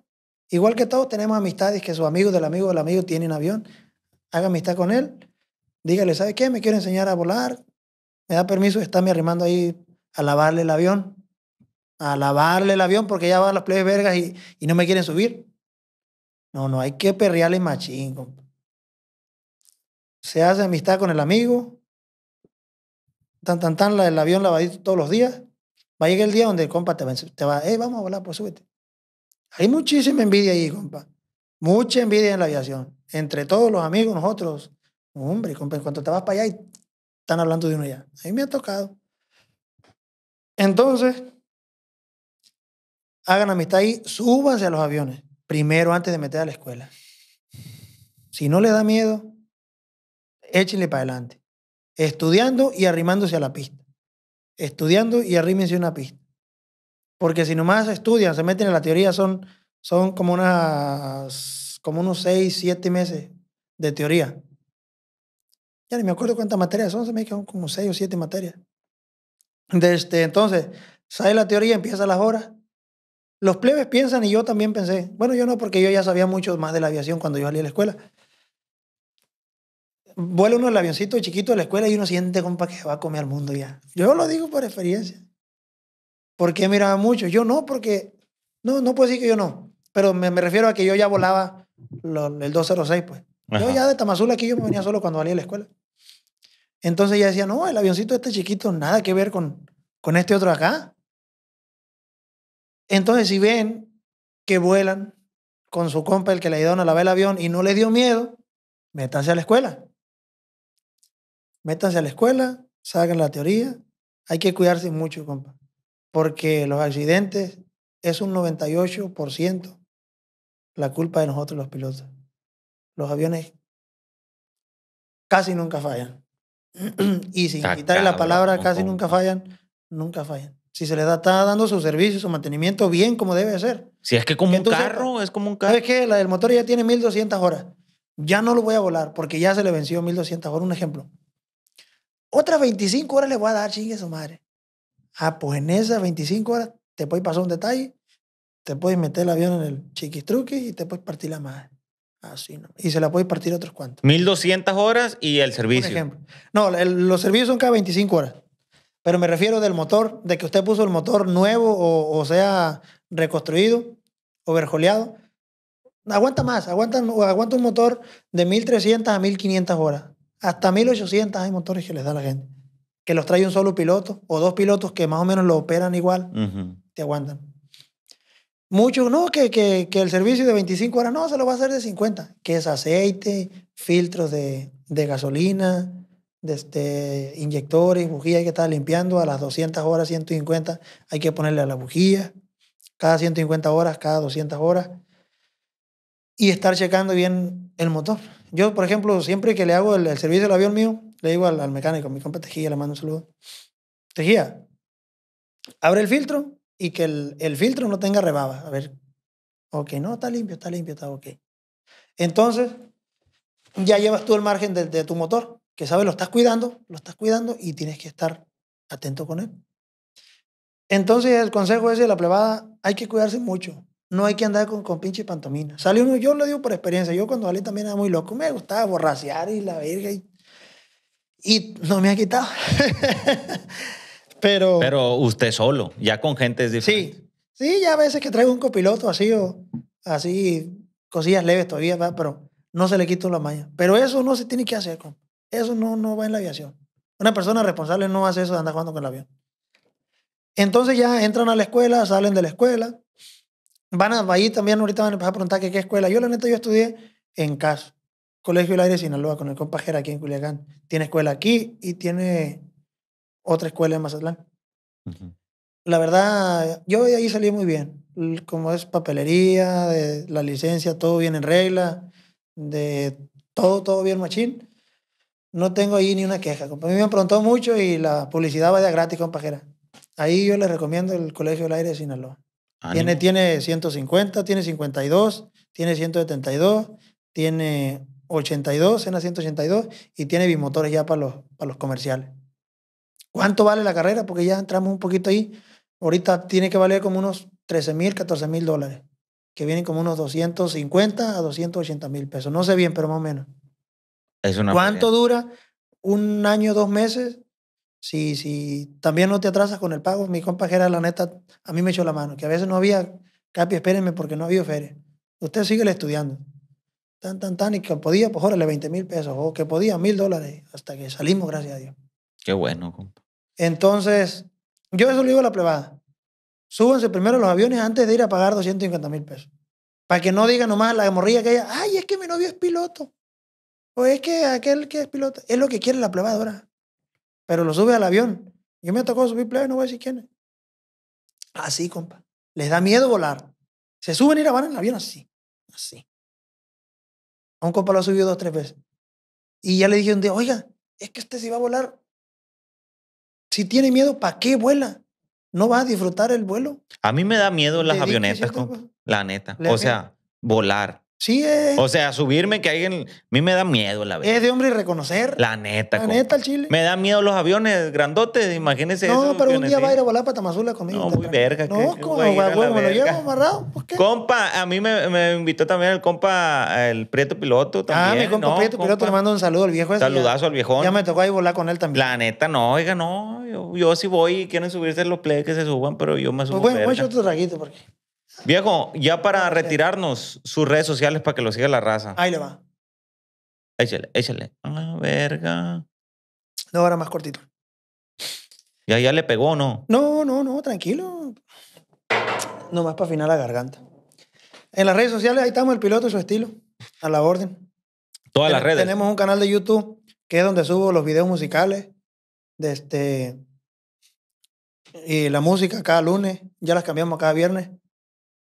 Igual que todos tenemos amistades, que su amigo del amigo del amigo tiene un avión, haga amistad con él, dígale, ¿sabe qué? Me quiero enseñar a volar, me da permiso de estarme arrimando ahí a lavarle el avión, a lavarle el avión porque ya van las plebes vergas y, y, no me quieren subir. No, no, hay que perrearle machín. Compa. Se hace amistad con el amigo. Tan, tan, tan, el avión lavadito todos los días. Va a llegar el día donde el compa te va, te va hey, vamos a volar, pues súbete. Hay muchísima envidia ahí, compa. Mucha envidia en la aviación. Entre todos los amigos, nosotros. Hombre, compa, en cuanto te vas para allá, están hablando de uno ya. A mí me ha tocado. Entonces, hagan amistad ahí, súbanse a los aviones, primero antes de meter a la escuela. Si no les da miedo, échenle para adelante. Estudiando y arrimándose a la pista. Estudiando y arrímense a una pista. Porque si nomás estudian, se meten en la teoría, son, son como, unas, como unos seis, siete meses de teoría. Ya ni me acuerdo cuántas materias son, se me quedan como seis o siete materias. Desde entonces, sale la teoría, empieza las horas, los plebes piensan y yo también pensé. Bueno, yo no, porque yo ya sabía mucho más de la aviación cuando yo salí a la escuela. Vuela uno el avioncito chiquito de la escuela y uno siente, compa, que va a comer al mundo ya. Yo lo digo por experiencia. Porque miraba mucho. Yo no, porque. No, no puedo decir que yo no. Pero me, refiero a que yo ya volaba el 206, pues. Yo ya de Tamazula aquí yo me venía solo cuando salía a la escuela. Entonces ya decía, no, el avioncito este chiquito, nada que ver con, con este otro acá. Entonces, si ven que vuelan con su compa, el que le ayudaron a lavar el avión, y no le dio miedo, métanse a la escuela. Métanse a la escuela, saquen la teoría. Hay que cuidarse mucho, compa, porque los accidentes es un 98% la culpa de nosotros los pilotos. Los aviones casi nunca fallan. y sin quitar la palabra, casi nunca fallan, nunca fallan si se le da, está dando su servicio, su mantenimiento bien como debe ser. Si es que como un carro, es como un carro. Es que la motor ya tiene 1200 horas. Ya no lo voy a volar porque ya se le venció 1200 horas, un ejemplo. Otras 25 horas le voy a dar, chingue su madre. Ah, pues en esas 25 horas te puedes pasar un detalle, te puedes meter el avión en el chiquistruque y te puedes partir la madre. Así no. Y se la puedes partir otros cuantos. 1200 horas y el servicio. Un ejemplo. No, los servicios son cada 25 horas. Pero me refiero del motor, de que usted puso el motor nuevo o, sea reconstruido o verjoleado. Aguanta más, aguanta, aguanta un motor de 1300 a 1500 horas. Hasta 1800 hay motores que les da la gente. Que los trae un solo piloto o dos pilotos que más o menos lo operan igual. Te aguantan. Muchos no, que, que, que, el servicio de 25 horas no, se lo va a hacer de 50. Que es aceite, filtros de, de gasolina, este inyectores, bujías hay que estar limpiando, a las 200 horas, 150, hay que ponerle a la bujía, cada 150 horas, cada 200 horas, y estar checando bien el motor. Yo, por ejemplo, siempre que le hago el, servicio del avión mío, le digo al, mecánico, mi compa Tejía, le mando un saludo. Tejía, abre el filtro y que el, filtro no tenga rebaba. A ver, ok, no, está limpio, está limpio, está ok. Entonces, ya llevas tú el margen de tu motor que sabes lo estás cuidando, lo estás cuidando y tienes que estar atento con él. Entonces el consejo es de la plebada, hay que cuidarse mucho. No hay que andar con, pinche pantomina. Sale uno, yo lo digo por experiencia, yo cuando salí también era muy loco, me gustaba borraciar y la verga y, no me ha quitado. Pero... Pero usted solo, ya con gente es diferente. Sí, sí, ya a veces que traigo un copiloto así o así, cosillas leves todavía, pero no se le quito la maña. Pero eso no se tiene que hacer, con eso no, no va en la aviación. Una persona responsable no hace eso de andar jugando con el avión. Entonces ya entran a la escuela, salen de la escuela. Van a, ahí también ahorita van a empezar a preguntar que qué escuela. Yo la neta, yo estudié en CAS, Colegio del Aire de Sinaloa, con el compajero aquí en Culiacán. Tiene escuela aquí y tiene otra escuela en Mazatlán. La verdad, yo de ahí salí muy bien. Como es papelería, de la licencia, todo bien en regla, de todo, todo bien machín no tengo ahí ni una queja. A mí me preguntado mucho y la publicidad va de gratis, compañera. Ahí yo les recomiendo el Colegio del Aire de Sinaloa. Tiene, tiene 150, tiene 52, tiene 172, tiene 82, cena 182 y tiene bimotores ya para los, para los comerciales. ¿Cuánto vale la carrera? Porque ya entramos un poquito ahí. Ahorita tiene que valer como unos 13 mil, 14 mil dólares, que vienen como unos 250 a 280 mil pesos. No sé bien, pero más o menos. Es una ¿Cuánto dura? ¿Un año, dos meses? Si, si también no te atrasas con el pago, mi compajera, la neta, a mí me echó la mano, que a veces no había, Capi, espérenme porque no había feria. Usted sigue estudiando. Tan, tan, tan, y que podía, pues órale, 20 mil pesos, o que podía, mil dólares, hasta que salimos, gracias a Dios. Qué bueno, compa. Entonces, yo eso le digo a la plebada. Súbanse primero los aviones antes de ir a pagar 250 mil pesos. Para que no digan nomás la morrilla que ella, ay, es que mi novio es piloto. Pues es que aquel que es piloto, es lo que quiere la plebadora. Pero lo sube al avión. Yo me tocó subir y no voy a decir quién es. Así, ah, compa. Les da miedo volar. Se suben y la van en el avión así. Así. A un compa lo ha subido dos, tres veces. Y ya le dije un día, oiga, es que este si va a volar, si tiene miedo, ¿para qué vuela? ¿No va a disfrutar el vuelo? A mí me da miedo las avionetas, compa, la neta. O sea, volar. Sí, es. Eh. O sea, subirme que alguien. A mí me da miedo, la verdad. Es de hombre y reconocer. La neta, La neta, el Chile. Me da miedo los aviones grandotes, imagínese. No, pero un día va a ir a volar para Tamazula conmigo. No, muy verga. No, que- como, me lo llevo amarrado. ¿Por qué? Compa, a mí me, me invitó también el compa, el Prieto Piloto ah, mi compa el Prieto, Piloto, le mando un saludo al viejo. Saludazo al viejón. Ya me tocó ahí volar con él también. La neta, no, oiga, no. Yo, sí voy y quieren subirse los plebes que se suban, pero yo me subo. pues bueno, voy a echar otro porque. Viejo, ya para retirarnos, sus redes sociales para que lo siga la raza. Ahí le va. Échale, échale. Ah, verga. No, ahora más cortito. ¿Ya, ya le pegó no? No, no, no, tranquilo. Nomás para afinar la garganta. En las redes sociales, ahí estamos, el piloto y su estilo. A la orden. Todas las redes. Tenemos un canal de YouTube que es donde subo los videos musicales. De este. Y la música cada lunes. Ya las cambiamos cada viernes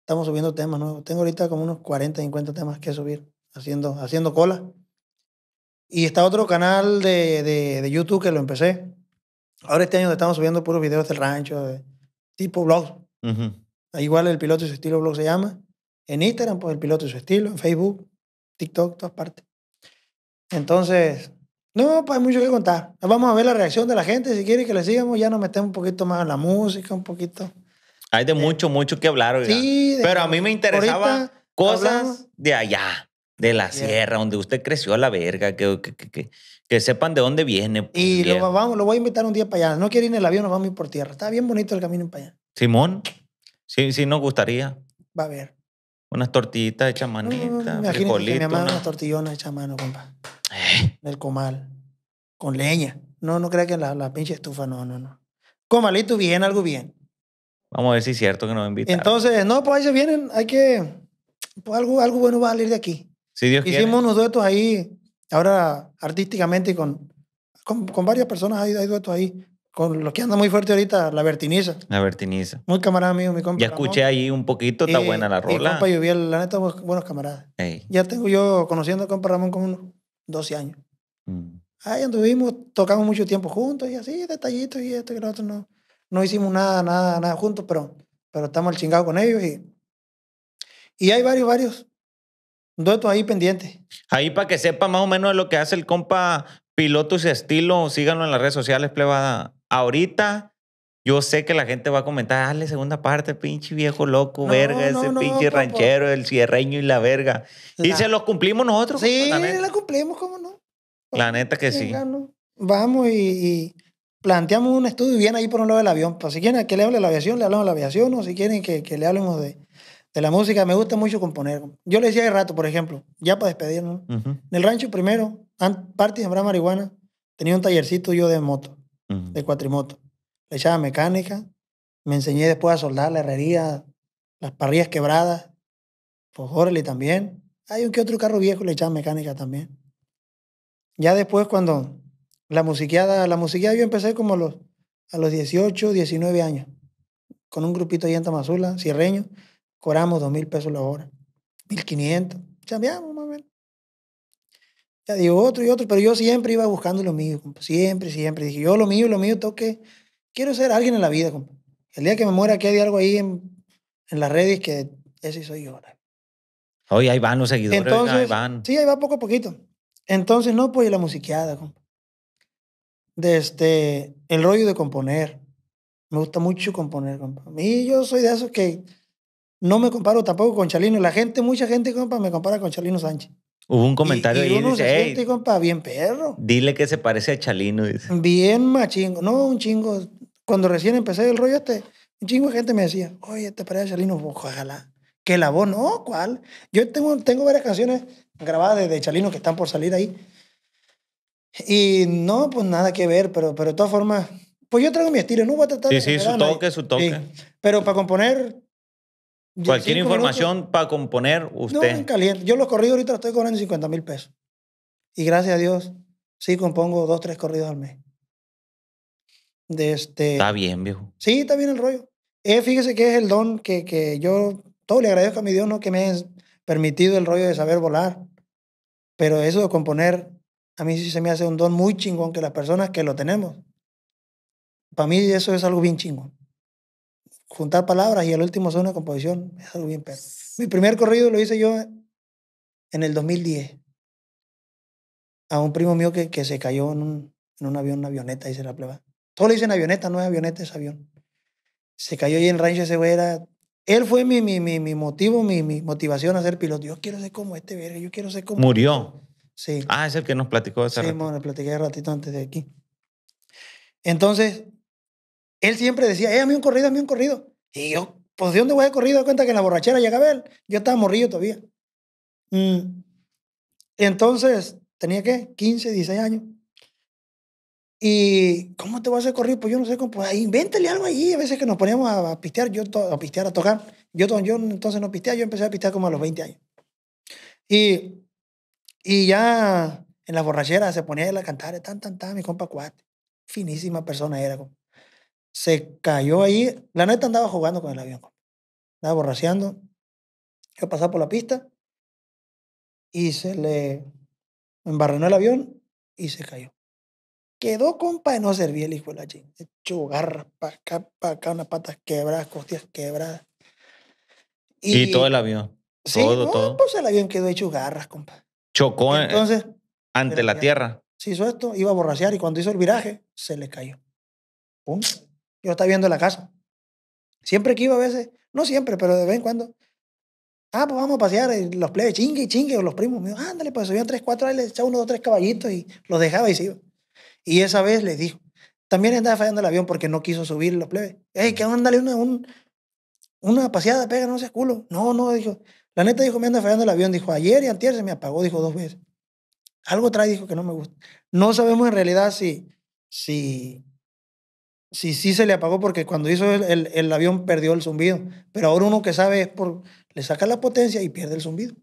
estamos subiendo temas nuevos. Tengo ahorita como unos 40, 50 temas que subir, haciendo, haciendo cola. Y está otro canal de, de, YouTube que lo empecé. Ahora este año estamos subiendo puros videos del rancho, tipo blogs. Igual el piloto y su estilo blog se llama. En Instagram, pues el piloto y su estilo, en Facebook, TikTok, todas partes. Entonces, no, pues hay mucho que contar. Vamos a ver la reacción de la gente. Si quiere que le sigamos, ya nos metemos un poquito más en la música, un poquito. Hay de mucho, mucho que hablar, Sí, Pero a mí me interesaba cosas de allá, de la sierra, donde usted creció a la verga, que, que, que, sepan de dónde viene. y pues, lo, vamos, lo voy a invitar un día para allá. No quiere ir en el avión, nos vamos a ir por tierra. Está bien bonito el camino para allá. Simón, sí, sí, nos gustaría. Va a ver. Unas tortillitas de manita, no, frijolitos. Mi mamá unas tortillonas hechas mano, compa. Eh. Del comal. Con leña. No, no crea que la, la pinche estufa, no, no, no. Comalito bien, algo bien. Vamos a ver si es cierto que nos invitan. Entonces, no, pues ahí se vienen. Hay que. Pues algo, algo bueno va a salir de aquí. Si Dios Hicimos unos duetos ahí, ahora artísticamente, con, con, varias personas hay, hay, duetos ahí. Con los que andan muy fuerte ahorita, la Bertiniza. La Bertiniza. Muy camarada mío, mi compa. Ya escuché ahí un poquito, está buena la rola. Mi compa Lluviel, la neta, buenos camaradas. Ya tengo yo conociendo a compa Ramón con unos 12 años. Mm. Ahí anduvimos, tocamos mucho tiempo juntos y así, detallitos y esto y lo otro, no no hicimos nada, nada, nada juntos, pero, pero estamos al chingado con ellos y, y hay varios, varios ahí pendientes. Ahí para que sepa más o menos de lo que hace el compa piloto y estilo, síganlo en las redes sociales, plebada. Ahorita yo sé que la gente va a comentar, dale segunda parte, pinche viejo loco, verga, ese pinche ranchero, el cierreño y la verga. Y se los cumplimos nosotros. Pues, sí, la, cumplimos, ¿cómo no? La neta que sí. Vamos y planteamos un estudio y viene ahí por un lado del avión. Pues si quieren que le hable de la aviación, le hablamos de la aviación, o si quieren que, que le hablemos de, de, la música, me gusta mucho componer. Yo le decía de rato, por ejemplo, ya para despedirnos, en el rancho primero, antes de sembrar marihuana, tenía un tallercito yo de moto, de cuatrimoto. Le echaba mecánica, me enseñé después a soldar la herrería, las parrillas quebradas, pues y también. Hay un que otro carro viejo le echaba mecánica también. Ya después cuando la musiqueada, la musiqueada yo empecé como a los, 18, 19 años, con un grupito ahí en Tamazula, cierreño, Coramos dos mil pesos la hora, 1500, quinientos, más o menos. Ya digo otro y otro, pero yo siempre iba buscando lo mío, compa. siempre, siempre. Dije, yo lo mío, lo mío, tengo quiero ser alguien en la vida, compa. El día que me muera, que hay algo ahí en, en las redes que ese soy yo. Hoy ahí van los seguidores, Entonces, Sí, ahí va poco a poquito. Entonces, no, pues la musiqueada, compa este el rollo de componer. Me gusta mucho componer, compa. mí yo soy de esos que no me comparo tampoco con Chalino. La gente, mucha gente, compa, me compara con Chalino Sánchez. Hubo un comentario y, uno ahí. se compa, bien perro. Dile que se parece a Chalino. Dice. Bien machingo. No, un chingo. Cuando recién empecé el rollo este, un chingo de gente me decía, oye, te parece a Chalino, ojalá. Que la voz, no, ¿cuál? Yo tengo, tengo varias canciones grabadas de Chalino que están por salir ahí y no, pues nada que ver, pero, pero de todas formas, pues yo traigo mi estilo, no voy a tratar de... Sí, su toque, su toque. Pero para componer... Cualquier información para componer usted. No, caliente. Yo los corridos ahorita los estoy cobrando 50 mil pesos. Y gracias a Dios, sí compongo dos, tres corridos al mes. De este... Está bien, viejo. Sí, está bien el rollo. Eh, fíjese que es el don que, que yo todo le agradezco a mi Dios, ¿no? Que me ha permitido el rollo de saber volar. Pero eso de componer a mí sí se me hace un don muy chingón que las personas que lo tenemos. Para mí eso es algo bien chingón. Juntar palabras y al último hacer una composición es algo bien perro. Mi primer corrido lo hice yo en el 2010. A un primo mío que, que se cayó en un, en un avión, una avioneta, dice la pleba. Todo lo hice en avioneta, no es avioneta, es avión. Se cayó ahí en el rancho ese él fue mi, mi, mi, motivo, mi, mi motivación a ser piloto. Yo quiero ser como este verga, yo quiero ser como. Murió. Sí. Ah, es el que nos platicó hace sí, bueno, platiqué ratito antes de aquí. Entonces, él siempre decía, eh, a mí un corrido, a mí un corrido. Y yo, pues, ¿de dónde voy a corrido? De cuenta que en la borrachera llegaba él. Yo estaba morrillo todavía. Mm. Entonces, tenía, ¿qué? 15, 16 años. ¿Y cómo te voy a hacer corrido? Pues yo no sé cómo. Pues invéntale algo allí. A veces que nos poníamos a, pistear, yo a pistear, a tocar. Yo, yo entonces no pisteaba, yo empecé a pistear como a los 20 años. Y y ya en la borrachera se ponía él a cantar, eh, tan, tan, tan, mi compa cuate. Finísima persona era. Se cayó ahí. La neta andaba jugando con el avión. Compa. Andaba borracheando. Yo pasaba por la pista y se le embarrenó el avión y se cayó. Quedó, compa, y no servía el hijo de la Hecho garras para acá, para acá, unas patas quebradas, costillas quebradas. Y, todo el avión. Sí, todo, pues, el avión quedó hecho garras, compa. Chocó ante la tierra. Se hizo esto, iba a borrasear y cuando hizo el viraje, se le cayó. Pum. Yo estaba viendo la casa. Siempre que iba a veces, no siempre, pero de vez en cuando. Ah, pues vamos a pasear eh, los plebes, chingue y chingue, o los primos míos. Ándale, pues subían tres, cuatro, ahí le echaba uno, dos, tres caballitos y los dejaba y se iba. Y esa vez le dijo. También estaba fallando el avión porque no quiso subir los plebes. Ey, que ándale una, un, una paseada, pega, no seas culo. No, no, dijo. La neta dijo, me anda fallando el avión. Dijo, ayer y antier se me apagó, dijo dos veces. Algo trae, dijo, que no me gusta. No sabemos en realidad si, si, se le apagó porque cuando hizo el, avión perdió el zumbido. Pero ahora uno que sabe es por, le saca la potencia y pierde el zumbido.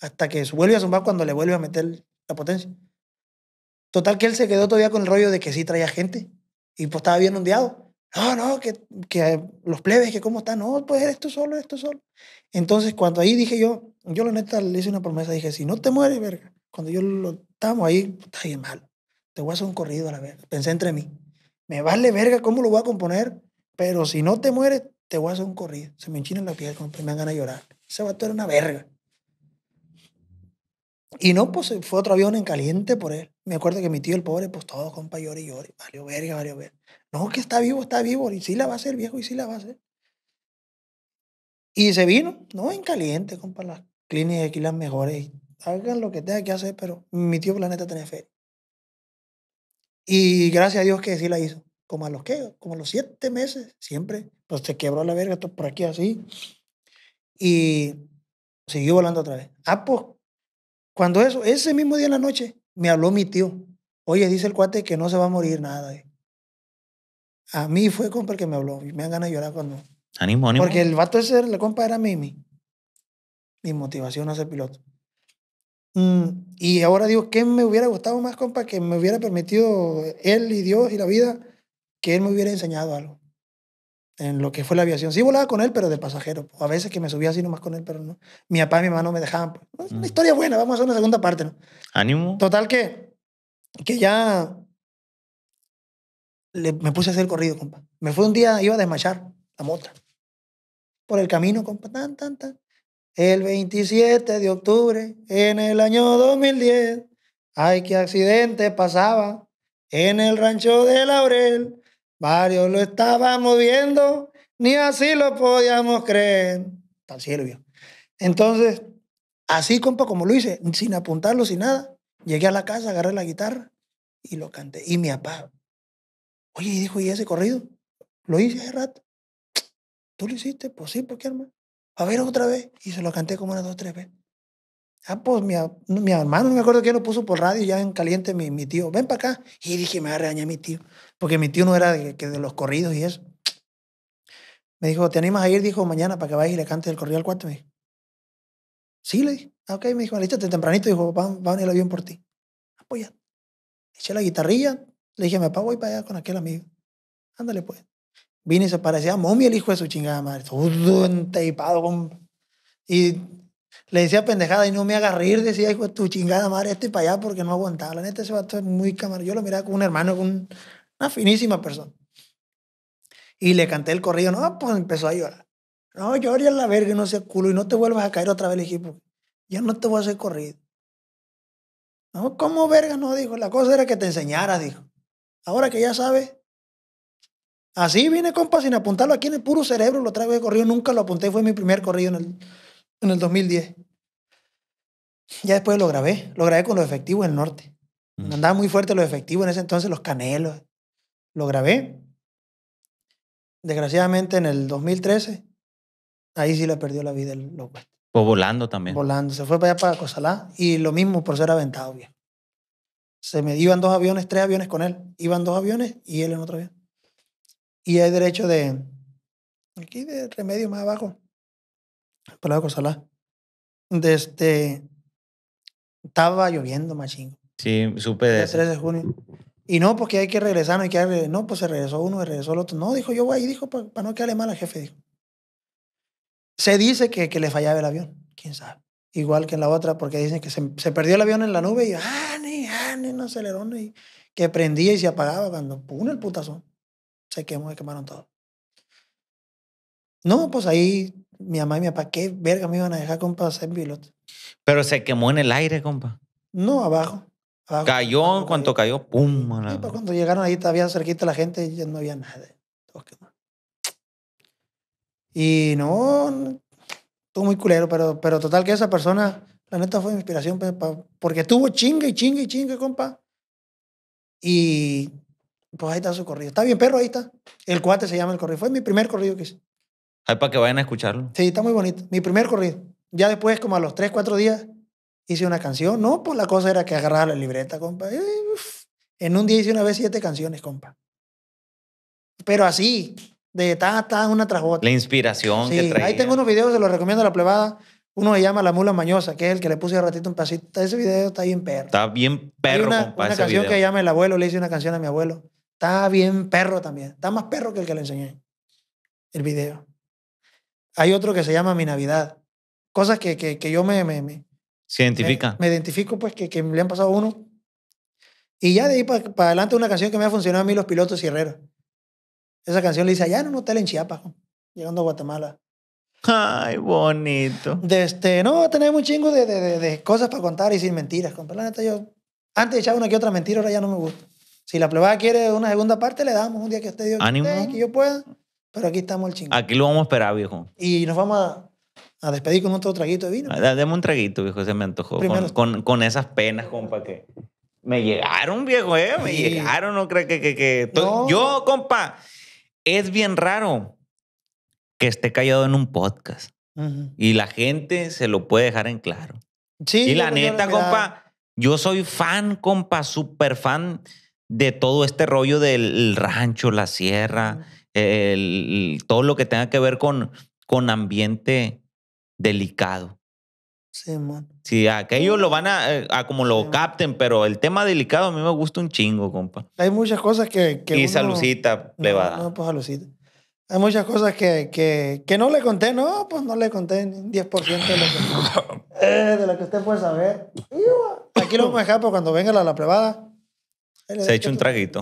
Hasta que vuelve a zumbar cuando le vuelve a meter la potencia. Total que él se quedó todavía con el rollo de que sí traía gente. Y pues estaba bien hundiado. No, no, que, que los plebes, que cómo están. No, pues eres tú solo, eres tú solo. Entonces, cuando ahí dije yo, yo la neta le hice una promesa, dije, si no te mueres, verga, cuando yo lo estamos ahí, está bien mal. Te voy a hacer un corrido a la verga. Pensé entre mí. Me vale verga cómo lo voy a componer, pero si no te mueres, te voy a hacer un corrido. Se me enchina en la piel, me dan ganas de llorar. Ese vato era una verga. Y no, pues fue otro avión en caliente por él. Me acuerdo que mi tío, el pobre, pues todo, compa, llore y llore. Valió verga, valió verga. No, que está vivo, está vivo. Y sí la va a hacer, viejo, y sí la va a hacer. Y se vino, no en caliente, compa, las clínicas aquí las mejores. Hagan lo que tengan que hacer, pero mi tío Planeta tenía fe. Y gracias a Dios que sí la hizo. Como a los que, como a los siete meses, siempre, pues se quebró la verga, por aquí así. Y siguió volando otra vez. Ah, pues, cuando eso, ese mismo día en la noche, me habló mi tío. Oye, dice el cuate que no se va a morir nada. Eh. A mí fue compa el que me habló. y Me dan ganas de llorar cuando. Ánimo, ánimo. Porque el vato ese, la compa era Mimi. Mi motivación a ser piloto. Mm, y ahora digo, ¿qué me hubiera gustado más, compa? Que me hubiera permitido él y Dios y la vida, que él me hubiera enseñado algo en lo que fue la aviación. Sí volaba con él, pero de pasajero. A veces que me subía así nomás con él, pero no. Mi papá y mi mamá no me dejaban. Es pues. mm. una historia buena, vamos a hacer una segunda parte, ¿no? Ánimo. Total que, que ya me puse a hacer corrido, compa. Me fue un día, iba a desmayar la mota. Por el camino, compa, tan, tan, tan. El 27 de octubre, en el año 2010, ay, qué accidente pasaba en el rancho de Laurel. Varios lo estábamos viendo, ni así lo podíamos creer. Tal silvio. Entonces, así, compa, como lo hice, sin apuntarlo, sin nada, llegué a la casa, agarré la guitarra y lo canté. Y me apagó. Oye, y dijo, ¿y ese corrido? Lo hice hace rato. ¿Tú lo hiciste? Pues sí, porque qué, hermano? A ver, otra vez. Y se lo canté como una, dos, tres veces. Ah, pues mi, hermano, no me acuerdo quién, lo puso por radio ya en caliente mi, tío. Ven para acá. Y dije, me va a mi tío. Porque mi tío no era de, que de los corridos y eso. Me dijo, ¿te animas a ir? Dijo, mañana para que vayas y le cantes el corrido al cuarto. Me sí, le dije. Ah, ok, me dijo, alístate tempranito. Dijo, va, va a venir el avión por ti. Apoya. Ah, pues Eché la guitarrilla, le dije me mi papá, voy para allá con aquel amigo. Ándale pues. Vine y se parecía a mummy el hijo de su chingada madre. Todo Y le decía pendejada y no me hagas reír. Decía, hijo de tu chingada madre, estoy para allá porque no aguantaba. La neta, ese vato es muy cámara. Yo lo miraba como un hermano, una finísima persona. Y le canté el corrido. No, pues empezó a llorar. No, en la verga, y no sea culo. Y no te vuelvas a caer otra vez. Le dije, yo no te voy a hacer corrido. No, ¿cómo verga? No, dijo. La cosa era que te enseñara, dijo. Ahora que ya sabe, así viene, compa, sin apuntarlo aquí en el puro cerebro, lo traigo de corrido, nunca lo apunté, fue mi primer corrido en el, en el 2010. Ya después lo grabé, lo grabé con los efectivos en el norte. Mm. Andaba muy fuerte los efectivos en ese entonces, los canelos. Lo grabé. Desgraciadamente en el 2013, ahí sí le perdió la vida el loco. Pues volando también. Volando, se fue para allá para Cosalá y lo mismo por ser aventado, bien. Se me iban dos aviones, tres aviones con él. Iban dos aviones y él en otro avión. Y hay derecho de. Aquí de remedio más abajo. de de este, Desde. Estaba lloviendo, machín. Sí, supe de El 3 de junio. Y no, porque pues, hay que regresar, no hay que regresar. No, pues se regresó uno, y regresó el otro. No, dijo, yo voy ahí, dijo, para, no que quedarle mal al jefe, dijo. Se dice que, que le fallaba el avión, quién sabe igual que en la otra, porque dicen que se, perdió el avión en la nube y ¡ah, ni, ah, ni, no aceleró, Y que prendía y se apagaba cuando ¡pum! el putazón. Se quemó y quemaron todo. No, pues ahí mi mamá y mi papá, ¿qué verga me iban a dejar, compa, ser piloto? Pero se quemó en el aire, compa. No, abajo. cayó, cuando en cuanto cayó, ¡pum! Sí, pues cuando llegaron ahí, todavía cerquita la gente, ya no había nada. Y no, Estuvo muy culero, pero, pero total que esa persona, la neta fue mi inspiración, porque tuvo chinga y chinga y chinga, compa. Y pues ahí está su corrido. Está bien, perro, ahí está. El cuate se llama el corrido. Fue mi primer corrido que hice. Ahí para que vayan a escucharlo. Sí, está muy bonito. Mi primer corrido. Ya después, como a los 3, 4 días, hice una canción. No, pues la cosa era que agarraba la libreta, compa. En un día hice una vez siete canciones, compa. Pero así, de ta, ta, una tras La inspiración que traía. Ahí tengo unos videos, se los recomiendo a la plebada. Uno se llama La Mula Mañosa, que es el que le puse a ratito un pasito Ese video está bien perro. Está bien perro, una, una canción que llama El Abuelo, le hice una canción a mi abuelo. Está bien perro también. Está más perro que el que le enseñé. El video. Hay otro que se llama Mi Navidad. Cosas que, que, que yo me, me, me ¿Se identifica? Me, identifico, pues, que, que le han pasado a uno. Y ya de ahí para adelante una canción que me ha funcionado a mí, Los Pilotos Herrera. Esa canción le hice allá en un hotel en Chiapas, llegando a Guatemala. Ay, bonito. De este, no, tenemos un chingo de, cosas para contar y sin mentiras. Compa. La neta, yo antes echaba una que otra mentira, ahora ya no me gusta. Si la plebada quiere una segunda parte, le damos un día que usted dio que, que yo pueda. Pero aquí estamos el chingo. Aquí lo vamos a esperar, viejo. Y nos vamos a, despedir con otro traguito de vino. Ah, deme un traguito, viejo, se me antojó. Con, esas penas, compa, que me llegaron, viejo, eh. Me llegaron, no creo que. que, que... Yo, compa es bien raro que esté callado en un podcast. Y la gente se lo puede dejar en claro. Sí, y la neta, compa, yo soy fan, compa, súper fan de todo este rollo del rancho, la sierra, el, todo lo que tenga que ver con, con ambiente delicado. Sí, man. Sí, aquello lo van a, eh, como lo capten, pero el tema delicado a mí me gusta un chingo, compa. Hay muchas cosas que. y salucita no, pues salucita. Hay muchas cosas que, no le conté, no, pues no le conté ni 10% de lo que, eh, de lo que usted puede saber. Aquí lo vamos a dejar, cuando venga la, la privada. Se ha hecho un traguito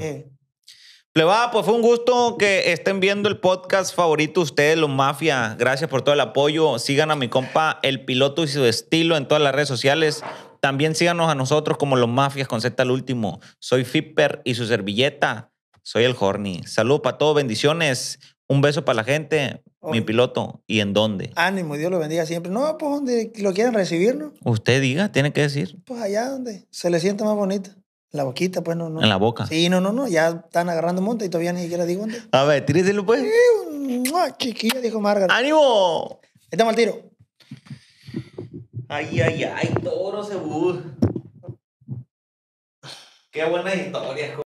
va, pues fue un gusto que estén viendo el podcast favorito ustedes, los Mafia. Gracias por todo el apoyo. Sigan a mi compa El Piloto y su estilo en todas las redes sociales. También síganos a nosotros como los Mafias con Z al último. Soy Fipper y su servilleta. Soy el Horny. Saludos para todos, bendiciones. Un beso para la gente, mi piloto. ¿Y en dónde? Ánimo, Dios lo bendiga siempre. No, pues donde lo quieran recibir, Usted diga, tiene que decir. Pues allá donde se le sienta más bonito. En la boquita, pues no, no. En la boca. Sí, no, no, no. Ya están agarrando monta y todavía ni siquiera digo dónde. A ver, tíreselo, pues. chiquilla, dijo Margaret. ¡Ánimo! Estamos al tiro. Ay, ay, ay, toro se Qué buena historia,